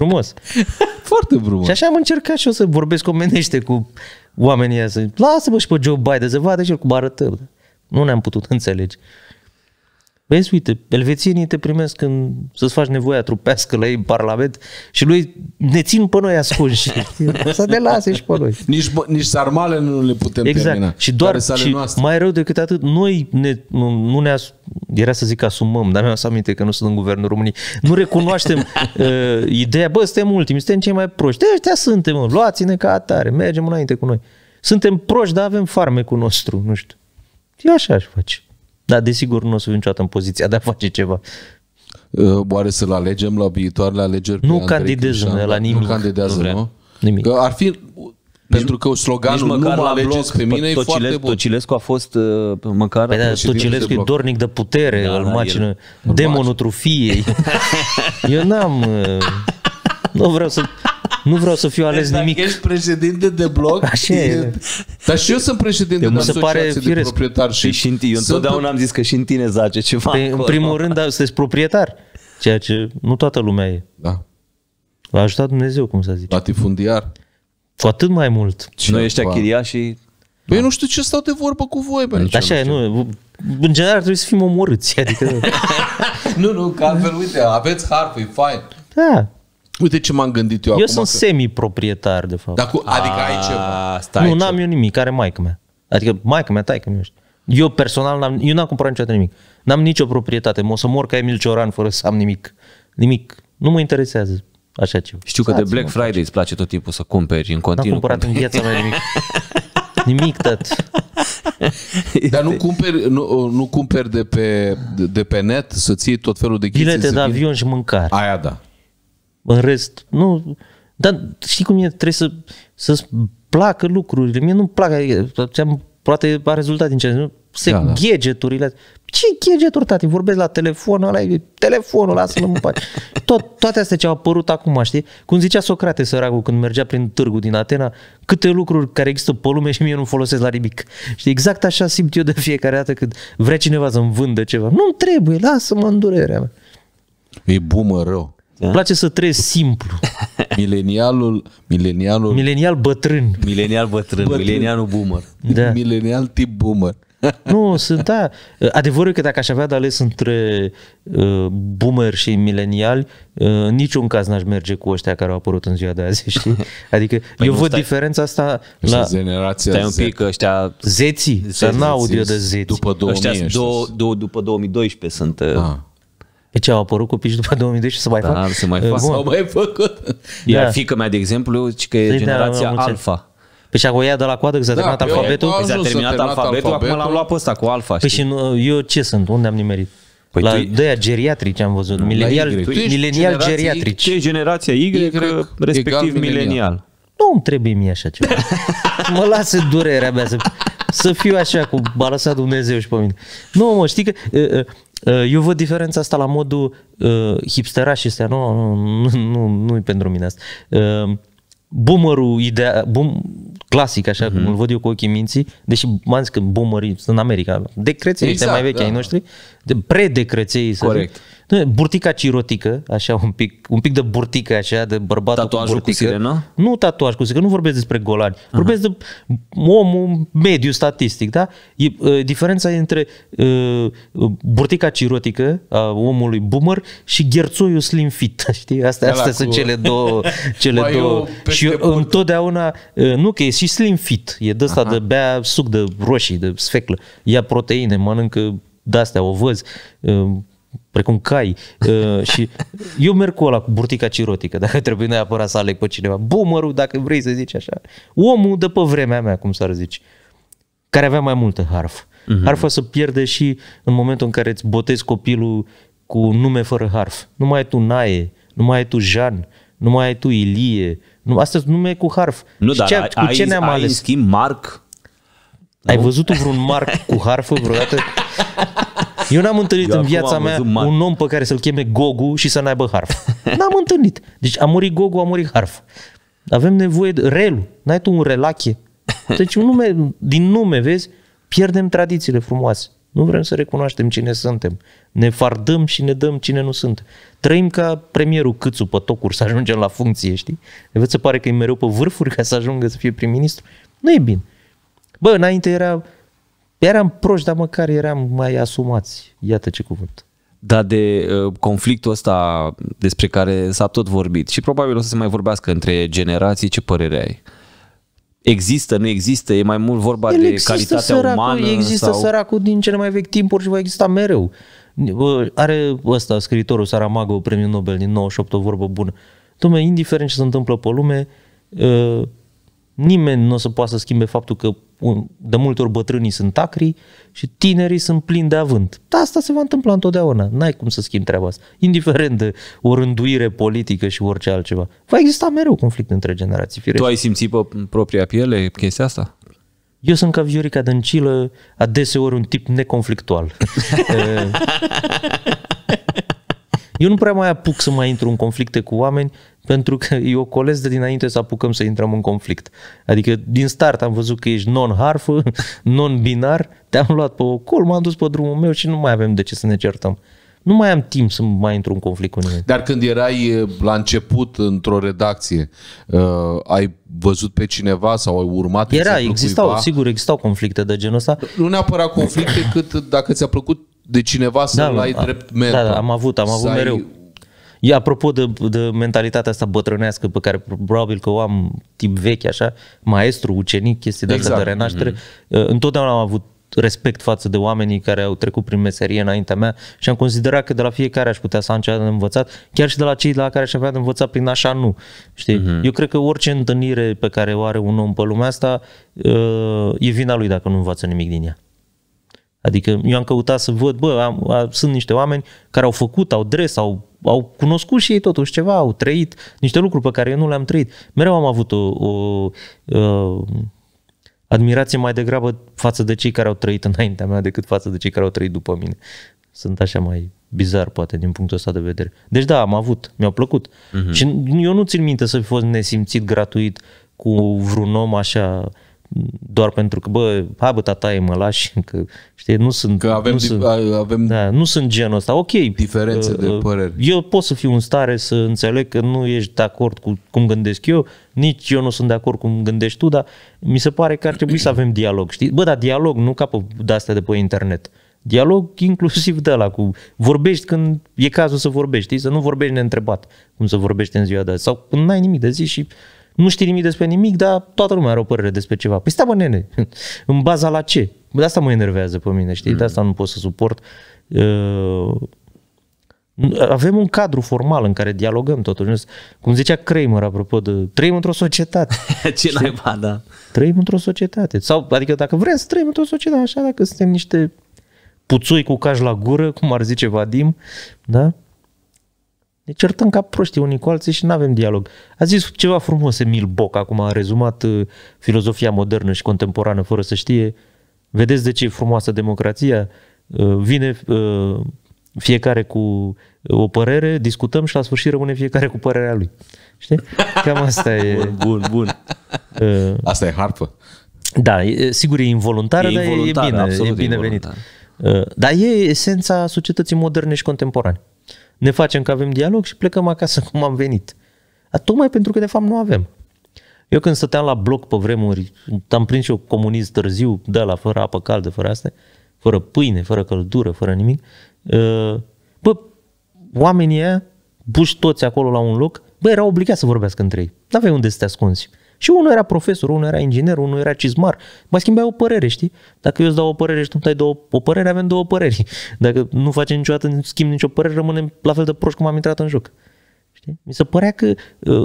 Frumos. Foarte frumos. Și așa am încercat și eu să vorbesc omenește cu oamenii ăia. Lasă-mă și pe Joe Biden să vadă și cum arătă. Nu ne-am putut înțelege. Vezi, uite, elvețienii te primesc când să-ți faci nevoia trupească la ei în Parlament și lui ne țin pe noi ascunși. să ne lase și pe noi. Nici, nici sarmale nu le putem exact. termina. Și doar, și mai rău decât atât, noi ne, nu, nu ne as, era să zic asumăm, dar mi-am să aminte că nu sunt în guvernul României, nu recunoaștem uh, ideea, bă, suntem ultimi, suntem cei mai proști. De ăștia suntem, mă, luați-ne ca atare, mergem înainte cu noi. Suntem proști, dar avem farme cu nostru, nu știu. Eu așa aș face. Dar desigur nu o să fiu niciodată în poziția de a face ceva. Uh, oare să-l alegem la viitoarele alegeri? Nu candidez la nimic. Nu candidează, nu? nu? Nimic. Că ar fi pentru că sloganul nu mă alegeți pe mine Tocilescu, e foarte bun. Tocilescu a fost uh, măcar... Păi da, Tocilescu e dornic de putere, da, îl da, macină demonul trufiei. Eu n-am... Uh, nu vreau să nu vreau să fiu ales deci nimic. Dacă ești președinte de bloc, Așa e. Dar și eu sunt președinte de se pare de proprietar. Și, păi și în tine, eu întotdeauna am zis că și în tine zace ceva. Pe, păi, în primul rând, dar sunteți proprietar, ceea ce nu toată lumea e. Da. L-a ajutat Dumnezeu, cum să zice. Latifundiar. Cu atât mai mult. Și noi ăștia și. Băi, da. nu știu ce stau de vorbă cu voi, bă. Păi așa e, nu, în general trebuie să fim omorâți. Adică... nu, nu, că altfel, uite, aveți harpă, e fain. Da, Uite ce m-am gândit eu, eu acum. Eu sunt că... semi-proprietar, de fapt. Dacă, adică ai ah, ceva. Stai nu, n-am eu nimic, care maică mea. Adică maică mea, taică mea. Eu personal, n-am, eu n-am cumpărat niciodată nimic. N-am nicio proprietate. Mă o să mor ca Emil Cioran fără să am nimic. Nimic. Nu mă interesează așa ceva. Știu că de Black Friday îți place tot timpul să cumperi în continuu. N-am cumpărat cumperi. în viața mea nimic. nimic tot. Dar nu cumperi, nu, nu cumperi de, pe, de, de pe net să ții tot felul de chestii? Bilete de avion și mâncare. Aia da. În rest, nu... Dar știi cum e? Trebuie să, să-ți placă lucrurile. Mie nu-mi plac, adică, am, poate a rezultat din ce nu? Se da, da. Ce ghegeturi, tati? Vorbesc la telefon, ăla e telefonul, lasă-l în pace. Tot, toate astea ce au apărut acum, știi? Cum zicea Socrate, săracul, când mergea prin târgul din Atena, câte lucruri care există pe lume și mie nu folosesc la nimic. Știi, exact așa simt eu de fiecare dată când vrea cineva să-mi vândă ceva. Nu-mi trebuie, lasă-mă în durerea mea. E bumă rău. Da. Îmi place să trăiesc simplu. Milenialul, milenialul... Milenial bătrân. Milenial bătrân, bătrân. milenialul boomer. Da. Milenial tip boomer. Nu, sunt, da. Adevărul că dacă aș avea de ales între uh, boomer și mileniali, uh, niciun caz n-aș merge cu ăștia care au apărut în ziua de azi, știi? Adică păi eu văd stai. diferența asta la... generația stai un pic, Z. ăștia... Zeții, să n-aud eu de zeții. După 2000, ăștia, două, două, după 2012 sunt... Uh... Ah. Pe ce au apărut copii și după 2002 și să mai da, fac? să mai fac. S-au mai făcut. Iar da. fică mea, de exemplu, că e generația da, alfa. Păi și acum ia de la coadă că s-a da, terminat păi alfabetul? Păi s-a terminat, terminat alfabetul, acum l-am luat pe ăsta cu alfa. Păi și uh, eu ce sunt? Unde am nimerit? Păi la tu... doia geriatrici am văzut, milenial, milenial geriatrici. Ce generația Y, y respectiv milenial. Nu îmi trebuie mie așa ceva. mă lasă durerea mea să, să fiu așa cu a Dumnezeu și pe mine. Nu mă, știi că uh, uh, Eh, eu văd diferența asta la modul uh, hipsteraș este, nu, nu, nu, nu e pentru mine asta. Uh, boomerul idea, boom, clasic, așa uh-huh. cum îl văd eu cu ochii minții, deși m-am zis că boomerii sunt în America, decreței exact, mai vechi da. ai noștri, de, pre-decreței, Corect. zic, Burtica cirotică, așa un pic, un pic de burtică așa, de bărbat Tatuajul cu, burtică. cu sirena? Nu tatuaj cu sirena, nu vorbesc despre golani. uh-huh. Vorbesc de omul mediu statistic, da? E, e, diferența e între e, burtica cirotică a omului boomer și gherțoiul slim fit, știi? Astea, astea cu... sunt cele două. Cele Bă, două. Și eu, întotdeauna, e, nu că e și slim fit, e de asta uh-huh. de bea suc de roșii, de sfeclă, ia proteine, mănâncă de-astea, o văz, precum cai. Uh, și eu merg cu ăla, cu burtica cirotică, dacă trebuie neapărat să aleg pe cineva. Bumărul, dacă vrei să zici așa. Omul de pe vremea mea, cum s-ar zice, care avea mai multă harf. Uh-huh. Mhm. Harfa să pierde și în momentul în care îți botezi copilul cu nume fără harf. Nu mai ai tu Nae, nu mai ai tu Jean, nu mai ai tu Ilie. Nu, astea sunt nume cu harf. Nu, și dar ce, ai, cu ce ai, ne-am ai ales? în schimb Marc? Ai nu? văzut vreun Marc cu harfă vreodată? Eu n-am întâlnit Eu în viața mea man. un om pe care să-l cheme Gogu și să n-aibă harf. N-am întâlnit. Deci a murit Gogu, a murit harf. Avem nevoie de relu. N-ai tu un relache. Deci un nume, din nume, vezi, pierdem tradițiile frumoase. Nu vrem să recunoaștem cine suntem. Ne fardăm și ne dăm cine nu sunt. Trăim ca premierul Câțu pe tocuri să ajungem la funcție, știi? De se pare că e mereu pe vârfuri ca să ajungă să fie prim-ministru. Nu e bine. Bă, înainte era Eram proști, dar măcar eram mai asumați. Iată ce cuvânt. Da, de uh, conflictul ăsta despre care s-a tot vorbit și probabil o să se mai vorbească între generații, ce părere ai? Există, nu există, e mai mult vorba El de calitatea săracul, umană? Există sau... săracul din cele mai vechi timpuri și va exista mereu. Ă, are ăsta, scriitorul Saramago, premiul Nobel din 98, o vorbă bună. Dom'le, indiferent ce se întâmplă pe lume, uh, nimeni nu o să poată să schimbe faptul că de multe ori bătrânii sunt acri și tinerii sunt plini de avânt. Asta se va întâmpla întotdeauna. N-ai cum să schimbi treaba asta. Indiferent de o rânduire politică și orice altceva. Va exista mereu conflict între generații. Firești. Tu ai simțit pe propria piele chestia asta? Eu sunt ca Viorica Dăncilă, adeseori un tip neconflictual. Eh, eu nu prea mai apuc să mai intru în conflicte cu oameni pentru că eu colesc de dinainte să apucăm să intrăm în conflict. Adică din start am văzut că ești non-harfă, non-binar, te-am luat pe ocol, m-am dus pe drumul meu și nu mai avem de ce să ne certăm. Nu mai am timp să mai intru în conflict cu nimeni. Dar când erai la început într-o redacție, uh, ai văzut pe cineva sau ai urmat Era, existau, cuiva? sigur, existau conflicte de genul ăsta. Nu neapărat conflicte, cât dacă ți-a plăcut de cineva să da, ai drept mentor. Da, da, am avut, am avut ai... mereu. E apropo de, de mentalitatea asta bătrânească pe care probabil că o am tip vechi așa, maestru, ucenic, chestii de exact. de renaștere, mm-hmm. întotdeauna am avut respect față de oamenii care au trecut prin meserie înaintea mea și am considerat că de la fiecare aș putea să am ceva de învățat, chiar și de la cei de la care aș avea de învățat prin așa nu. Știi? Mm-hmm. Eu cred că orice întâlnire pe care o are un om pe lumea asta uh, e vina lui dacă nu învață nimic din ea. Adică eu am căutat să văd, bă, am, a, sunt niște oameni care au făcut, au dres, au, au cunoscut și ei totuși ceva, au trăit niște lucruri pe care eu nu le-am trăit. Mereu am avut o, o, o admirație mai degrabă față de cei care au trăit înaintea mea decât față de cei care au trăit după mine. Sunt așa mai bizar, poate, din punctul ăsta de vedere. Deci da, am avut, mi-a plăcut. Uh-huh. Și eu nu țin minte să fi fost nesimțit gratuit cu vreun om așa uh, doar pentru că, bă, hai bă, tataie, mă lași, că, știi, nu sunt... Că avem, nu sunt, avem da, nu sunt genul ăsta, ok. Diferențe uh, de păreri. Eu pot să fiu în stare să înțeleg că nu ești de acord cu cum gândesc eu, nici eu nu sunt de acord cu cum gândești tu, dar mi se pare că ar trebui să avem dialog, știi? Bă, dar dialog, nu capă de-astea de pe internet. Dialog inclusiv de la cu vorbești când e cazul să vorbești, știi? Să nu vorbești neîntrebat, cum să vorbești în ziua de azi. Sau când n-ai nimic de zis și nu știi nimic despre nimic, dar toată lumea are o părere despre ceva. Păi stai bă, nene, în baza la ce? De asta mă enervează pe mine, știi? De mm. asta nu pot să suport. Uh, avem un cadru formal în care dialogăm totuși. Cum zicea Kramer, apropo de... Trăim într-o societate. ce naiba, da. Trăim într-o societate. Sau, adică dacă vrem să trăim într-o societate, așa, dacă suntem niște puțui cu caj la gură, cum ar zice Vadim, da? Ne certăm ca proști unii cu alții și nu avem dialog. A zis ceva frumos Emil Boc, acum a rezumat uh, filozofia modernă și contemporană fără să știe. Vedeți de ce e frumoasă democrația? Uh, vine uh, fiecare cu o părere, discutăm și la sfârșit rămâne fiecare cu părerea lui. Știi? Cam asta e... Bun, bun, bun. asta e harpă. Da, e, sigur e involuntară, e dar involuntar, e bine, e bine venit. dar e esența societății moderne și contemporane ne facem că avem dialog și plecăm acasă cum am venit. tocmai pentru că de fapt nu avem. Eu când stăteam la bloc pe vremuri, am prins eu comunist târziu, de la fără apă caldă, fără astea, fără pâine, fără căldură, fără nimic, uh, bă, oamenii ăia, buși toți acolo la un loc, bă, erau obligați să vorbească între ei. N-aveai unde să te ascunzi. Și unul era profesor, unul era inginer, unul era cizmar. Mai schimbai o părere, știi? Dacă eu îți dau o părere și tu îmi dai două, o părere, avem două păreri. Dacă nu facem niciodată, schimb nicio părere, rămânem la fel de proști cum am intrat în joc. Știi? Mi se părea că uh,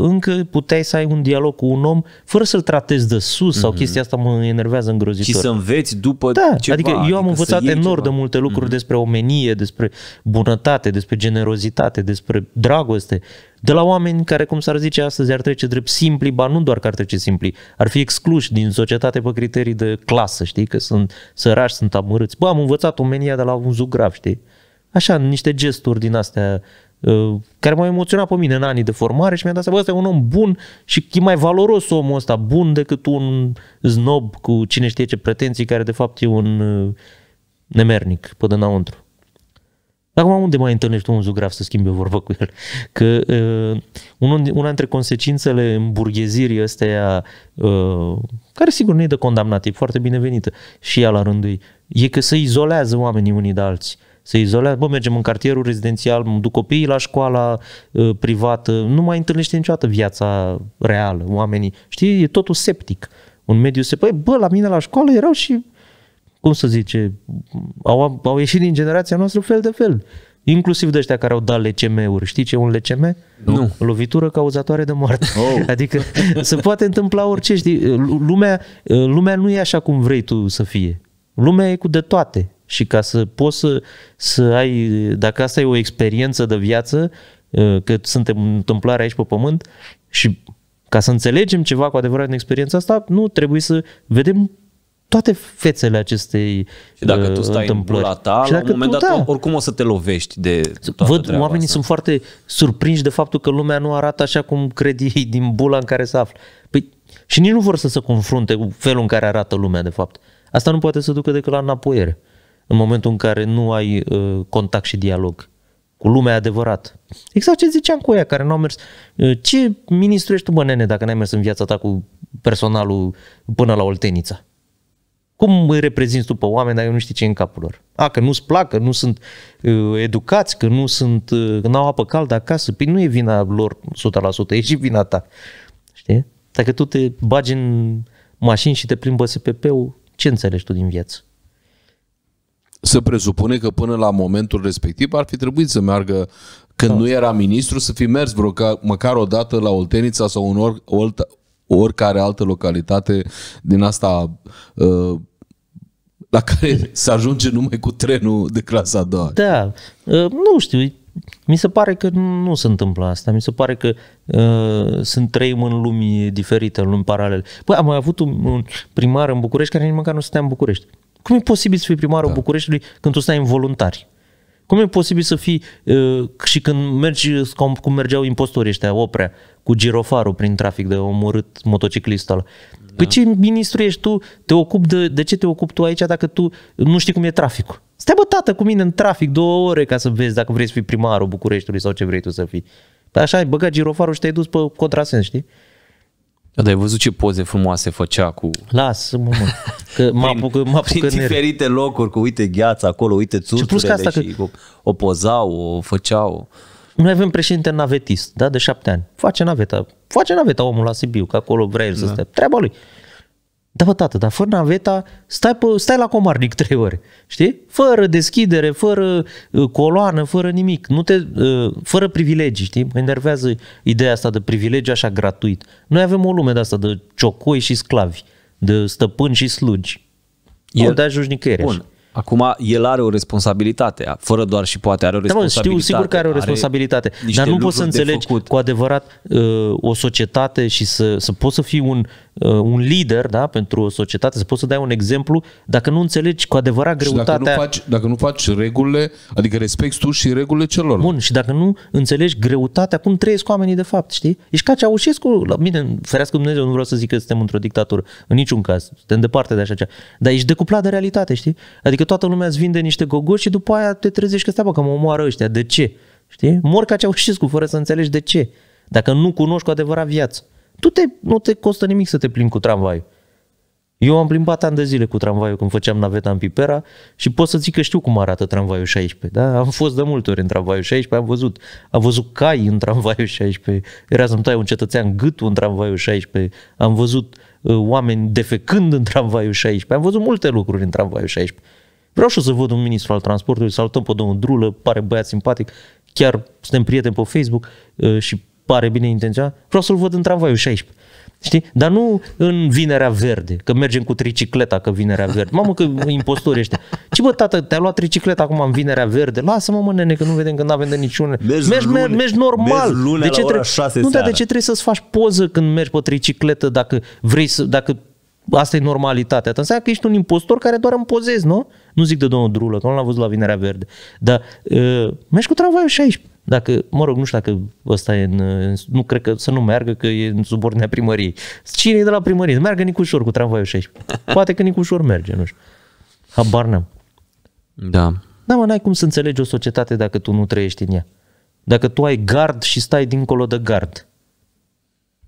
încă puteai să ai un dialog cu un om fără să-l tratezi de sus mm-hmm. sau mhm. chestia asta mă enervează îngrozitor. Și să înveți după da, ceva. Adică eu am adică învățat enorm ceva. de multe lucruri mm-hmm. despre omenie, despre bunătate, despre generozitate, despre dragoste, de la oameni care, cum s-ar zice astăzi, ar trece drept simpli, ba nu doar că ar trece simpli, ar fi excluși din societate pe criterii de clasă, știi, că sunt sărași, sunt amărâți. Bă, am învățat omenia de la un zugrav, știi? Așa, niște gesturi din astea uh, Uh, care m-a emoționat pe mine în anii de formare și mi-a dat seama, ăsta e un om bun și e mai valoros omul ăsta bun decât un snob cu cine știe ce pretenții, care de fapt e un uh, nemernic pe înăuntru. Acum unde mai întâlnești un zugrav să schimbi o vorbă cu el? Că uh, unul, una dintre consecințele îmburghezirii ăsteia, uh, care sigur nu e de condamnat, e foarte binevenită și ea la rândul ei, e că se izolează oamenii unii de alții se izolează. Bă, mergem în cartierul rezidențial, îmi duc copiii la școala ă, privată, nu mai întâlnește niciodată viața reală, oamenii. Știi, e totul septic. Un mediu se... Păi, bă, la mine la școală erau și, cum să zice, au, au ieșit din generația noastră fel de fel. Inclusiv de ăștia care au dat LCM-uri. Știi ce e un LCM? Nu. Lovitură cauzatoare de moarte. Oh. Adică se poate întâmpla orice. Știi? Lumea, ă, lumea nu e așa cum vrei tu să fie. Lumea e cu de toate. Și ca să poți să, să ai, dacă asta e o experiență de viață, ă, că suntem în întâmplare aici pe pământ și ca să înțelegem ceva cu adevărat în experiența asta, nu trebuie să vedem toate fețele acestei Și dacă ă, tu stai în bula ta, și dacă la un moment tu, dat, da. oricum o să te lovești de toată Văd, oamenii asta. sunt foarte surprinși de faptul că lumea nu arată așa cum cred ei din bula în care se află. Păi, și nici nu vor să se confrunte cu felul în care arată lumea, de fapt. Asta nu poate să ducă decât la înapoiere în momentul în care nu ai uh, contact și dialog cu lumea adevărat. Exact ce ziceam cu ea care nu au mers. Uh, ce ministru ești tu, bă, nene, dacă n-ai mers în viața ta cu personalul până la Oltenița? Cum îi reprezinți tu pe oameni dacă nu știi ce e în capul lor? A, că nu-ți plac, că nu sunt uh, educați, că nu sunt, uh, n-au apă caldă acasă. Păi nu e vina lor 100%, e și vina ta. Știi? Dacă tu te bagi în mașini și te plimbi spp ul ce înțelegi tu din viață? să presupune că până la momentul respectiv ar fi trebuit să meargă, când da. nu era ministru, să fi mers vreo ca, măcar o dată la Oltenița sau în or, or, oricare altă localitate din asta uh, la care se ajunge numai cu trenul de clasa a doua. Da, uh, nu știu, mi se pare că nu se întâmplă asta, mi se pare că uh, sunt trăim în lumi diferite, în lumi paralele. Păi am mai avut un, un primar în București care nici măcar nu stătea în București. Cum e posibil să fii primarul da. Bucureștiului când tu stai în voluntari? Cum e posibil să fii uh, și când mergi, cum, cum mergeau impostorii ăștia, oprea, cu girofarul prin trafic de omorât motociclistul ăla? Da. Păi ce ministru ești tu? Te ocup de, de ce te ocupi tu aici dacă tu nu știi cum e traficul? Stai bă tată cu mine în trafic două ore ca să vezi dacă vrei să fii primarul Bucureștiului sau ce vrei tu să fii. Păi așa ai băgat girofarul și te-ai dus pe contrasens, știi? Da, dar ai văzut ce poze frumoase făcea cu... Las, mă mă, că mă apucă, mă apucă prin diferite locuri, cu uite gheața acolo, uite țurțurile asta și că... o, o pozau, o făceau. Noi avem președinte navetist, da, de șapte ani. Face naveta, face naveta omul la Sibiu, că acolo vrea el să da. stea. Treaba lui. Da, bă, tată, dar fără naveta, stai, pe, stai la comarnic trei ore, știi? Fără deschidere, fără uh, coloană, fără nimic, nu te, uh, fără privilegii, știi? Mă enervează ideea asta de privilegii așa gratuit. Noi avem o lume de asta de ciocoi și sclavi, de stăpâni și slugi. El, o te nicăieri Bun. Așa. Acum, el are o responsabilitate, fără doar și poate, are o da, responsabilitate. Da, bă, știu sigur că are o responsabilitate, dar nu poți să înțelegi cu adevărat uh, o societate și să, să poți să fii un uh, Uh, un lider da, pentru o societate, să poți să dai un exemplu, dacă nu înțelegi cu adevărat greutatea... Și dacă nu, faci, dacă nu faci regulile, adică respecti tu și regulile celor. Bun, și dacă nu înțelegi greutatea, cum trăiesc cu oamenii de fapt, știi? Ești ca Ceaușescu, la mine, ferească Dumnezeu, nu vreau să zic că suntem într-o dictatură, în niciun caz, suntem departe de așa cea, dar ești decuplat de realitate, știi? Adică toată lumea îți vinde niște gogoși și după aia te trezești că stai, bă, că mă omoară ăștia, de ce? Știi? Mor ca Ceaușescu fără să înțelegi de ce. Dacă nu cunoști cu adevărat viața. Tu te, nu te costă nimic să te plimbi cu tramvaiul. Eu am plimbat ani de zile cu tramvaiul când făceam naveta în Pipera și pot să zic că știu cum arată tramvaiul 16. Da? Am fost de multe ori în tramvaiul 16, am văzut, am văzut cai în tramvaiul 16, era să-mi tai un cetățean gâtul în tramvaiul 16, am văzut uh, oameni defecând în tramvaiul 16, am văzut multe lucruri în tramvaiul 16. Vreau și să văd un ministru al transportului, salutăm pe domnul Drulă, pare băiat simpatic, chiar suntem prieteni pe Facebook uh, și pare bine intenționat, vreau să-l văd în tramvaiul 16. Știi? Dar nu în vinerea verde, că mergem cu tricicleta, că vinerea verde. Mamă, că impostori ăștia. Ce bă, tată, te-a luat tricicleta acum în vinerea verde? Lasă-mă, mă, nene, că nu vedem că nu avem de niciune. Mergi, mergi, luni, mergi normal. Mergi lunea de ce la ora 6 nu, dar de ce trebuie să-ți faci poză când mergi pe tricicletă dacă vrei să, dacă asta e normalitatea. Asta înseamnă că ești un impostor care doar împozezi, nu? Nu zic de domnul Drulă, că nu l-am văzut la Vinerea Verde. Dar uh, mergi cu tramvaiul 16. Dacă, mă rog, nu știu dacă ăsta e în, nu cred că să nu meargă, că e în subordinea primăriei. Cine e de la primărie? Meargă Nicușor cu tramvaiul 16. Poate că Nicușor merge, nu știu. Habar n-am. Da. Da, mă, n-ai cum să înțelegi o societate dacă tu nu trăiești în ea. Dacă tu ai gard și stai dincolo de gard.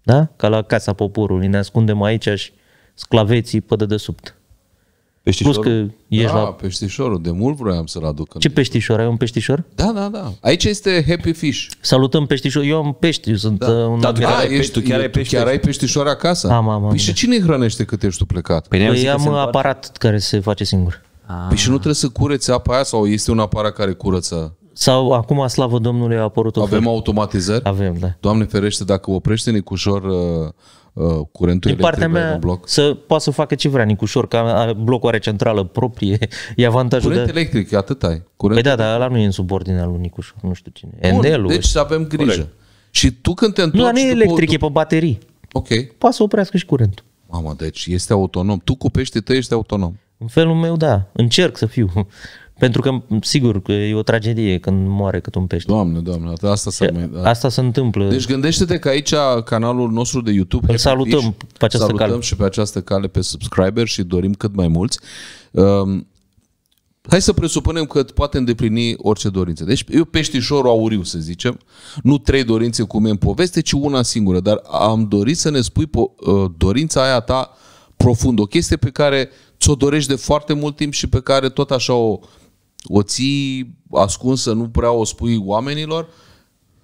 Da? Ca la Casa Poporului, ne ascundem aici și sclaveții de subt. Peștișorul? Plus că ești da, la... peștișorul. De mult vroiam să-l aduc. Ce peștișor? Ai un peștișor? Da, da, da. Aici este Happy Fish. Salutăm peștișor. Eu am pești. Eu sunt da. Uh, un da, tu, chiar, ai, pești, tu chiar, ai pești, chiar ai peștișor acasă? Am, am, am. Păi și da. cine hrănește cât ești tu plecat? Păi, păi am aparat care se face singur. Păi și nu trebuie să cureți apa aia sau este un aparat care curăță? Sau acum, slavă Domnului, a apărut o Avem fel. automatizări? Avem, da. Doamne ferește, dacă oprește Nicușor uh, Uh, curentul Din partea mea, în bloc. să poată să facă ce vrea Nicușor, că blocul are centrală proprie, e avantajul Curent de... electric, atât ai. Păi Curent păi da, dar ăla nu e în subordinea lui Nicușor, nu știu cine. Bun, Enelul. Deci să avem grijă. Corect. Și tu când te întorci... Nu, nu e electric, după... e pe baterii. Ok. Poate să oprească și curentul. Mamă, deci este autonom. Tu cu pește tăi ești autonom. În felul meu, da. Încerc să fiu. Pentru că, sigur, că e o tragedie când moare cât un pește. Doamne, doamne, asta se, mai, da. asta se întâmplă. Deci gândește-te că aici canalul nostru de YouTube... Îl salutăm pe această salutăm cale. și pe această cale pe subscriber și dorim cât mai mulți. Um, Hai să presupunem că poate îndeplini orice dorință. Deci eu peștișorul auriu, să zicem, nu trei dorințe cum e în poveste, ci una singură, dar am dorit să ne spui po- uh, dorința aia ta profund, o chestie pe care ți-o dorești de foarte mult timp și pe care tot așa o o ții ascunsă, nu prea o spui oamenilor,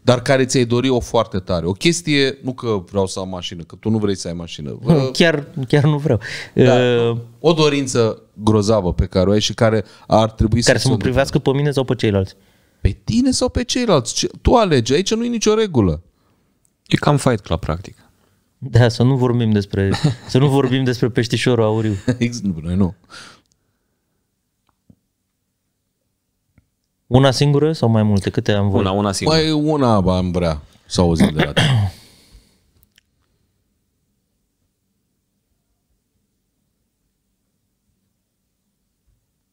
dar care ți-ai dori o foarte tare. O chestie, nu că vreau să am mașină, că tu nu vrei să ai mașină. Vă... Chiar, chiar nu vreau. Da, uh... O dorință grozavă pe care o ai și care ar trebui care să... Care să mă privească pe mine sau pe ceilalți. Pe tine sau pe ceilalți. Tu alegi, aici nu e nicio regulă. E cam Fight Club, practic. Da, să nu vorbim despre, să nu vorbim despre peștișorul auriu. Noi nu. Una singură sau mai multe? Câte am vrea? Una, una singură. Mai păi una am vrea să auzim de la tine.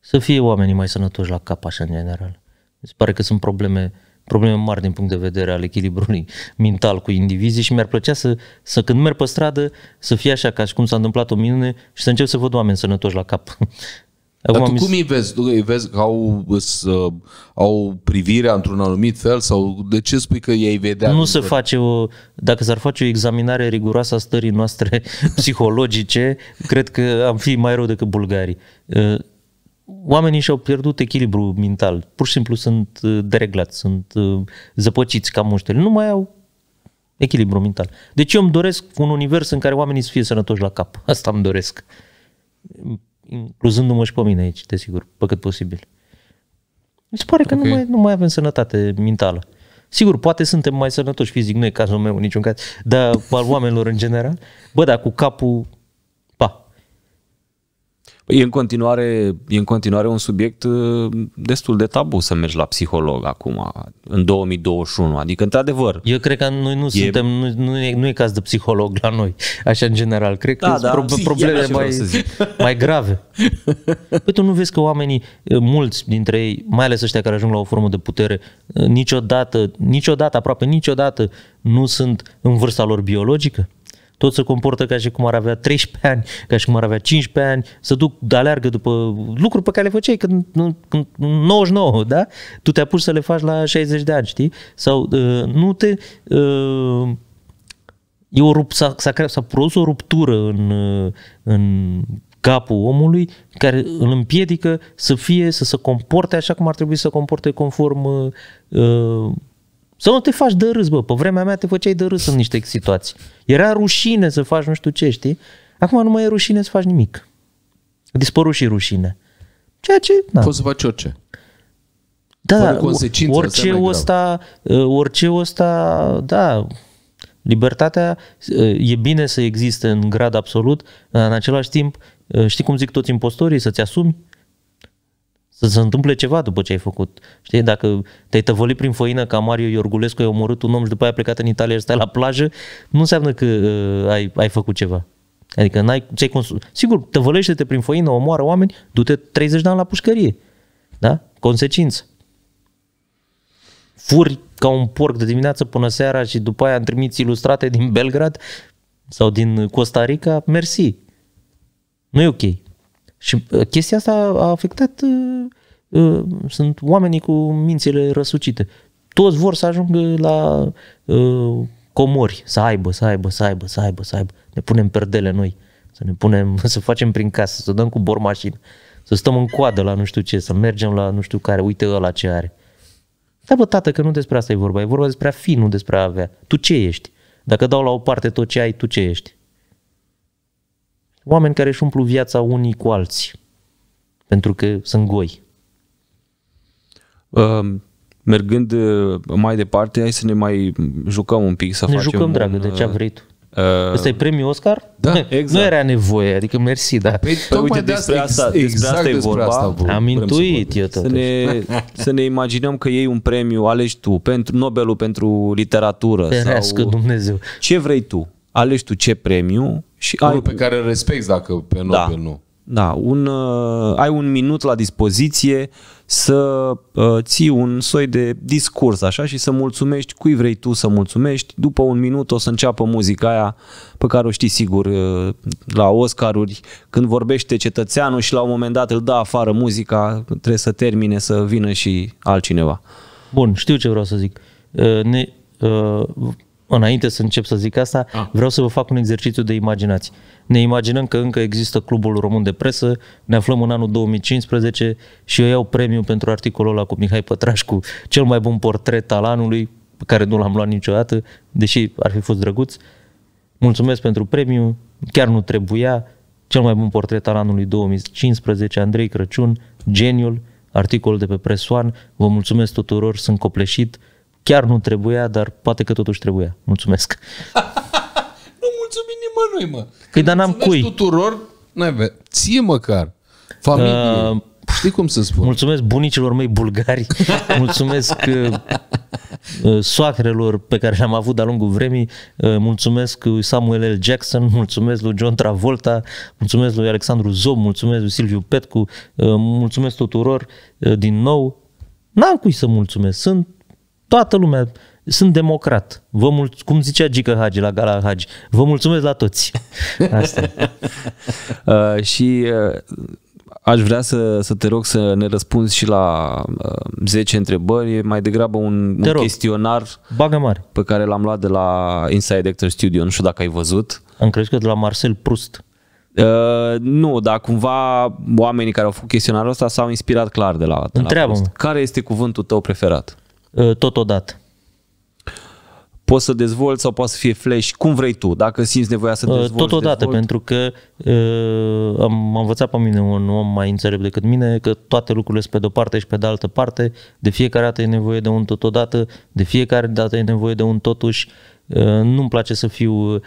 Să fie oamenii mai sănătoși la cap, așa, în general. Mi se pare că sunt probleme, probleme mari din punct de vedere al echilibrului mental cu indivizii și mi-ar plăcea să, să când merg pe stradă, să fie așa ca și cum s-a întâmplat o minune și să încep să văd oameni sănătoși la cap. Acum Dar tu cum îi vezi? Tu îi vezi că au, ă, au privirea într-un anumit fel sau de ce spui că ei vedea? Nu se face o, dacă s-ar face o examinare riguroasă a stării noastre psihologice, cred că am fi mai rău decât bulgarii. Ă, oamenii și-au pierdut echilibru mental, pur și simplu sunt ă, dereglați, sunt zăpăciți ca muștele, nu mai au echilibru mental. Deci eu îmi doresc un univers în care oamenii să fie sănătoși la cap, asta îmi doresc incluzându-mă și pe mine aici, desigur, pe cât posibil. Mi se pare că okay. nu, mai, nu mai avem sănătate mentală. Sigur, poate suntem mai sănătoși fizic, nu e cazul meu în niciun caz, dar al oamenilor în general, bă, dar cu capul E în, continuare, e în continuare un subiect uh, destul de tabu să mergi la psiholog acum, în 2021. Adică, într-adevăr... Eu cred că noi nu e... suntem, nu, nu, e, nu e caz de psiholog la noi, așa în general. Cred da, că da, sunt pro- probleme mai, mai grave. Păi tu nu vezi că oamenii, eh, mulți dintre ei, mai ales ăștia care ajung la o formă de putere, eh, niciodată, niciodată, aproape niciodată, nu sunt în vârsta lor biologică? Tot se comportă ca și cum ar avea 13 ani, ca și cum ar avea 15 ani, să duc, de aleargă după lucruri pe care le făceai când, când 99, da? Tu te apuci să le faci la 60 de ani, știi? Sau uh, nu te... Uh, e o, s-a, s-a, s-a produs o ruptură în, uh, în capul omului care îl împiedică să fie, să se comporte așa cum ar trebui să comporte conform uh, să nu te faci de râs, bă. Pe vremea mea te făceai de râs în niște situații. Era rușine să faci nu știu ce, știi? Acum nu mai e rușine să faci nimic. A dispărut și rușine. Ceea ce... Na. Poți să faci orice. Da, orice ăsta, ă, orice ăsta, da, libertatea ă, e bine să existe în grad absolut, dar în același timp, ă, știi cum zic toți impostorii, să-ți asumi să se întâmple ceva după ce ai făcut. Știi, dacă te-ai tăvălit prin făină ca Mario Iorgulescu, ai omorât un om și după aia a plecat în Italia și stai la plajă, nu înseamnă că uh, ai, ai făcut ceva. Adică n-ai, ți-ai consum... Sigur, tăvălește-te prin făină, omoară oameni, du-te 30 de ani la pușcărie. Da? Consecință. Furi ca un porc de dimineață până seara și după aia îmi trimiți ilustrate din Belgrad sau din Costa Rica, mersi. Nu e ok. Și uh, chestia asta a afectat, uh, uh, sunt oamenii cu mințile răsucite. Toți vor să ajungă la comori, să aibă, să aibă, să aibă, să aibă, să aibă. Ne punem perdele noi, să ne punem, să facem prin casă, să dăm cu bormașină, să stăm în coadă la nu știu ce, să mergem la nu știu care, uite ăla ce are. Da, bă, tată, că nu despre asta e vorba, e vorba despre a fi, nu despre a avea. Tu ce ești? Dacă dau la o parte tot ce ai, tu ce ești? Oameni care își umplu viața unii cu alții, pentru că sunt goi. Um. Mergând eh, mai departe, hai să ne mai jucăm un pic, să ne facem jucăm, un, dragă, de ce eh, vrei tu. Uh, Ăsta e premiul Oscar? Da, exact. Nu era nevoie, adică mersi, da. Păi, păi uite, de despre asta, exact despre asta e exact vorba. Asta, vă Am intuit eu totuși. Să ne, să ne imaginăm că iei un premiu, alegi tu, pentru Nobelul pentru literatură. Ferească sau, Dumnezeu. Ce vrei tu? Alegi tu ce premiu și Unul ai... pe care îl respecti dacă pe Nobel da. pe nu. Da, un, uh, ai un minut la dispoziție să uh, ții un soi de discurs așa și să mulțumești cui vrei tu să mulțumești. După un minut o să înceapă muzica aia pe care o știi sigur uh, la Oscaruri, când vorbește cetățeanul și la un moment dat îl dă afară muzica, trebuie să termine să vină și altcineva. Bun, știu ce vreau să zic. Uh, ne, uh, înainte să încep să zic asta, ah. vreau să vă fac un exercițiu de imaginație. Ne imaginăm că încă există Clubul Român de Presă, ne aflăm în anul 2015 și eu iau premiu pentru articolul ăla cu Mihai Pătrașcu, cel mai bun portret al anului, pe care nu l-am luat niciodată, deși ar fi fost drăguț. Mulțumesc pentru premiu, chiar nu trebuia, cel mai bun portret al anului 2015, Andrei Crăciun, geniul, articol de pe Presoan, vă mulțumesc tuturor, sunt copleșit, Chiar nu trebuia, dar poate că totuși trebuia. Mulțumesc. nu mulțumim nimănui, mă. Păi, dar n-am cui. tuturor, n-ai ție măcar, familie. Uh, Știi cum să spun? Mulțumesc bunicilor mei bulgari, mulțumesc uh, uh, soacrelor pe care le-am avut de-a lungul vremii, uh, mulțumesc lui Samuel L. Jackson, mulțumesc lui John Travolta, mulțumesc lui Alexandru Zob, mulțumesc lui Silviu Petcu, mulțumesc tuturor din nou. N-am cui să mulțumesc, sunt toată lumea, sunt democrat. Vă mul- cum zicea Gică Hagi la Gala Hagi, vă mulțumesc la toți. Asta. uh, și uh, aș vrea să, să te rog să ne răspunzi și la uh, 10 întrebări, e mai degrabă un, te un rog. chestionar Bagă mare. pe care l-am luat de la Inside Actor Studio, nu știu dacă ai văzut. Am crezut că de la Marcel Proust. Uh, nu, dar cumva oamenii care au făcut chestionarul ăsta s-au inspirat clar de la, de la Care este cuvântul tău preferat? Uh, totodată. Poți să dezvolți sau poate să fie flash, cum vrei tu, dacă simți nevoia să uh, dezvolți. Totodată, dezvolt. pentru că uh, am învățat pe mine un om mai înțelept decât mine că toate lucrurile sunt pe de-o parte și pe de altă parte, de fiecare dată e nevoie de un totodată, de fiecare dată e nevoie de un totuși, uh, nu-mi place să fiu,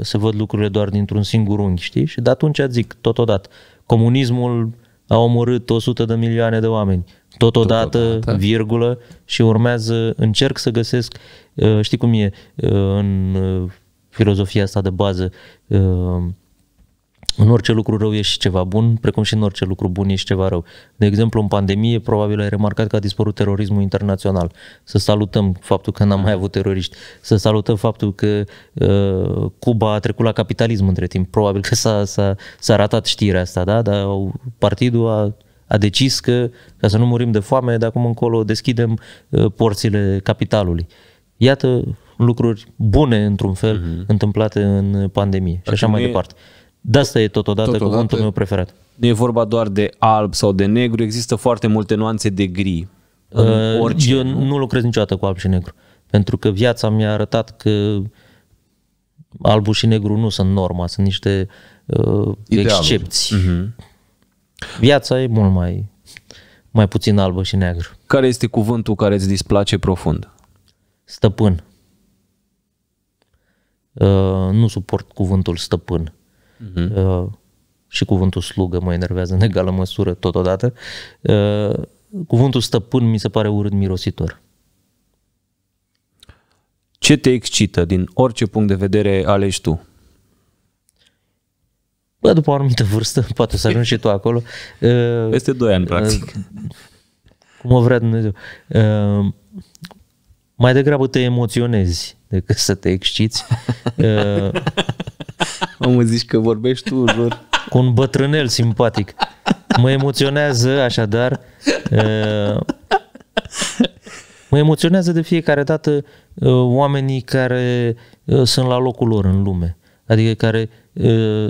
să văd lucrurile doar dintr-un singur unghi, știi? Și de atunci zic, totodată, comunismul a omorât 100 de milioane de oameni, Totodată, Totodată, virgulă, și urmează, încerc să găsesc, uh, știi cum e uh, în uh, filozofia asta de bază, în orice lucru rău e și ceva bun, precum și în orice lucru bun e și ceva rău. De exemplu, în pandemie, probabil ai remarcat că a dispărut terorismul internațional. Să salutăm faptul că n-am mai avut teroriști, să salutăm faptul că uh, Cuba a trecut la capitalism între timp. Probabil că s-a, s-a, s-a ratat știrea asta, da? dar partidul a a decis că, ca să nu murim de foame, de acum încolo deschidem uh, porțile capitalului. Iată lucruri bune, într-un fel, uh-huh. întâmplate în pandemie și așa mai e... departe. De asta e totodată, totodată cuvântul meu preferat. Nu e vorba doar de alb sau de negru, există foarte multe nuanțe de gri. Uh, orice. Eu nu lucrez niciodată cu alb și negru, pentru că viața mi-a arătat că albul și negru nu sunt norma, sunt niște uh, excepții. Uh-huh Viața e mult mai, mai puțin albă și neagră. Care este cuvântul care îți displace profund? Stăpân. Uh, nu suport cuvântul stăpân. Uh-huh. Uh, și cuvântul slugă mă enervează în egală măsură totodată. Uh, cuvântul stăpân mi se pare urât mirositor. Ce te excită din orice punct de vedere alegi tu? Bă, după o anumită vârstă, poate să ajungi și tu acolo. Ă, Peste 2 ani, practic. Ă, cum o vrea Dumnezeu. Ă, mai degrabă te emoționezi decât să te exciți. Mă zici că vorbești tu, jur. Cu un bătrânel simpatic. Mă emoționează, așadar, mă emoționează de fiecare dată oamenii care sunt la locul lor în lume adică care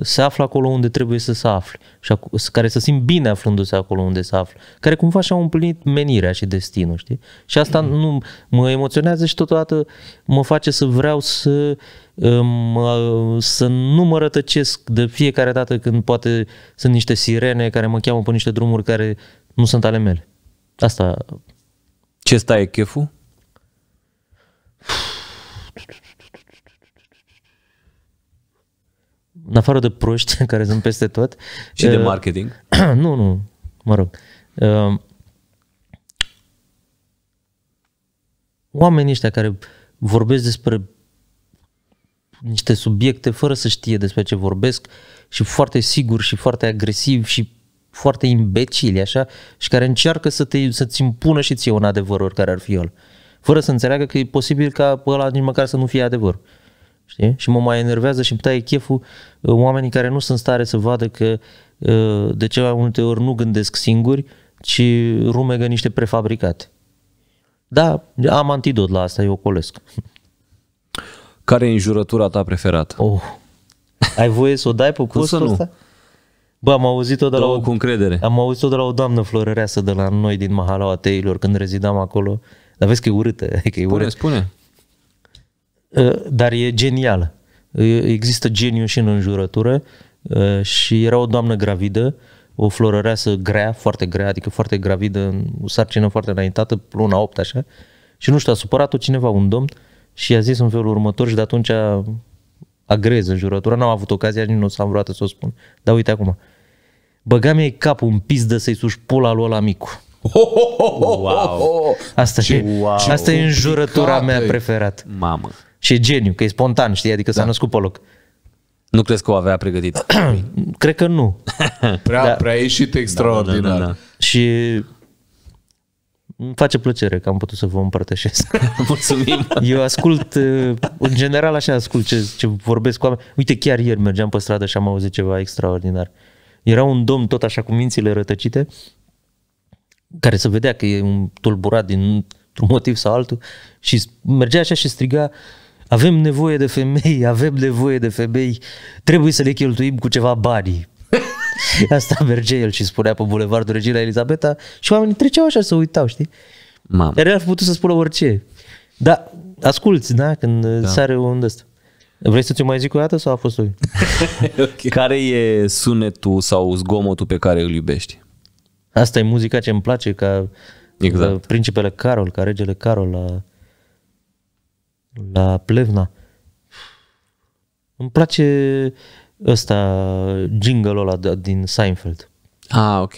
se află acolo unde trebuie să se afle și care se simt bine aflându-se acolo unde se află, care cumva și-au împlinit menirea și destinul, știi? Și asta mm-hmm. nu mă emoționează și totodată mă face să vreau să um, să nu mă rătăcesc de fiecare dată când poate sunt niște sirene care mă cheamă pe niște drumuri care nu sunt ale mele. Asta... Ce stai e cheful? în afară de proști care sunt peste tot. Și de uh, marketing? Nu, nu, mă rog. Uh, oamenii ăștia care vorbesc despre niște subiecte fără să știe despre ce vorbesc și foarte sigur și foarte agresiv și foarte imbecili, așa, și care încearcă să te, să-ți impună și ție un adevăr care ar fi el, fără să înțeleagă că e posibil ca ăla nici măcar să nu fie adevăr. Uh, Știi? Și mă mai enervează și îmi taie cheful uh, oamenii care nu sunt în stare să vadă că uh, de ceva mai multe ori nu gândesc singuri, ci rumegă niște prefabricate. Da, am antidot la asta, eu colesc. Care e înjurătura ta preferată? Oh. Ai voie să o dai pe cursul nu? ăsta? Bă, am auzit-o de la o, cu încredere. Am auzit-o de la o doamnă florăreasă de la noi din Mahalaua Teilor când rezidam acolo. Dar vezi că e urâtă. Că e spune, urâtă. spune. Ă, dar e genial. Ă, există geniu și în înjurătură ă, și era o doamnă gravidă, o florăreasă grea, foarte grea, adică foarte gravidă, o sarcină foarte înaintată, luna 8 așa, și nu știu, a supărat-o cineva, un domn, și i-a zis în felul următor și de atunci agrez în jurătura, n-am avut ocazia, nici nu s-am vrut să o spun. Dar uite acum, băga mi capul în pizdă să-i suși pula lui ăla micu. Wow. Asta, ce, e, wow. asta e înjurătura mea preferată. Mamă și e geniu, că e spontan, știi, adică da. s-a născut pe loc. Nu crezi că o avea pregătit? Cred că nu. prea, da. prea ieșit da, da, extraordinar. Da, da, da, da. Și îmi face plăcere că am putut să vă împărtășesc. Mulțumim! Eu ascult, în general așa ascult ce, ce vorbesc cu oameni. Uite, chiar ieri mergeam pe stradă și am auzit ceva extraordinar. Era un domn tot așa cu mințile rătăcite, care se vedea că e un tulburat din un motiv sau altul și mergea așa și striga uh, avem nevoie de femei, avem nevoie de femei, trebuie să le cheltuim cu ceva bani. Asta merge el și spunea pe bulevardul Regina Elizabeta și oamenii treceau așa să uitau, știi? Mamă. Dar el fi putut să spună orice. Da, asculți, da, când da. sare un ăsta. Vrei să ți mai zic o dată sau a fost lui? okay. Care e sunetul sau zgomotul pe care îl iubești? Asta e muzica ce îmi place, ca exact. Uh, principele Carol, ca regele Carol la uh, la Plevna. Îmi place ăsta, jingle-ul ăla de, din Seinfeld. Ah, ok.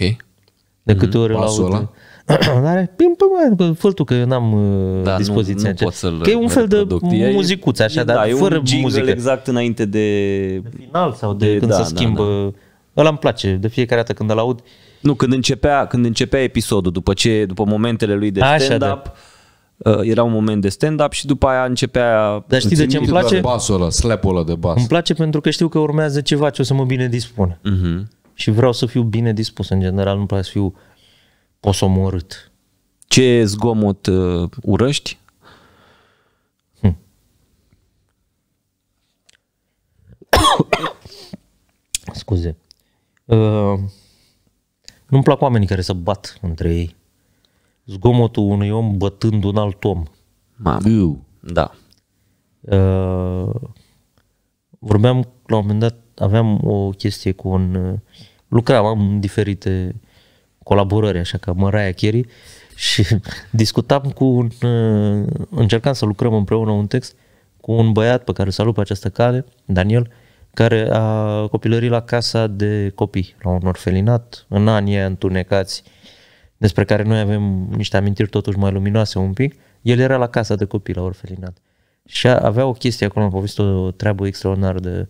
De câte ori l-aud. Are pim pim făltul că n-am uh, da, dispoziția nu, nu să Că e un fel de muzicuță așa, e, dar da, e fără un muzică. exact înainte de... de final sau de, de când da, se da, schimbă. Da, da. Ăla îmi place de fiecare dată când îl aud. Nu, când începea, când începea episodul, după ce după momentele lui de stand-up, așa, da Uh, era un moment de stand-up și după aia începea... Dar știi de ce îmi place? Basul ăla, slap-ul ăla de bas. Îmi place pentru că știu că urmează ceva ce o să mă bine dispun. Uh-huh. Mhm. Și vreau să fiu bine dispus. În general nu-mi place să fiu posomorât. Ce zgomot uh, urăști? Hmm. Scuze. Uh, nu-mi plac oamenii care să bat între ei zgomotul unui om bătând un alt om. Mamă. Da. Uh, vorbeam la un moment dat, aveam o chestie cu un... Uh, lucram, am diferite colaborări, așa ca Mariah Carey și discutam cu un... Uh, încercam să lucrăm împreună un text cu un băiat pe care salut pe această cale, Daniel, care a copilărit la casa de copii, la un orfelinat, în anii întunecați, uh, despre care noi avem niște amintiri totuși mai luminoase un pic, el era la casa de copii, la orfelinat. Și avea o chestie acolo, am povestit o treabă extraordinară de,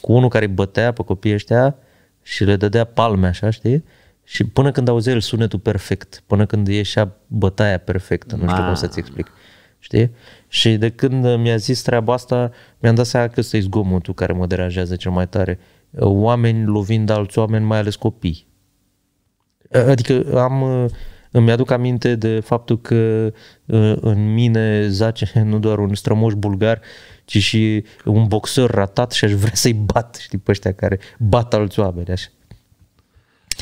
cu unul care îi bătea pe copiii ăștia și le dădea palme așa, știi? Și până când auzea el sunetul perfect, până când ieșea bătaia perfectă, nu știu cum ah. să-ți explic. Știi? Și de când mi-a zis treaba asta, mi-am dat seama că ăsta e zgomotul care mă deranjează cel mai tare. Oameni lovind alți oameni, mai ales copii. Adică am, uh, îmi aduc aminte de faptul că uh, în mine zace nu doar un strămoș bulgar, ci și un boxer ratat și aș vrea să-i bat, știi, pe ăștia care bat alți oameni, așa.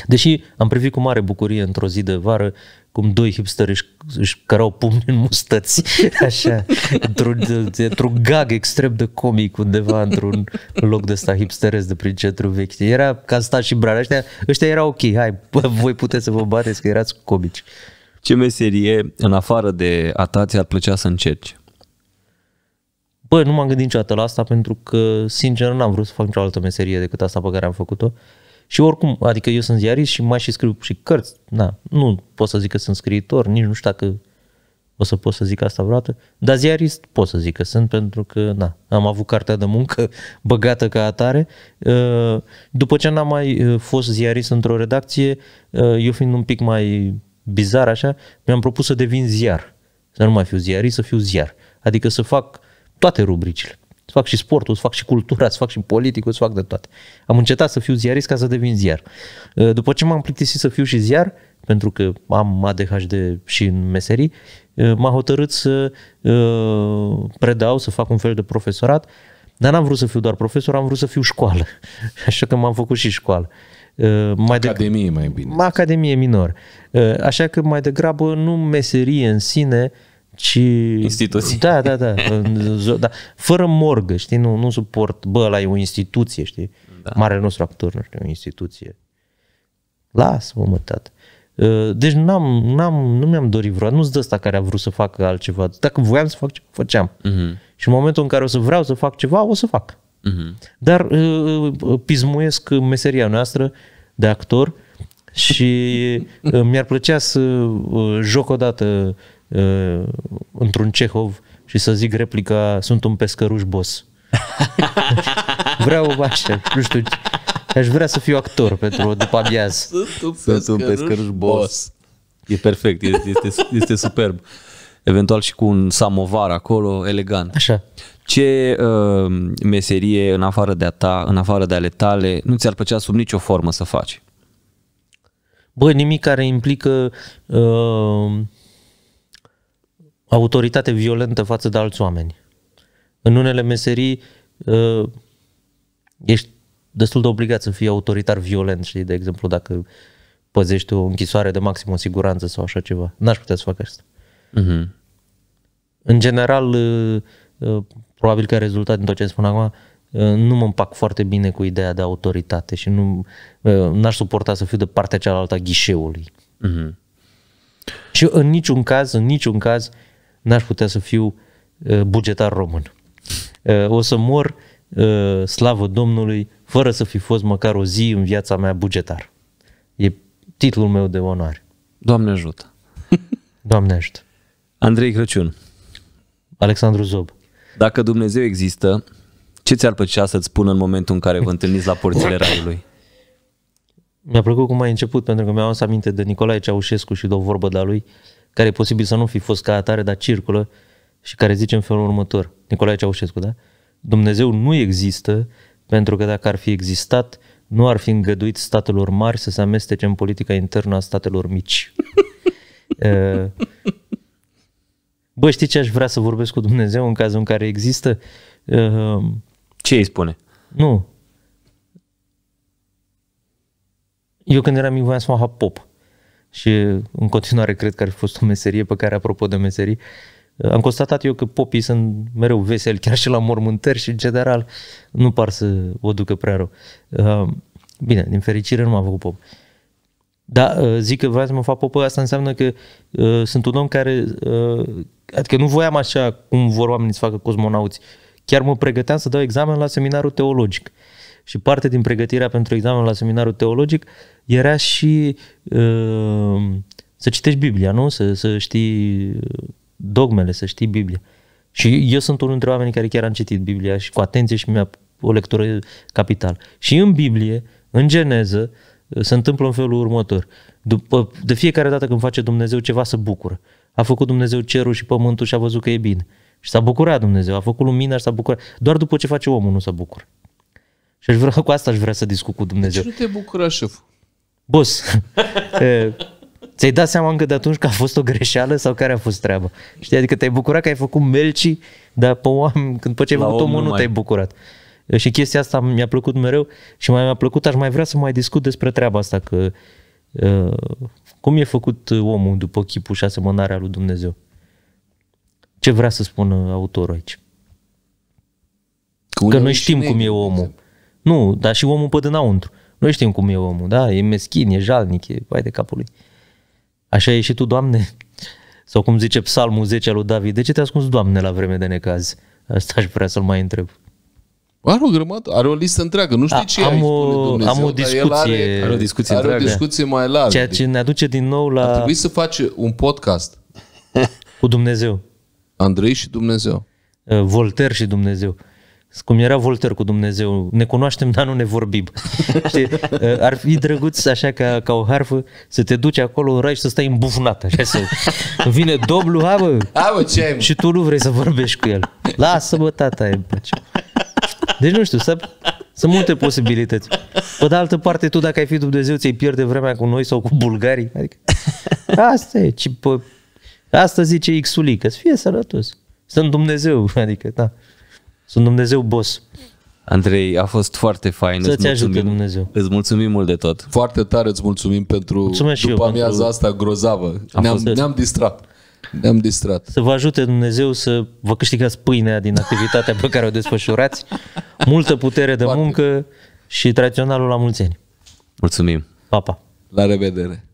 Deși am privit cu mare bucurie într-o zi de vară cum doi hipsteri își, își cărau pumni în mustăți, așa, într-un, într-un gag extrem de comic undeva într-un loc de ăsta hipsteresc de prin centru vechi. Era ca stat și brad, ăștia, ăștia erau ok, hai, voi puteți să vă bateți că erați comici. Ce meserie, în afară de a ta, ți-ar plăcea să încerci? Bă, nu m-am gândit niciodată la asta pentru că, sincer, n-am vrut să fac nicio altă meserie decât asta pe care am făcut-o. Uh, și oricum, adică eu sunt ziarist și mai și scriu și cărți. Na, nu pot să zic că sunt scriitor, nici nu știu dacă o să pot să zic asta vreodată, dar ziarist pot să zic că sunt pentru că na, am avut cartea de muncă băgată ca atare. Uh, după ce n-am mai uh, fost ziarist într-o redacție, uh, eu fiind un pic mai bizar așa, mi-am propus să devin ziar. Să nu mai fiu ziarist, să fiu ziar. Adică să fac toate rubricile fac și sportul, îți fac și cultura, îți fac și politicul, îți fac de toate. Am încetat să fiu ziarist ca să devin ziar. Uh, după ce m-am plictisit să fiu și ziar, pentru că am ADHD și în meserii, uh, m-a hotărât să uh, predau, să fac un fel de profesorat, dar n-am vrut să fiu doar profesor, am vrut să fiu școală. Așa că m-am făcut și școală. Mai Academie de... mai bine. Academie minor. Așa că mai degrabă nu meserie în sine, ci... Instituții. Da, da, da, da. Fără morgă, știi, nu, nu suport, bă, la e o instituție, știi, da. marele nostru actor, nu știu, o instituție. las mă mă, tată. Ă, deci n-am, n-am, nu mi-am dorit vreodată, nu-s de ăsta care a vrut să facă altceva. Dacă voiam să fac ceva, făceam. Uh-huh. Și în momentul în care o să vreau să fac ceva, o să fac. Uh-huh. Dar uh, pismuiesc meseria noastră de actor și uh, mi-ar plăcea să uh, joc odată uh, într-un Cehov și să zic replica sunt un pescăruș bos. Vreau așa, nu știu, aș vrea să fiu actor pentru după abiaz. Sunt un pescăruș bos. E perfect, este, este, este superb. Eventual și cu un samovar acolo, elegant. Așa. Ce uh, meserie, în afară de a ta, în afară de ale tale, nu ți-ar plăcea sub nicio formă să faci? Bă, nimic care implică uh, autoritate violentă față de alți oameni. În unele meserii uh, ești destul de obligat să fii autoritar violent, știi, de exemplu, dacă păzești o închisoare de maximă siguranță sau așa ceva. N-aș putea să fac asta. Uh-huh. În general, uh, uh, probabil că rezultat din tot ce spun acum, nu mă împac foarte bine cu ideea de autoritate și nu n-aș suporta să fiu de partea cealaltă a ghișeului. Uh-huh. Și în niciun caz, în niciun caz, uh, n-aș putea să fiu uh, bugetar român. Uh, o să mor, uh, slavă Domnului, fără să fi fost măcar o zi în viața mea bugetar. E titlul meu de onoare. Doamne ajută! Doamne ajută! Andrei Crăciun. Alexandru Zob. Dacă Dumnezeu există, ce ți-ar plăcea să-ți spună în momentul în care vă întâlniți la porțile raiului? Mi-a plăcut cum ai început, pentru că mi-am adus aminte de Nicolae Ceaușescu și de o vorbă de-a lui. Uh, care e posibil să nu fi fost ca atare, dar circulă și care zice în felul următor, Nicolae Ceaușescu, da? Dumnezeu nu există pentru că dacă ar fi existat, nu ar fi îngăduit statelor mari să se amestece în politica internă a statelor mici. Bă, știi ce aș vrea să vorbesc cu Dumnezeu în cazul în care există? Ce îi spune? Nu. Eu când eram mic voiam să mă fac pop și în continuare cred că ar fi fost o meserie pe care, apropo de meserie, am constatat eu că popii sunt mereu veseli, chiar și la mormântări și, în general, nu par să o ducă prea rău. Uh, bine, din fericire nu m-am făcut pop. Da, uh, zic că vreau să mă fac popă, asta înseamnă că uh, sunt un om care, uh, adică nu voiam așa cum vor oamenii să facă cosmonauți. Chiar mă pregăteam să dau examen la seminarul teologic. Uh, și parte din pregătirea pentru examenul la seminarul teologic era și uh, să citești Biblia, nu? Să, să știi uh, dogmele, să știi Biblia. Și eu sunt unul dintre oamenii care chiar am citit Biblia și cu atenție și mi-a o lectură capital. Și în Biblie, în Geneză, uh, se întâmplă în felul următor. După, de fiecare dată când face Dumnezeu ceva, se bucură. A făcut Dumnezeu cerul și pământul și a văzut că e bine. Și s-a bucurat Dumnezeu, a făcut lumina și s-a bucurat. Doar după ce face omul nu s-a bucură. Și aș vrea, cu asta aș vrea să discut cu Dumnezeu. Ce nu te bucură, șef? Bos. ți-ai dat seama încă de atunci că a fost o greșeală sau care a fost treaba? Știi, adică te-ai bucurat că ai făcut melci, dar pe oameni, când pe ce ai făcut omul, nu mai... te-ai bucurat. Și chestia asta mi-a plăcut mereu și mai mi-a plăcut, aș mai vrea să mai discut despre treaba asta, că uh, cum e făcut omul după chipul și asemănarea lui Dumnezeu. Ce vrea să spună autorul aici? Că noi știm cum e omul. Dumnezeu. Nu, dar și omul pe dinăuntru. Noi știm cum e omul, da? E meschin, e jalnic, e vai de capul lui. Așa e și tu, Doamne? Sau cum zice psalmul 10 al lui David, de ce te ascunzi, Doamne, la vreme de necaz? Asta aș vrea să-l mai întreb. Are o grămadă, are o listă întreagă, nu știu ce am, o, Dumnezeu, am o discuție, are, are, o discuție are întreagă. o discuție mai largă. Ceea ce ne aduce din nou la... Ar trebui să faci un podcast. Cu Dumnezeu. Andrei și Dumnezeu. Uh, Voltaire și Dumnezeu cum era Voltaire cu Dumnezeu, ne cunoaștem, dar nu ne vorbim. Știi? Uh, ar fi drăguț, așa ca, ca o harfă, să te duci acolo în rai și să stai îmbufnat, așa să vine doblu, ha bă, ha, bă ce și tu nu vrei să vorbești cu el. Lasă-mă, tata, e pace. Deci nu știu, să, sunt multe posibilități. Pe de altă parte, tu dacă ai fi Dumnezeu, ți-ai pierde vremea cu noi sau cu bulgarii. Adică, asta e, ci pă, asta zice Xulică, să fie sănătos. Sunt Dumnezeu, adică, da. Sunt Dumnezeu boss. Andrei, a fost foarte fain. Să îți ajute Dumnezeu. Îți mulțumim mult de tot. Foarte tare îți mulțumim pentru Mulțumesc după amiaza pentru... asta grozavă. Ne-am, ne-am distrat. Ne-am distrat. Să vă ajute Dumnezeu să vă câștigați pâinea din activitatea pe care o desfășurați, multă putere de foarte. muncă și tradiționalul la mulți ani. Mulțumim. Pa, pa. La revedere.